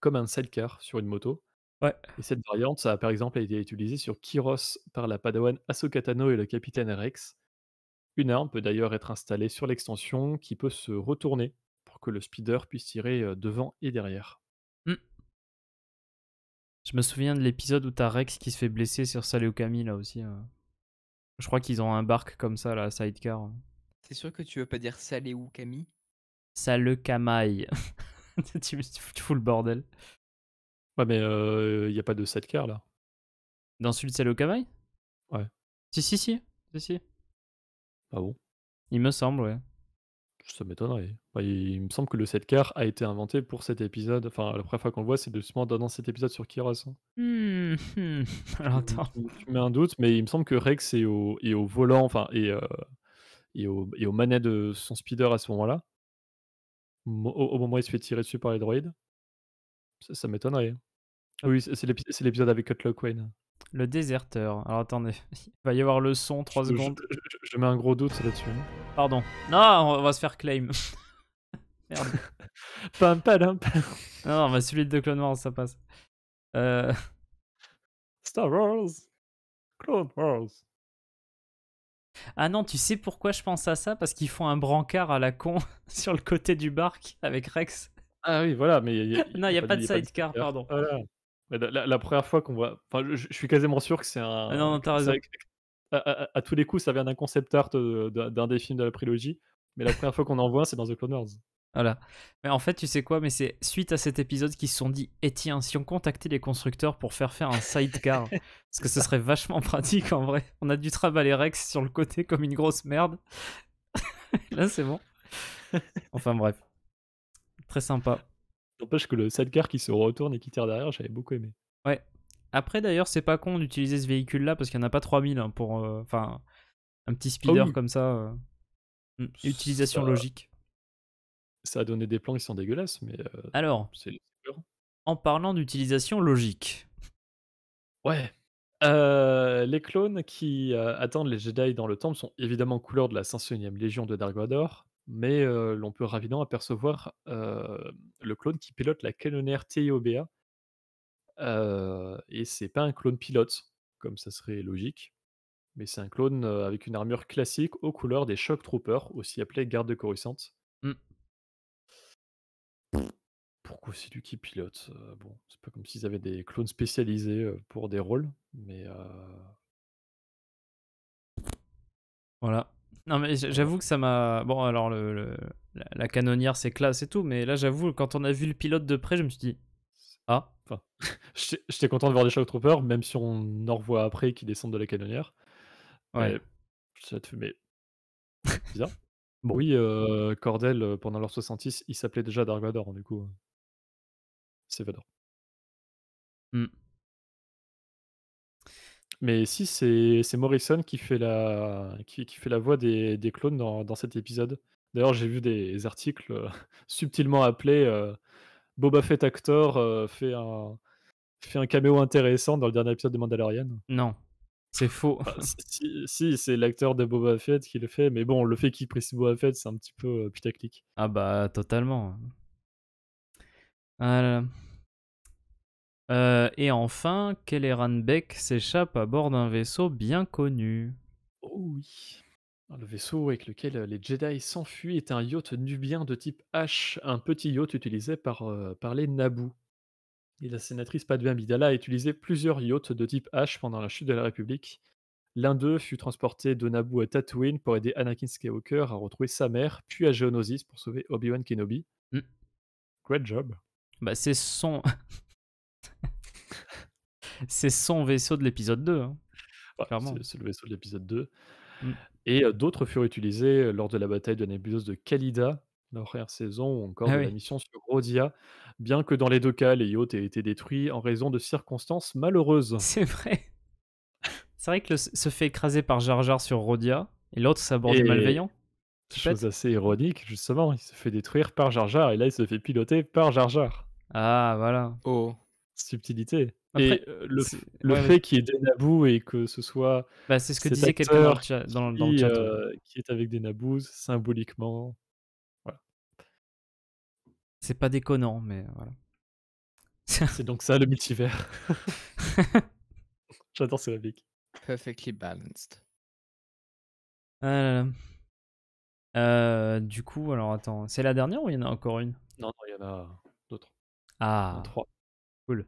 Speaker 1: comme un sidecar sur une moto. Ouais. Et cette variante, ça a par exemple été utilisée sur Kyros par la padawan Asokatano et le capitaine Rex. Une arme peut d'ailleurs être installée sur l'extension qui peut se retourner pour que le speeder puisse tirer devant et derrière. Mmh. Je me souviens de l'épisode où t'as Rex qui se fait blesser sur Saleukami là aussi. Je crois qu'ils ont un barque comme ça, là, sidecar. Hein.
Speaker 2: C'est sûr que tu veux pas dire Salé ou Camille
Speaker 1: Sale Camaille. *laughs* tu, tu, fous le bordel. Ouais, mais il euh, n'y a pas de quarts là. Dans celui de Salé Ouais. Si, si,
Speaker 3: si. Si,
Speaker 1: Ah bon Il me semble, ouais. Ça m'étonnerait. Bah, il me semble que le 7 car a été inventé pour cet épisode. Enfin, la première fois qu'on le voit, c'est justement dans cet épisode sur Kiros. Hein.
Speaker 3: Mmh, *laughs* Alors attends.
Speaker 1: Tu, mets un doute, mais il me semble que Rex est au, au volant, enfin, et euh, et au, et au manet de son speeder à ce moment-là, au, moment où il se fait tirer dessus par les droïdes, ça, m'étonnerait. Hein. Ah oui, c'est l'épisode avec Cutlock Wayne. Le déserteur. Alors attendez, *laughs* il va y avoir le son, 3 secondes. Je, mets un gros doute là-dessus. Hein. Pardon. Non, on va se faire claim. *laughs* Merde. *laughs* pam, pam, pam. Non, non, celui de Clone Wars, ça passe. Euh. Star Wars. Clone Wars. Ah non, tu sais pourquoi je pense à ça Parce qu'ils font un brancard à la con *laughs* sur le côté du barque avec Rex. Ah oui, voilà, mais. y a, *laughs* non, il n'y a, pas de sidecar, pardon. La, première fois qu'on voit. Enfin, je, suis quasiment sûr que c'est un. Ah non, non t'as raison. À, tous les coups, ça vient d'un concept art euh, d'un des films de la trilogie Mais la première fois qu'on en voit, c'est dans The Clone Wars. Voilà. Mais en fait, tu sais quoi Mais c'est suite à cet épisode qu'ils se sont dit Et eh tiens, si on contactait les constructeurs pour faire faire un sidecar *laughs* Parce que ce serait vachement pratique en vrai. On a du travail Rex sur le côté comme une grosse merde. *laughs* Là, c'est bon. Enfin, bref. Très sympa. N'empêche que le sidecar qui se retourne et qui tire derrière, j'avais beaucoup aimé. Ouais. Après, d'ailleurs, c'est pas con d'utiliser ce véhicule-là parce qu'il n'y en a pas 3000 hein, pour. Euh, enfin, un petit ah speeder comme ça. Euh. Hmm. utilisation logique ça a donné des plans qui sont dégueulasses, mais. Euh, Alors, en parlant d'utilisation logique. Ouais. Euh, les clones qui euh, attendent les Jedi dans le temple sont évidemment couleur de la 501e Légion de Dark Vador, mais l'on peut rapidement apercevoir le clone qui pilote la canonnière TIOBA. et c'est pas un clone pilote, comme ça serait logique mais c'est un clone avec une armure classique aux couleurs des Shock Troopers, aussi appelés garde de Coruscant. Mmh. Pourquoi c'est lui qui pilote Bon, c'est pas comme s'ils avaient des clones spécialisés pour des rôles, mais. Voilà. Non, mais j'avoue que ça m'a. Bon, alors, le, la, canonnière, c'est classe et tout, mais là, j'avoue, quand on a vu le pilote de près, je me suis dit. Ah. Enfin, *laughs* j'étais content de voir des Shock Troopers, même si on en revoit après qui descendent de la canonnière. Ouais. ça te fait, mais. Bizarre. Oui, Cordel, pendant leur 66, il s'appelait déjà Dark Vador, du coup. C'est Vador.
Speaker 3: Mmh. Mais si,
Speaker 1: c'est Morrison qui fait la, qui, fait la voix des, clones dans, cet épisode. D'ailleurs, j'ai vu des articles *laughs* subtilement appelés Boba Fett Actor fait, un, fait un caméo intéressant dans le dernier épisode de Mandalorian. Non. C'est faux. Ah, *laughs* si, c'est l'acteur de Boba Fett qui le fait, mais bon, le fait qu'il précise Boba Fett, c'est un petit peu euh, putaclic. Ah bah, totalement. Euh, et enfin, Kelleran Beck s'échappe à bord d'un vaisseau bien connu. Oh oui. Le vaisseau avec lequel euh, les Jedi s'enfuient est un yacht nubien de type H, un petit yacht utilisé par, par les Naboo et la sénatrice Padmé Bidala a utilisé plusieurs yachts de type H pendant la chute de la République. L'un d'eux fut transporté de Naboo à Tatooine pour aider Anakin Skywalker à retrouver sa mère, puis à Geonosis pour sauver Obi-Wan Kenobi. Hmm. Great job. Bah c'est son... *laughs* c'est son vaisseau de l'épisode 2. Hein. Ah, c'est le vaisseau de l'épisode 2. Hmm. Et euh, d'autres furent utilisés euh, lors de la bataille de épisode de Kalida, la première saison, ou encore ah, la mission sur Rodia, bien que dans les deux cas, les yachts aient été détruits en raison de circonstances malheureuses. C'est vrai. C'est vrai que se fait écraser par Jar Jar sur Rodia et l'autre s'aborde malveillant. Chose assez ironique, justement, il se fait détruire par Jar Jar et là il se fait piloter par Jar Jar. Ah voilà. Oh. Subtilité. et euh, le, fait qu'il y ait des Naboo et que ce soit. Bah, c'est ce que disait quelqu'un dans, le Dans, le qui, euh, qui est avec des Naboo symboliquement c'est pas déconnant, mais voilà.
Speaker 3: *laughs* C'est donc ça le multivers. *laughs*
Speaker 2: J'adore ce répliques. Perfectly balanced.
Speaker 3: Ah là euh, du coup, alors attends, c'est la dernière ou il y en a encore une Non, il y en a d'autres. Ah. trois. Cool.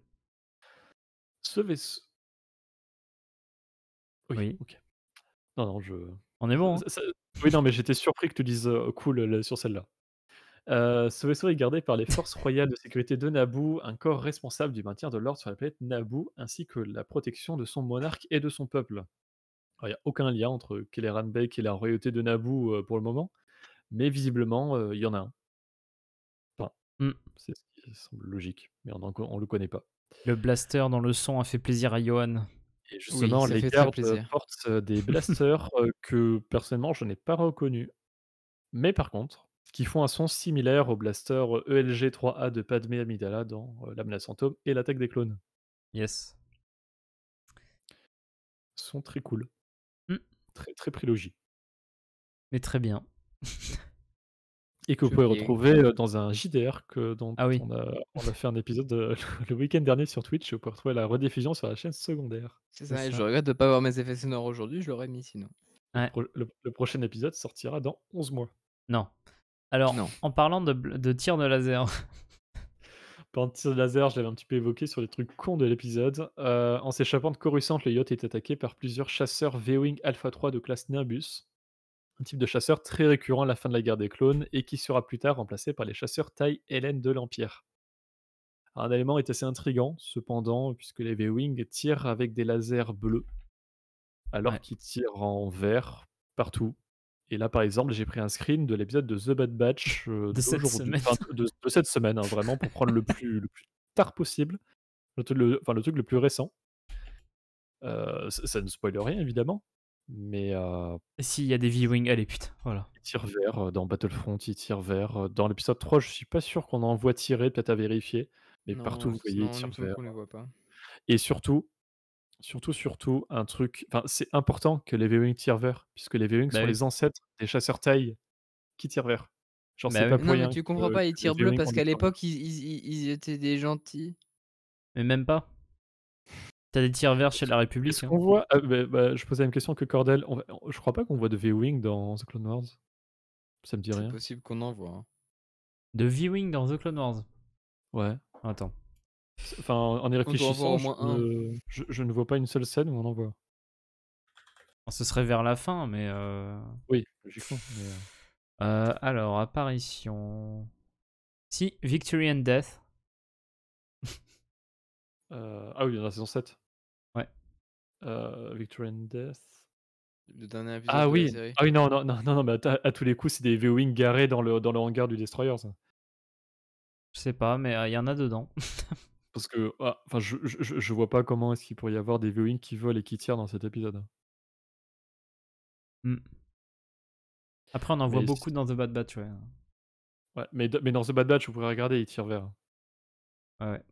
Speaker 3: Ce vaisseau. Oui. Ok. Non, non, je. On est bon. Hein. Oui, non, mais j'étais surpris que tu dises euh,
Speaker 1: cool sur celle-là. Euh, ce vaisseau est gardé par les forces royales de sécurité de Naboo, un corps responsable du maintien de l'ordre sur la planète Naboo, ainsi que la protection de son monarque et de son peuple. Il n'y a aucun lien entre Kelleran Beck et la royauté de Naboo euh, pour le moment, mais visiblement, euh, il y en a un. Enfin, hmm. c'est logique, mais on ne le connaît pas. Le blaster dans le son a fait plaisir à Johan. Et justement, les gardes portent des blasters que personnellement je n'ai pas reconnus. Mais par contre, qui font un son similaire au blaster ELG-3A de Padmé Amidala dans euh,
Speaker 3: La menace fantôme et l'attaque des clones. Yes. Son sont très cool. Mmh. Très, très prélogie. Mais très bien.
Speaker 1: et que vous pouvez retrouver euh, dans un JDR que dont ah on, a, on, fait un épisode euh, *laughs* le week-end dernier sur Twitch. Vous pouvez retrouver la rediffusion sur la chaîne secondaire. C'est ça, je regrette de ne pas avoir mes effets sonores
Speaker 2: aujourd'hui, je l'aurais mis sinon.
Speaker 1: Le, le, prochain épisode sortira dans 11 mois. Non, alors, en parlant de, de tir de laser. *laughs* Quand tir de laser, je l'avais un petit peu évoqué sur les trucs cons de l'épisode. Euh, en s'échappant de Coruscant, le yacht est attaqué par plusieurs chasseurs V-Wing Alpha 3 de classe Nimbus, un type de chasseur très récurrent à la fin de la guerre des clones et qui sera plus tard remplacé par les chasseurs taille Hélène de l'Empire. Un élément est assez intrigant, cependant, puisque les V-Wing tirent avec des lasers bleus, alors qu'ils tirent en vert partout, et là, par exemple, j'ai pris un screen de l'épisode de The Bad Batch euh, de, cette de, cette semaine, hein, vraiment, pour prendre le *laughs* plus, tard possible, le, enfin, le truc le plus récent. Euh, ça, ne spoile rien, évidemment. Mais. Euh, S'il y a des viewings allez, putain, voilà. Il tire vert euh, dans Battlefront, il tire vert Dans l'épisode 3, je suis pas sûr qu'on en voit tirer, peut-être à vérifier. Mais partout, vous voyez, il tire Et surtout, Surtout, surtout, un truc. Enfin, c'est important que les V-Wing tirent vers, puisque les V-Wing bah sont les ancêtres des chasseurs taille qui tirent vert Genre, bah pas tu comprends euh, pas, ils tirent bleu parce qu'à l'époque,
Speaker 2: ils, étaient des gentils.
Speaker 1: Mais même pas. T'as des tirs verts bah chez la République. Hein. voit. Ah, je posais la même question que Cordel. Je crois pas qu'on voit de V-Wing dans The Clone Wars. Ça me dit C'est rien.
Speaker 2: possible qu'on en voit. Hein.
Speaker 1: De V-Wing dans The Clone Wars. Ouais. Attends. Enfin, en y réfléchissant, je, je, ne vois pas une seule scène où on en voit. Ce serait vers la fin, mais. Euh, oui, logiquement. Euh. Euh, alors, apparition. Si, Victory and Death. *laughs* ah oui, dans la saison 7. Ouais. Victory and Death. ah oui. ah oui, non, non, non, non, mais à, tous les coups, c'est des V-Wing garés dans le, dans le hangar du Destroyer, Je sais pas, mais il y en a dedans. *laughs* Parce que ah, je, je, je vois pas comment est-ce qu'il pourrait y avoir des viewings qui volent et qui tirent dans cet épisode.
Speaker 3: Mmh. Après, on en voit beaucoup dans The Bad Batch, ouais. mais, mais dans The Bad Batch, vous pouvez regarder, ils tirent vert. Hein. Ouais,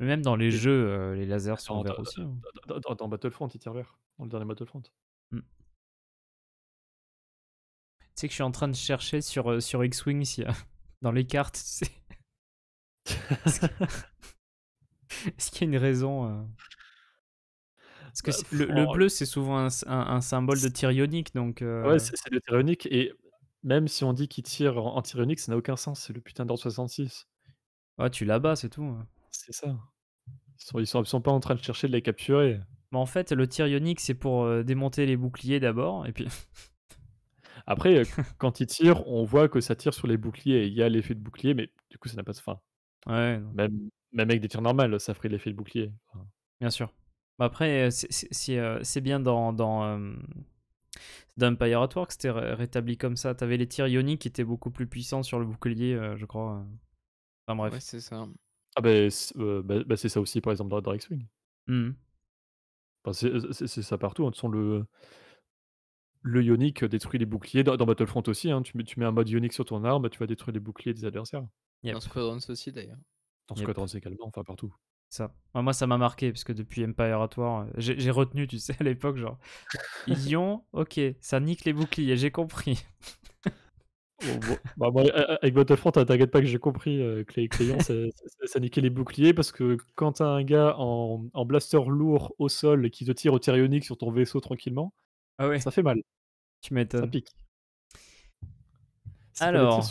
Speaker 1: Mais Même dans les jeux, euh, les lasers sont Dans, vert aussi. Hein. dans- Battlefront, ils tirent vert. Dans le Battlefront. Mmh. Tu sais que je suis en train de chercher sur, euh, sur X-Wing ici, *laughs* dans les cartes, tu *laughs* *laughs* Est-ce qu'il y a une raison euh? Parce que bah, le, bleu, c'est souvent un, symbole de tir ionique. Euh ouais, c'est le tir Et même si on dit qu'il tire en, en ça n'a aucun sens. C'est le putain d'ordre 66. Ouais, tu l'abats, c'est tout. Hein. C'est ça. Ils sont, sont, pas en train de chercher de les capturer. Mais en fait, le tir ionique, c'est pour euh, démonter les boucliers d'abord. Et puis. *laughs* Après, quand il tire, on voit que ça tire sur les boucliers. et Il y a l'effet de bouclier, mais du coup, ça n'a pas de fin. Ouais. Non. Même même avec des tirs normales, ça ferait l'effet de bouclier. Bien sûr. Après, euh, euh, c'est bien dans, euh, dans Empire at Work, c'était rétabli comme ça. T'avais les tirs ioniques qui étaient beaucoup plus puissants sur le bouclier, je crois. Enfin bref. Ouais, c'est ça. Ah bah, bah, bah c'est ça aussi, par exemple, dans Dark Swing. Mmh. c'est ça partout. sont hein. le, le ionique détruit les boucliers. Dans, Battlefront aussi, hein, tu, mets, un mode ionique sur ton arme, bah, tu vas détruire les boucliers des adversaires.
Speaker 2: Dans Squadrons aussi, d'ailleurs. Dans également,
Speaker 1: enfin partout. Ça. Moi, ça m'a marqué, parce que depuis Empire at War, euh, j'ai retenu, tu sais, *laughs* à l'époque, genre, ils ok, ça nique les boucliers, j'ai compris. *laughs* Bah, avec Battlefront, hein, t'inquiète pas que j'ai compris euh, que les clients, ça, nique les boucliers parce que quand t'as un gars en, blaster lourd au sol qui te tire au tir sur ton vaisseau tranquillement, ah ouais. ça fait mal. Tu m'étonnes. Ça pique.
Speaker 3: Alors.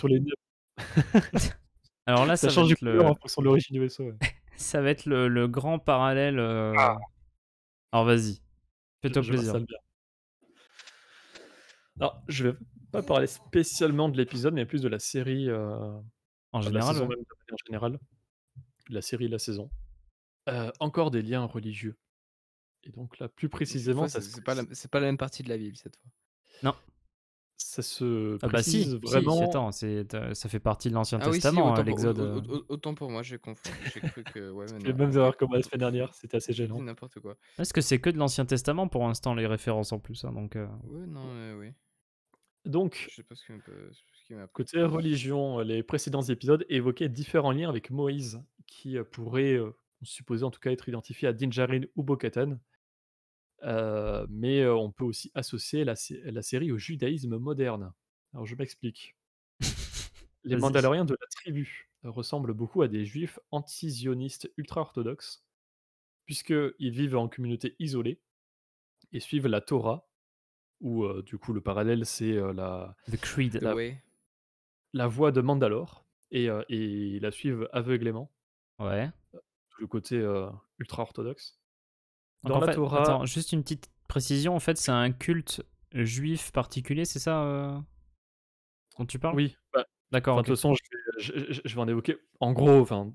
Speaker 3: *laughs*
Speaker 1: Alors là, ça, change va être le... l'origine du *laughs* ça va être le, grand parallèle. Euh. Ah. Alors vas-y, fais-toi plaisir. Alors, je vais pas parler spécialement de l'épisode, mais plus de la série. Euh, en général, en général, la série, la saison. Euh, encore des liens religieux. Et donc là, plus précisément, c'est
Speaker 2: pas, pas la même partie de la Bible cette fois. Non
Speaker 1: ça se ah bah précise vraiment. Euh, ça fait partie de l'Ancien Testament, l'Exode.
Speaker 2: autant pour moi, j'ai confondu. J'ai cru que. Ouais, *laughs* même la semaine dernière, c'était assez gênant. n'importe quoi.
Speaker 1: Est-ce que c'est que de l'Ancien Testament pour l'instant les références en plus hein, donc euh.
Speaker 2: non, oui. Donc, Je côté
Speaker 1: religion, euh, les précédents épisodes évoquaient différents liens avec Moïse, qui pourrait, euh, supposait en tout cas, être identifié à Dinjarin ou bo euh, mais on peut aussi associer la, série au judaïsme moderne. Alors je m'explique. *laughs* Les Mandaloriens de la tribu ressemblent beaucoup à des juifs anti-sionistes ultra-orthodoxes, puisqu'ils vivent en communauté isolée et suivent la Torah, où du coup le parallèle c'est la, la, voie de Mandalore, et, et ils la suivent aveuglément. Ouais. Le côté ultra-orthodoxe juste une petite précision. En fait, c'est un culte juif particulier, c'est ça euh, dont tu parles Oui. Bah, D'accord. De toute façon, je vais, en évoquer. En gros, enfin,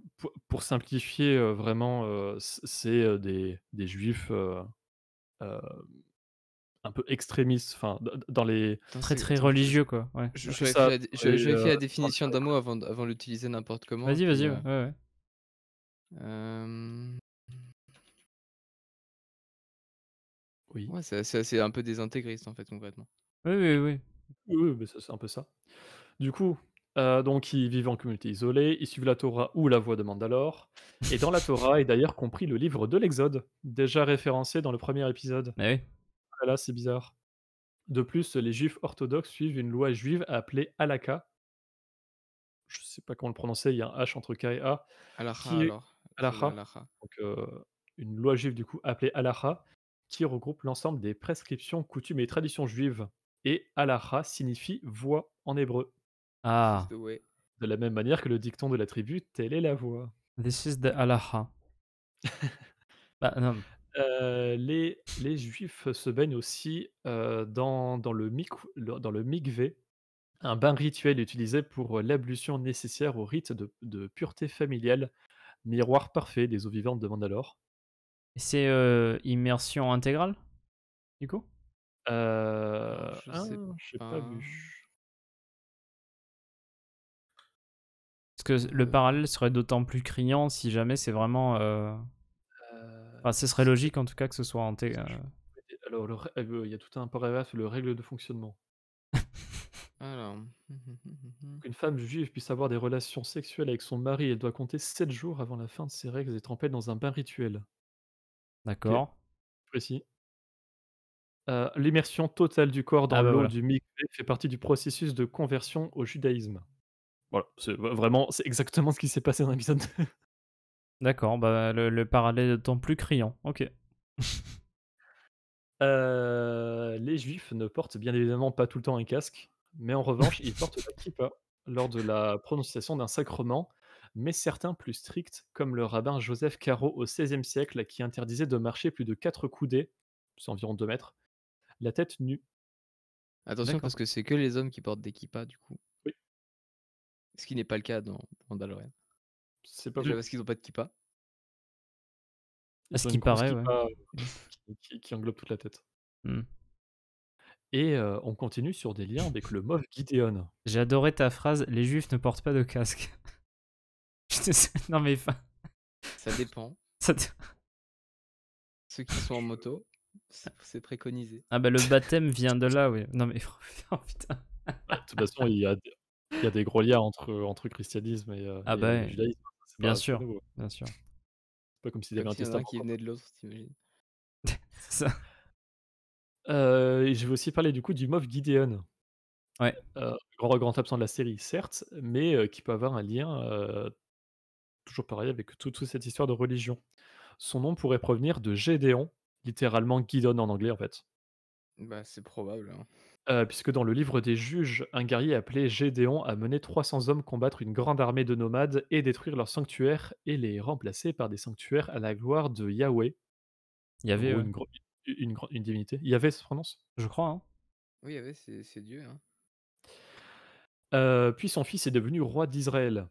Speaker 1: pour, simplifier, euh, vraiment, euh, c'est euh, des, des, juifs un peu extrémistes, enfin, dans les très très religieux, quoi. Ouais. Je, vais faire
Speaker 2: la, définition d'un mot avant, avant l'utiliser n'importe comment. Vas-y, vas-y. Oui. c'est un peu désintégriste en fait concrètement.
Speaker 1: Oui, oui, oui. Oui, mais c'est un peu ça. Du coup, euh, donc ils vivent en communauté isolée, ils suivent la Torah ou la voix de alors. Et dans la Torah est d'ailleurs compris le livre de l'Exode, déjà référencé dans le premier épisode. oui. Ah c'est bizarre. De plus, les juifs orthodoxes suivent une loi juive appelée Alaka. Je ne sais pas comment le prononcer, il y a un H entre K et A. Alaka, alors. Donc, euh, une loi juive du coup appelée Alaka qui regroupe l'ensemble des prescriptions, coutumes et traditions juives. Et alaha » signifie voix en hébreu. Ah. De la même manière que le dicton de la tribu, telle est la voix. This is the alaha. *laughs* bah, non. Euh, les, les juifs se baignent aussi euh, dans, dans, le mik, dans le un bain rituel utilisé pour euh, l'ablution nécessaire au rite de, de, pureté familiale. Miroir parfait, des eaux vivantes de alors. C'est euh, immersion intégrale, du coup euh, Je sais pas. Parce que le euh parallèle serait d'autant plus criant si jamais c'est vraiment. Enfin, ce serait logique en tout cas que ce soit intégré. Alors, eh, il y a tout un parallèle sur le règle de fonctionnement. *laughs* Alors. Hum, hum, hum, qu'une femme juive puisse avoir des relations sexuelles avec son mari, elle doit compter 7 jours avant la fin de ses règles et tremper dans un bain rituel. D'accord. Précis. Euh, l'immersion totale du corps dans ah bah l'eau du mikvé fait partie du processus de conversion au judaïsme. Voilà, c'est vraiment, c'est exactement ce qui s'est passé dans l'épisode D'accord, bah, le, le parallèle d'autant plus criant. Ok. *laughs* Euh, les juifs ne portent bien évidemment pas tout le temps un casque, mais en revanche, ils portent petit *laughs* kippa lors de la prononciation d'un sacrement mais certains plus stricts, comme le rabbin Joseph Caro au XVIe siècle, qui interdisait de marcher plus de 4 coudées, c'est environ 2 mètres,
Speaker 3: la tête nue. Attention, parce que
Speaker 2: c'est que les hommes qui portent des kippas, du coup. Oui. Ce qui n'est pas le cas dans Mandalorian. C'est pas parce qu'ils n'ont pas de kippa.
Speaker 3: À *laughs* ce euh, qui paraît, oui.
Speaker 2: qui, englobe toute la tête.
Speaker 1: Mmh. Et euh, on continue sur des liens avec le Mauve Gideon. J'adorais ta phrase les juifs ne portent pas de casque. *laughs* *laughs* non mais enfin. Ça dépend. Ça
Speaker 2: Ceux qui sont en moto, c'est préconisé.
Speaker 1: Ah bah le baptême vient de là, oui. Non mais *laughs* oh, De toute façon, il y a, il y a des gros liens entre, entre christianisme et, euh, ah bah judaïsme. Hein. Bien sûr, bien sûr. C'est pas comme si
Speaker 2: c'était un testament. qui venait de l'autre, t'imagines. *laughs*
Speaker 1: ça. Euh, je vais aussi parler du coup du mof Gideon. Ouais. Euh, grand, grand absent de la série, certes, mais qui peut avoir un lien toujours pareil avec toute, cette histoire de religion. Son nom pourrait provenir de Gédéon, littéralement Guidon en anglais en fait.
Speaker 2: Bah, c'est probable. Hein.
Speaker 1: Euh, puisque dans le livre des juges, un guerrier appelé Gédéon a mené 300 hommes combattre une grande armée de nomades et détruire leurs sanctuaires et les remplacer par des sanctuaires à la gloire de Yahweh. Il y avait une, une, une, divinité. Il y avait, prononce Je crois. Hein.
Speaker 2: Oui, il y avait, c'est Dieu. Hein.
Speaker 1: Euh, puis son fils est devenu roi d'Israël.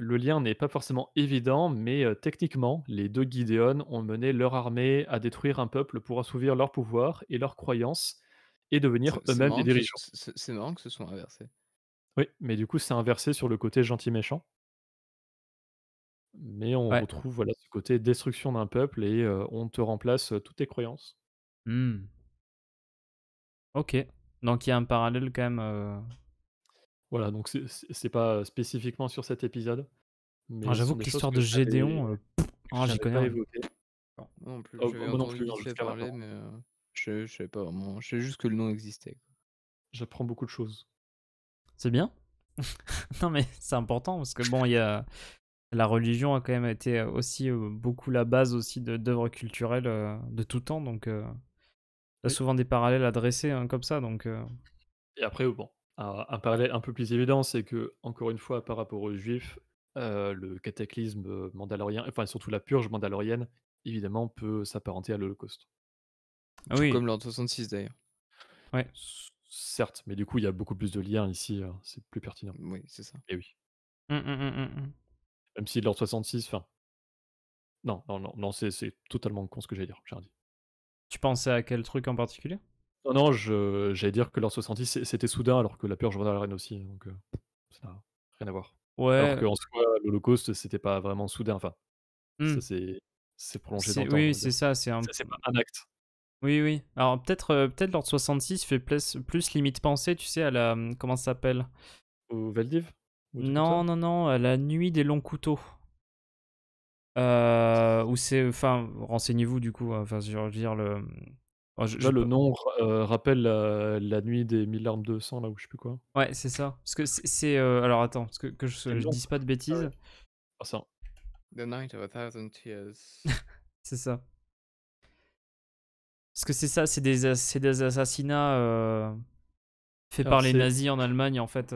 Speaker 1: Le lien n'est pas forcément évident, mais techniquement, les deux Gideon ont mené leur armée à détruire un peuple pour assouvir leur pouvoir et leurs croyances et devenir eux-mêmes des dirigeants.
Speaker 2: c'est marrant que ce soit inversé.
Speaker 1: Oui, mais du coup, c'est inversé sur le côté gentil-méchant. Mais on retrouve voilà, ce côté destruction d'un peuple et on te remplace toutes tes croyances. Mmh. Ok. Donc il y a un parallèle quand même voilà, donc c'est pas spécifiquement sur cet épisode. Ah, j'avoue que l'histoire de Gédéon,
Speaker 2: j'y connais rien. non plus, je, je sais pas vraiment. Je sais juste que le nom existait. J'apprends beaucoup de choses. C'est bien.
Speaker 1: *laughs* non, mais c'est important parce que bon, il y a la religion a quand même été euh, aussi euh, beaucoup la base aussi d'œuvres culturelles euh, de tout temps, donc il y a souvent des parallèles à dresser hein, comme ça, donc. Et après, bon, un parallèle un peu plus évident, c'est que, encore une fois, par rapport aux Juifs, euh, le cataclysme euh, mandalorien, enfin surtout la purge mandalorienne, évidemment, peut s'apparenter à l'Holocauste. Ah oui. comme l'an 66 d'ailleurs. Ouais. Certes, mais du coup, il y a beaucoup plus de liens ici, hein, c'est plus pertinent. Oui, c'est ça. Et eh oui.
Speaker 3: Mmh, mmh, mmh,
Speaker 1: Même si l'an 66, enfin. Non, non, non, non c'est totalement con ce que à dire, j'ai Tu pensais à quel truc en particulier non, non, j'allais dire que l'ordre 66, c'était soudain, alors que la purge revenait à la reine aussi. Donc, euh, ça n'a rien à voir. Alors Ouais. qu'en soi, l'Holocauste, c'était pas vraiment soudain. Enfin, hmm. ça c'est prolongé dans le temps. Oui, c'est ça. C'est un... pas un acte. Oui, oui. Alors peut-être euh, peut-être l'ordre 66 fait plus, plus limite pensée, tu sais, à la... Hum, comment ça s'appelle Au Valdiv Non, non, non, à la nuit des longs couteaux. Euh, c'est... Enfin, renseignez-vous du coup. Hein, enfin, je veux dire, le... Hum, là, ah, le nom rappelle la, nuit des mille larmes de sang, là, où je sais plus quoi. Ouais, c'est ça. Parce que c'est. alors attends, parce que, que je, ne dise pas de bêtises. Ah, ça.
Speaker 2: The Night of a Thousand Tears.
Speaker 1: *laughs* c'est ça. Parce que c'est ça, c'est des, des assassinats faits par les nazis en Allemagne, en fait.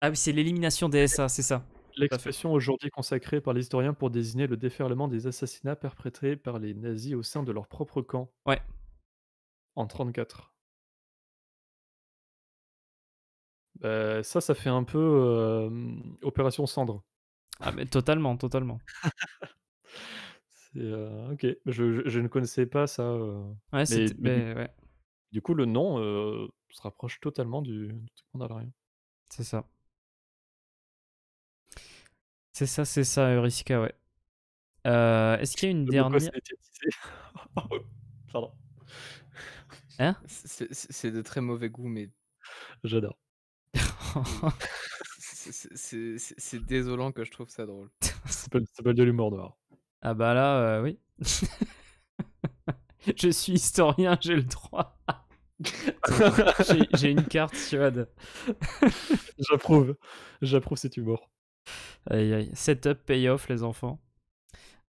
Speaker 1: Ah oui, c'est l'élimination des SA, c'est ça. L'expression aujourd'hui consacrée par les historiens pour désigner le déferlement des assassinats perpétrés par les nazis au sein de leur propre camp. Ouais, en 34.
Speaker 3: Euh, bah, ça, ça fait
Speaker 1: un peu opération cendre. Ah, mais totalement, totalement. ok, je, ne connaissais pas ça. Du coup, le nom se rapproche totalement du, monde C'est ça. C'est ça, c'est ça, Euriska, ouais. Est-ce qu'il y a une dernière.
Speaker 3: *laughs* Pardon.
Speaker 2: Hein c'est de très mauvais goût, mais.
Speaker 1: J'adore. *laughs*
Speaker 2: c'est désolant que je trouve ça drôle. *laughs*
Speaker 1: c'est pas de l'humour noir. Ah bah là, euh, oui. *laughs* je suis historien, j'ai le droit. j'ai une carte, tu J'approuve. J'approuve cet humour. Aïe, aïe. Setup, payoff, les enfants.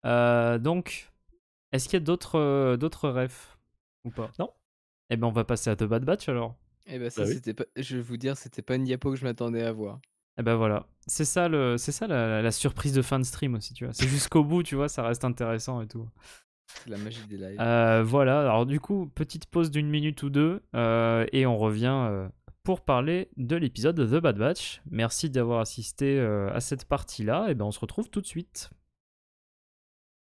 Speaker 1: Euh, donc, est-ce qu'il y a d'autres euh, d'autres refs ou pas Non. Eh ben on va passer à The Bad Batch alors. Eh ben ça bah
Speaker 2: je vais vous dire, c'était pas une diapo que je m'attendais à voir.
Speaker 1: Eh ben voilà, c'est ça le, c'est ça la, surprise de fin de stream aussi, tu vois. C'est jusqu'au bout, tu vois, ça reste intéressant et tout.
Speaker 2: C'est la magie des lives.
Speaker 1: Euh, voilà, alors du coup petite pause d'une minute ou deux euh, et on revient euh, pour parler de l'épisode The Bad Batch.
Speaker 3: Merci d'avoir assisté à cette partie là. Et eh ben on se retrouve tout de suite.